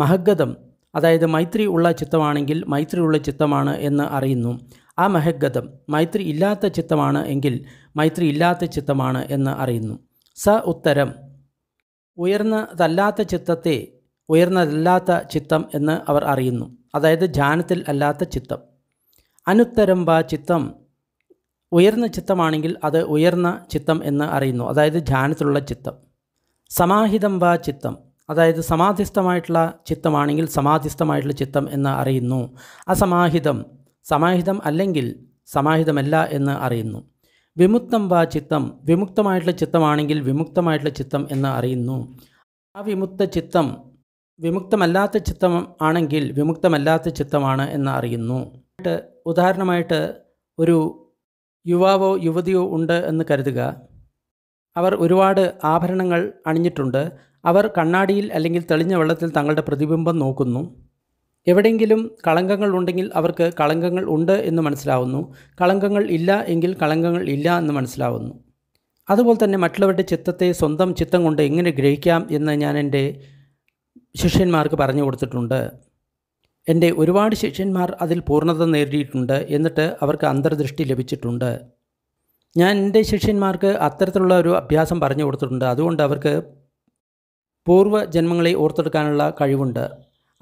[SPEAKER 1] മഹഗതം അതായത് മൈത്രി ഉള്ള ചിത്തമാണെങ്കിൽ മൈത്രി ഉള്ള ചിത്തമാണ് എന്ന് അറിയുന്നു ആ മഹഗതം മൈത്രി ഇല്ലാത്ത ചിത്തമാണ് എങ്കിൽ മൈത്രി ഇല്ലാത്ത ചിത്തമാണ് എന്ന് അറിയുന്നു സ ഉത്തരം ഉയർന്നതല്ലാത്ത ചിത്തത്തെ ഉയർന്നതല്ലാത്ത ചിത്തം എന്ന് അവർ അറിയുന്നു അതായത് ധ്യാനത്തിൽ അല്ലാത്ത ചിത്തം അനുത്തരം വാ ചിത്തം ഉയർന്ന ചിത്തമാണെങ്കിൽ അത് ഉയർന്ന ചിത്തം എന്ന് അറിയുന്നു അതായത് ധ്യാനത്തിലുള്ള ചിത്തം സമാഹിതം വ ചിത്തം അതായത് സമാധിസ്ഥമായിട്ടുള്ള ചിത്തമാണെങ്കിൽ സമാധിസ്ഥമായിട്ടുള്ള ചിത്തം എന്ന് അറിയുന്നു അസമാഹിതം സമാഹിതം അല്ലെങ്കിൽ സമാഹിതമല്ല എന്ന് അറിയുന്നു വിമുക്തം വ ചിത്തം വിമുക്തമായിട്ടുള്ള ചിത്തമാണെങ്കിൽ വിമുക്തമായിട്ടുള്ള ചിത്തം എന്ന് അറിയുന്നു അവിമുക്ത ചിത്തം വിമുക്തമല്ലാത്ത ചിത്തം ആണെങ്കിൽ വിമുക്തമല്ലാത്ത ചിത്തമാണ് എന്ന് അറിയുന്നു ഉദാഹരണമായിട്ട് ഒരു യുവാവോ യുവതിയോ ഉണ്ട് എന്ന് കരുതുക അവർ ഒരുപാട് ആഭരണങ്ങൾ അണിഞ്ഞിട്ടുണ്ട് അവർ കണ്ണാടിയിൽ അല്ലെങ്കിൽ തെളിഞ്ഞ വെള്ളത്തിൽ തങ്ങളുടെ പ്രതിബിംബം നോക്കുന്നു എവിടെയെങ്കിലും കളങ്കങ്ങൾ ഉണ്ടെങ്കിൽ അവർക്ക് കളങ്കങ്ങൾ ഉണ്ട് എന്ന് മനസ്സിലാവുന്നു കളങ്കങ്ങൾ ഇല്ല എങ്കിൽ കളങ്കങ്ങൾ ഇല്ല എന്ന് മനസ്സിലാവുന്നു അതുപോലെ തന്നെ മറ്റുള്ളവരുടെ ചിത്തത്തെ സ്വന്തം ചിത്തം കൊണ്ട് എങ്ങനെ ഗ്രഹിക്കാം എന്ന് ഞാൻ എൻ്റെ ശിഷ്യന്മാർക്ക് പറഞ്ഞു കൊടുത്തിട്ടുണ്ട് എൻ്റെ ഒരുപാട് ശിഷ്യന്മാർ അതിൽ പൂർണ്ണത നേടിയിട്ടുണ്ട് എന്നിട്ട് അവർക്ക് അന്തർദൃഷ്ടി ലഭിച്ചിട്ടുണ്ട് ഞാൻ എൻ്റെ ശിഷ്യന്മാർക്ക് അത്തരത്തിലുള്ള ഒരു അഭ്യാസം പറഞ്ഞു കൊടുത്തിട്ടുണ്ട് അതുകൊണ്ട് അവർക്ക് പൂർവ്വ ജന്മങ്ങളെ ഓർത്തെടുക്കാനുള്ള കഴിവുണ്ട്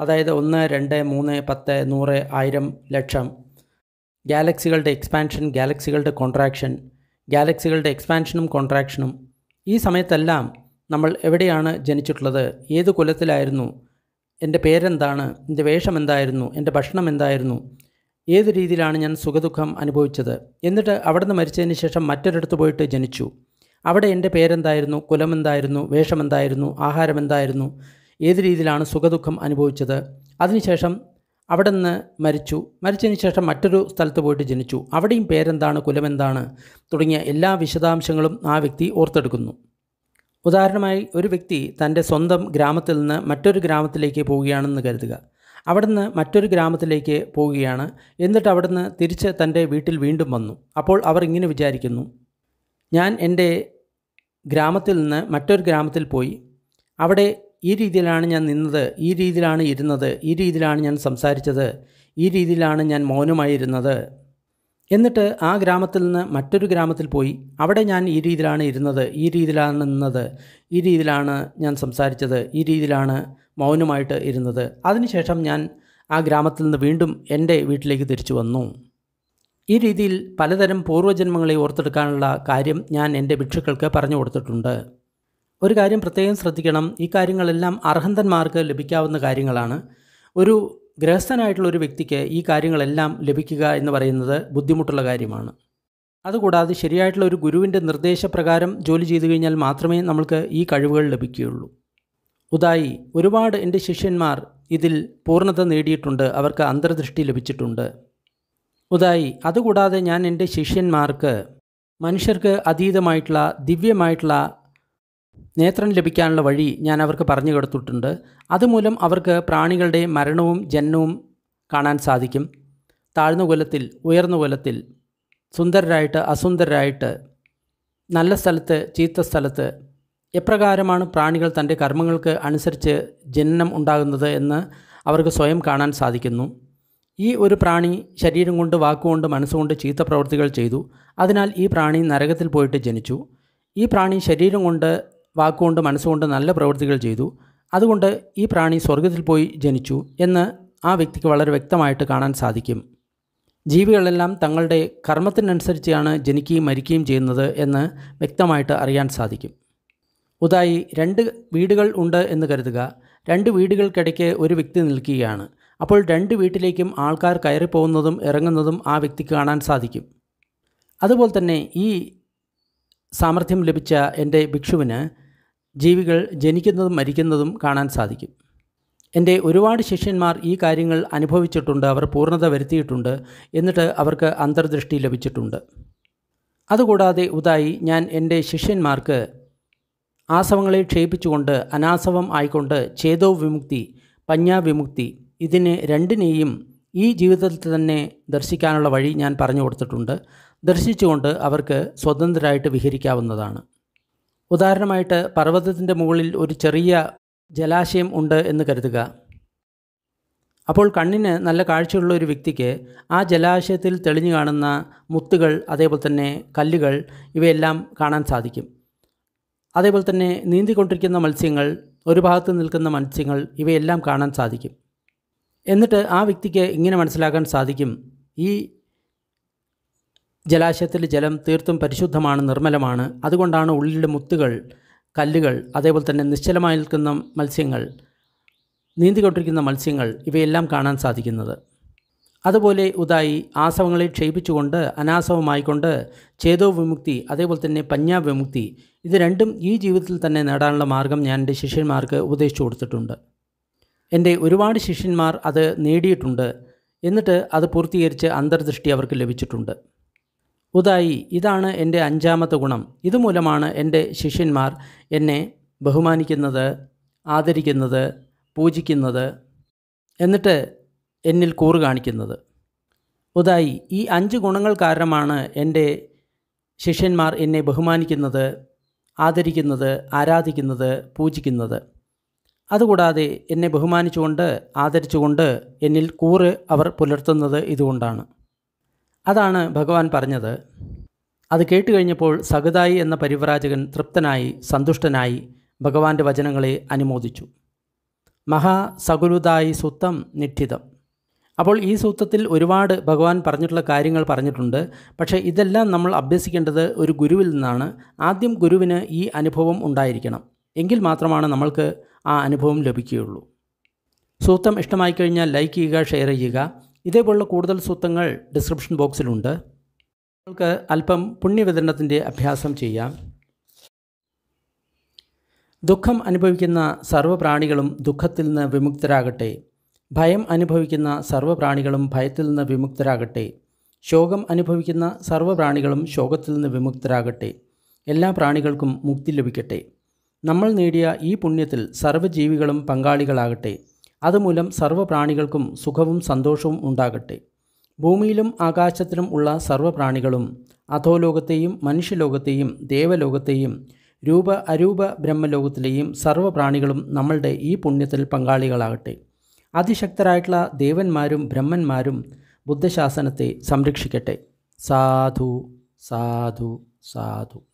[SPEAKER 1] അതായത് ഒന്ന് രണ്ട് മൂന്ന് പത്ത് നൂറ് ആയിരം ലക്ഷം ഗാലക്സികളുടെ എക്സ്പാൻഷൻ ഗാലക്സികളുടെ കോൺട്രാക്ഷൻ ഗാലക്സികളുടെ എക്സ്പാൻഷനും കോൺട്രാക്ഷനും ഈ സമയത്തെല്ലാം നമ്മൾ എവിടെയാണ് ജനിച്ചിട്ടുള്ളത് ഏത് കുലത്തിലായിരുന്നു എൻ്റെ പേരെന്താണ് എൻ്റെ വേഷം എന്തായിരുന്നു എൻ്റെ ഭക്ഷണം എന്തായിരുന്നു ഏത് രീതിയിലാണ് ഞാൻ സുഖദുഃഖം അനുഭവിച്ചത് എന്നിട്ട് അവിടുന്ന് മരിച്ചതിന് ശേഷം മറ്റൊരിടത്ത് പോയിട്ട് ജനിച്ചു അവിടെ എൻ്റെ പേരെന്തായിരുന്നു കുലമെന്തായിരുന്നു വേഷമെന്തായിരുന്നു എന്തായിരുന്നു ഏത് രീതിയിലാണ് സുഖദുഃഖം അനുഭവിച്ചത് അതിനുശേഷം അവിടെ നിന്ന് മരിച്ചു മരിച്ചതിന് ശേഷം മറ്റൊരു സ്ഥലത്ത് പോയിട്ട് ജനിച്ചു അവിടെയും പേരെന്താണ് കുലമെന്താണ് തുടങ്ങിയ എല്ലാ വിശദാംശങ്ങളും ആ വ്യക്തി ഓർത്തെടുക്കുന്നു ഉദാഹരണമായി ഒരു വ്യക്തി തൻ്റെ സ്വന്തം ഗ്രാമത്തിൽ നിന്ന് മറ്റൊരു ഗ്രാമത്തിലേക്ക് പോവുകയാണെന്ന് കരുതുക അവിടുന്ന് മറ്റൊരു ഗ്രാമത്തിലേക്ക് പോവുകയാണ് എന്നിട്ട് അവിടുന്ന് തിരിച്ച് തൻ്റെ വീട്ടിൽ വീണ്ടും വന്നു അപ്പോൾ അവർ ഇങ്ങനെ വിചാരിക്കുന്നു ഞാൻ എൻ്റെ ഗ്രാമത്തിൽ നിന്ന് മറ്റൊരു ഗ്രാമത്തിൽ പോയി അവിടെ ഈ രീതിയിലാണ് ഞാൻ നിന്നത് ഈ രീതിയിലാണ് ഇരുന്നത് ഈ രീതിയിലാണ് ഞാൻ സംസാരിച്ചത് ഈ രീതിയിലാണ് ഞാൻ മൗനമായിരുന്നത് എന്നിട്ട് ആ ഗ്രാമത്തിൽ നിന്ന് മറ്റൊരു ഗ്രാമത്തിൽ പോയി അവിടെ ഞാൻ ഈ രീതിയിലാണ് ഇരുന്നത് ഈ രീതിയിലാണ് നിന്നത് ഈ രീതിയിലാണ് ഞാൻ സംസാരിച്ചത് ഈ രീതിയിലാണ് മൗനമായിട്ട് ഇരുന്നത് അതിനുശേഷം ഞാൻ ആ ഗ്രാമത്തിൽ നിന്ന് വീണ്ടും എൻ്റെ വീട്ടിലേക്ക് തിരിച്ചു വന്നു ഈ രീതിയിൽ പലതരം പൂർവ്വജന്മങ്ങളെ ഓർത്തെടുക്കാനുള്ള കാര്യം ഞാൻ എൻ്റെ ഭിക്ഷുക്കൾക്ക് പറഞ്ഞു കൊടുത്തിട്ടുണ്ട് ഒരു കാര്യം പ്രത്യേകം ശ്രദ്ധിക്കണം ഈ കാര്യങ്ങളെല്ലാം അർഹന്തന്മാർക്ക് ലഭിക്കാവുന്ന കാര്യങ്ങളാണ് ഒരു ഗ്രഹസ്ഥനായിട്ടുള്ള ഒരു വ്യക്തിക്ക് ഈ കാര്യങ്ങളെല്ലാം ലഭിക്കുക എന്ന് പറയുന്നത് ബുദ്ധിമുട്ടുള്ള കാര്യമാണ് അതുകൂടാതെ ശരിയായിട്ടുള്ള ഒരു ഗുരുവിൻ്റെ നിർദ്ദേശപ്രകാരം ജോലി ചെയ്തു കഴിഞ്ഞാൽ മാത്രമേ നമ്മൾക്ക് ഈ കഴിവുകൾ ലഭിക്കുകയുള്ളൂ ഉദായി ഒരുപാട് എൻ്റെ ശിഷ്യന്മാർ ഇതിൽ പൂർണ്ണത നേടിയിട്ടുണ്ട് അവർക്ക് അന്തർദൃഷ്ടി ലഭിച്ചിട്ടുണ്ട് ഉദായി അതുകൂടാതെ ഞാൻ എൻ്റെ ശിഷ്യന്മാർക്ക് മനുഷ്യർക്ക് അതീതമായിട്ടുള്ള ദിവ്യമായിട്ടുള്ള നേത്രം ലഭിക്കാനുള്ള വഴി ഞാൻ അവർക്ക് പറഞ്ഞു കൊടുത്തിട്ടുണ്ട് അതുമൂലം അവർക്ക് പ്രാണികളുടെ മരണവും ജന്മവും കാണാൻ സാധിക്കും താഴ്ന്ന കുലത്തിൽ ഉയർന്ന കുലത്തിൽ സുന്ദരരായിട്ട് അസുന്ദരരായിട്ട് നല്ല സ്ഥലത്ത് ചീത്ത സ്ഥലത്ത് എപ്രകാരമാണ് പ്രാണികൾ തൻ്റെ കർമ്മങ്ങൾക്ക് അനുസരിച്ച് ജനനം ഉണ്ടാകുന്നത് എന്ന് അവർക്ക് സ്വയം കാണാൻ സാധിക്കുന്നു ഈ ഒരു പ്രാണി ശരീരം കൊണ്ട് വാക്കുകൊണ്ട് മനസ്സുകൊണ്ട് ചീത്ത പ്രവൃത്തികൾ ചെയ്തു അതിനാൽ ഈ പ്രാണി നരകത്തിൽ പോയിട്ട് ജനിച്ചു ഈ പ്രാണി ശരീരം കൊണ്ട് വാക്കുകൊണ്ട് മനസ്സുകൊണ്ട് നല്ല പ്രവൃത്തികൾ ചെയ്തു അതുകൊണ്ട് ഈ പ്രാണി സ്വർഗത്തിൽ പോയി ജനിച്ചു എന്ന് ആ വ്യക്തിക്ക് വളരെ വ്യക്തമായിട്ട് കാണാൻ സാധിക്കും ജീവികളെല്ലാം തങ്ങളുടെ കർമ്മത്തിനനുസരിച്ചാണ് ജനിക്കുകയും മരിക്കുകയും ചെയ്യുന്നത് എന്ന് വ്യക്തമായിട്ട് അറിയാൻ സാധിക്കും ഉദായി രണ്ട് വീടുകൾ ഉണ്ട് എന്ന് കരുതുക രണ്ട് വീടുകൾക്കിടയ്ക്ക് ഒരു വ്യക്തി നിൽക്കുകയാണ് അപ്പോൾ രണ്ട് വീട്ടിലേക്കും ആൾക്കാർ കയറിപ്പോകുന്നതും ഇറങ്ങുന്നതും ആ വ്യക്തിക്ക് കാണാൻ സാധിക്കും അതുപോലെ തന്നെ ഈ സാമർഥ്യം ലഭിച്ച എൻ്റെ ഭിക്ഷുവിന് ജീവികൾ ജനിക്കുന്നതും മരിക്കുന്നതും കാണാൻ സാധിക്കും എൻ്റെ ഒരുപാട് ശിഷ്യന്മാർ ഈ കാര്യങ്ങൾ അനുഭവിച്ചിട്ടുണ്ട് അവർ പൂർണ്ണത വരുത്തിയിട്ടുണ്ട് എന്നിട്ട് അവർക്ക് അന്തർദൃഷ്ടി ലഭിച്ചിട്ടുണ്ട് അതുകൂടാതെ ഉതായി ഞാൻ എൻ്റെ ശിഷ്യന്മാർക്ക് ആസവങ്ങളെ ക്ഷയിപ്പിച്ചുകൊണ്ട് അനാസവം ആയിക്കൊണ്ട് ഛേദോ വിമുക്തി പഞ്ഞാവിമുക്തി ഇതിനെ രണ്ടിനെയും ഈ ജീവിതത്തിൽ തന്നെ ദർശിക്കാനുള്ള വഴി ഞാൻ പറഞ്ഞു കൊടുത്തിട്ടുണ്ട് ദർശിച്ചുകൊണ്ട് അവർക്ക് സ്വതന്ത്രരായിട്ട് വിഹരിക്കാവുന്നതാണ് ഉദാഹരണമായിട്ട് പർവ്വതത്തിൻ്റെ മുകളിൽ ഒരു ചെറിയ ജലാശയം ഉണ്ട് എന്ന് കരുതുക അപ്പോൾ കണ്ണിന് നല്ല കാഴ്ചയുള്ള ഒരു വ്യക്തിക്ക് ആ ജലാശയത്തിൽ തെളിഞ്ഞു കാണുന്ന മുത്തുകൾ അതേപോലെ തന്നെ കല്ലുകൾ ഇവയെല്ലാം കാണാൻ സാധിക്കും അതേപോലെ തന്നെ നീന്തിക്കൊണ്ടിരിക്കുന്ന മത്സ്യങ്ങൾ ഒരു ഭാഗത്ത് നിൽക്കുന്ന മത്സ്യങ്ങൾ ഇവയെല്ലാം കാണാൻ സാധിക്കും എന്നിട്ട് ആ വ്യക്തിക്ക് ഇങ്ങനെ മനസ്സിലാക്കാൻ സാധിക്കും ഈ ജലാശയത്തിൽ ജലം തീർത്തും പരിശുദ്ധമാണ് നിർമ്മലമാണ് അതുകൊണ്ടാണ് ഉള്ളിലെ മുത്തുകൾ കല്ലുകൾ അതേപോലെ തന്നെ നിശ്ചലമായി നിൽക്കുന്ന മത്സ്യങ്ങൾ നീന്തിക്കൊണ്ടിരിക്കുന്ന മത്സ്യങ്ങൾ ഇവയെല്ലാം കാണാൻ സാധിക്കുന്നത് അതുപോലെ ഉദായി ആസവങ്ങളെ ക്ഷയിപ്പിച്ചുകൊണ്ട് അനാസവമായിക്കൊണ്ട് ചേതോ വിമുക്തി അതേപോലെ തന്നെ പഞ്ഞാ വിമുക്തി ഇത് രണ്ടും ഈ ജീവിതത്തിൽ തന്നെ നേടാനുള്ള മാർഗം ഞാൻ എൻ്റെ ശിഷ്യന്മാർക്ക് ഉപദേശിച്ചു കൊടുത്തിട്ടുണ്ട് എൻ്റെ ഒരുപാട് ശിഷ്യന്മാർ അത് നേടിയിട്ടുണ്ട് എന്നിട്ട് അത് പൂർത്തീകരിച്ച് അന്തർദൃഷ്ടി അവർക്ക് ലഭിച്ചിട്ടുണ്ട് ഉദായി ഇതാണ് എൻ്റെ അഞ്ചാമത്തെ ഗുണം ഇതുമൂലമാണ് എൻ്റെ ശിഷ്യന്മാർ എന്നെ ബഹുമാനിക്കുന്നത് ആദരിക്കുന്നത് പൂജിക്കുന്നത് എന്നിട്ട് എന്നിൽ കൂറ് കാണിക്കുന്നത് ഉദായി ഈ അഞ്ച് ഗുണങ്ങൾ കാരണമാണ് എൻ്റെ ശിഷ്യന്മാർ എന്നെ ബഹുമാനിക്കുന്നത് ആദരിക്കുന്നത് ആരാധിക്കുന്നത് പൂജിക്കുന്നത് അതുകൂടാതെ എന്നെ ബഹുമാനിച്ചുകൊണ്ട് ആദരിച്ചുകൊണ്ട് എന്നിൽ കൂറ് അവർ പുലർത്തുന്നത് ഇതുകൊണ്ടാണ് അതാണ് ഭഗവാൻ പറഞ്ഞത് അത് കേട്ടു കഴിഞ്ഞപ്പോൾ സഗതായി എന്ന പരിവ്രാജകൻ തൃപ്തനായി സന്തുഷ്ടനായി ഭഗവാന്റെ വചനങ്ങളെ അനുമോദിച്ചു മഹാ സകുലുതായി സുത്തം നിഠിതം അപ്പോൾ ഈ സൂത്രത്തിൽ ഒരുപാട് ഭഗവാൻ പറഞ്ഞിട്ടുള്ള കാര്യങ്ങൾ പറഞ്ഞിട്ടുണ്ട് പക്ഷേ ഇതെല്ലാം നമ്മൾ അഭ്യസിക്കേണ്ടത് ഒരു ഗുരുവിൽ നിന്നാണ് ആദ്യം ഗുരുവിന് ഈ അനുഭവം ഉണ്ടായിരിക്കണം എങ്കിൽ മാത്രമാണ് നമ്മൾക്ക് ആ അനുഭവം ലഭിക്കുകയുള്ളൂ സൂത്രം ഇഷ്ടമായി കഴിഞ്ഞാൽ ലൈക്ക് ചെയ്യുക ഷെയർ ചെയ്യുക ഇതേപോലുള്ള കൂടുതൽ സൂത്രങ്ങൾ ഡിസ്ക്രിപ്ഷൻ ബോക്സിലുണ്ട് നിങ്ങൾക്ക് അല്പം പുണ്യവിതരണത്തിൻ്റെ അഭ്യാസം ചെയ്യാം ദുഃഖം അനുഭവിക്കുന്ന സർവ്വപ്രാണികളും ദുഃഖത്തിൽ നിന്ന് വിമുക്തരാകട്ടെ ഭയം അനുഭവിക്കുന്ന സർവ്വപ്രാണികളും ഭയത്തിൽ നിന്ന് വിമുക്തരാകട്ടെ ശോകം അനുഭവിക്കുന്ന സർവ്വപ്രാണികളും ശോകത്തിൽ നിന്ന് വിമുക്തരാകട്ടെ എല്ലാ പ്രാണികൾക്കും മുക്തി ലഭിക്കട്ടെ നമ്മൾ നേടിയ ഈ പുണ്യത്തിൽ സർവ്വജീവികളും പങ്കാളികളാകട്ടെ അതുമൂലം സർവ്വപ്രാണികൾക്കും സുഖവും സന്തോഷവും ഉണ്ടാകട്ടെ ഭൂമിയിലും ആകാശത്തിലും ഉള്ള സർവ്വപ്രാണികളും അധോലോകത്തെയും മനുഷ്യലോകത്തെയും ദേവലോകത്തെയും രൂപ അരൂപ ബ്രഹ്മലോകത്തിലെയും സർവ്വപ്രാണികളും നമ്മളുടെ ഈ പുണ്യത്തിൽ പങ്കാളികളാകട്ടെ അതിശക്തരായിട്ടുള്ള ദേവന്മാരും ബ്രഹ്മന്മാരും ബുദ്ധശാസനത്തെ സംരക്ഷിക്കട്ടെ സാധു സാധു സാധു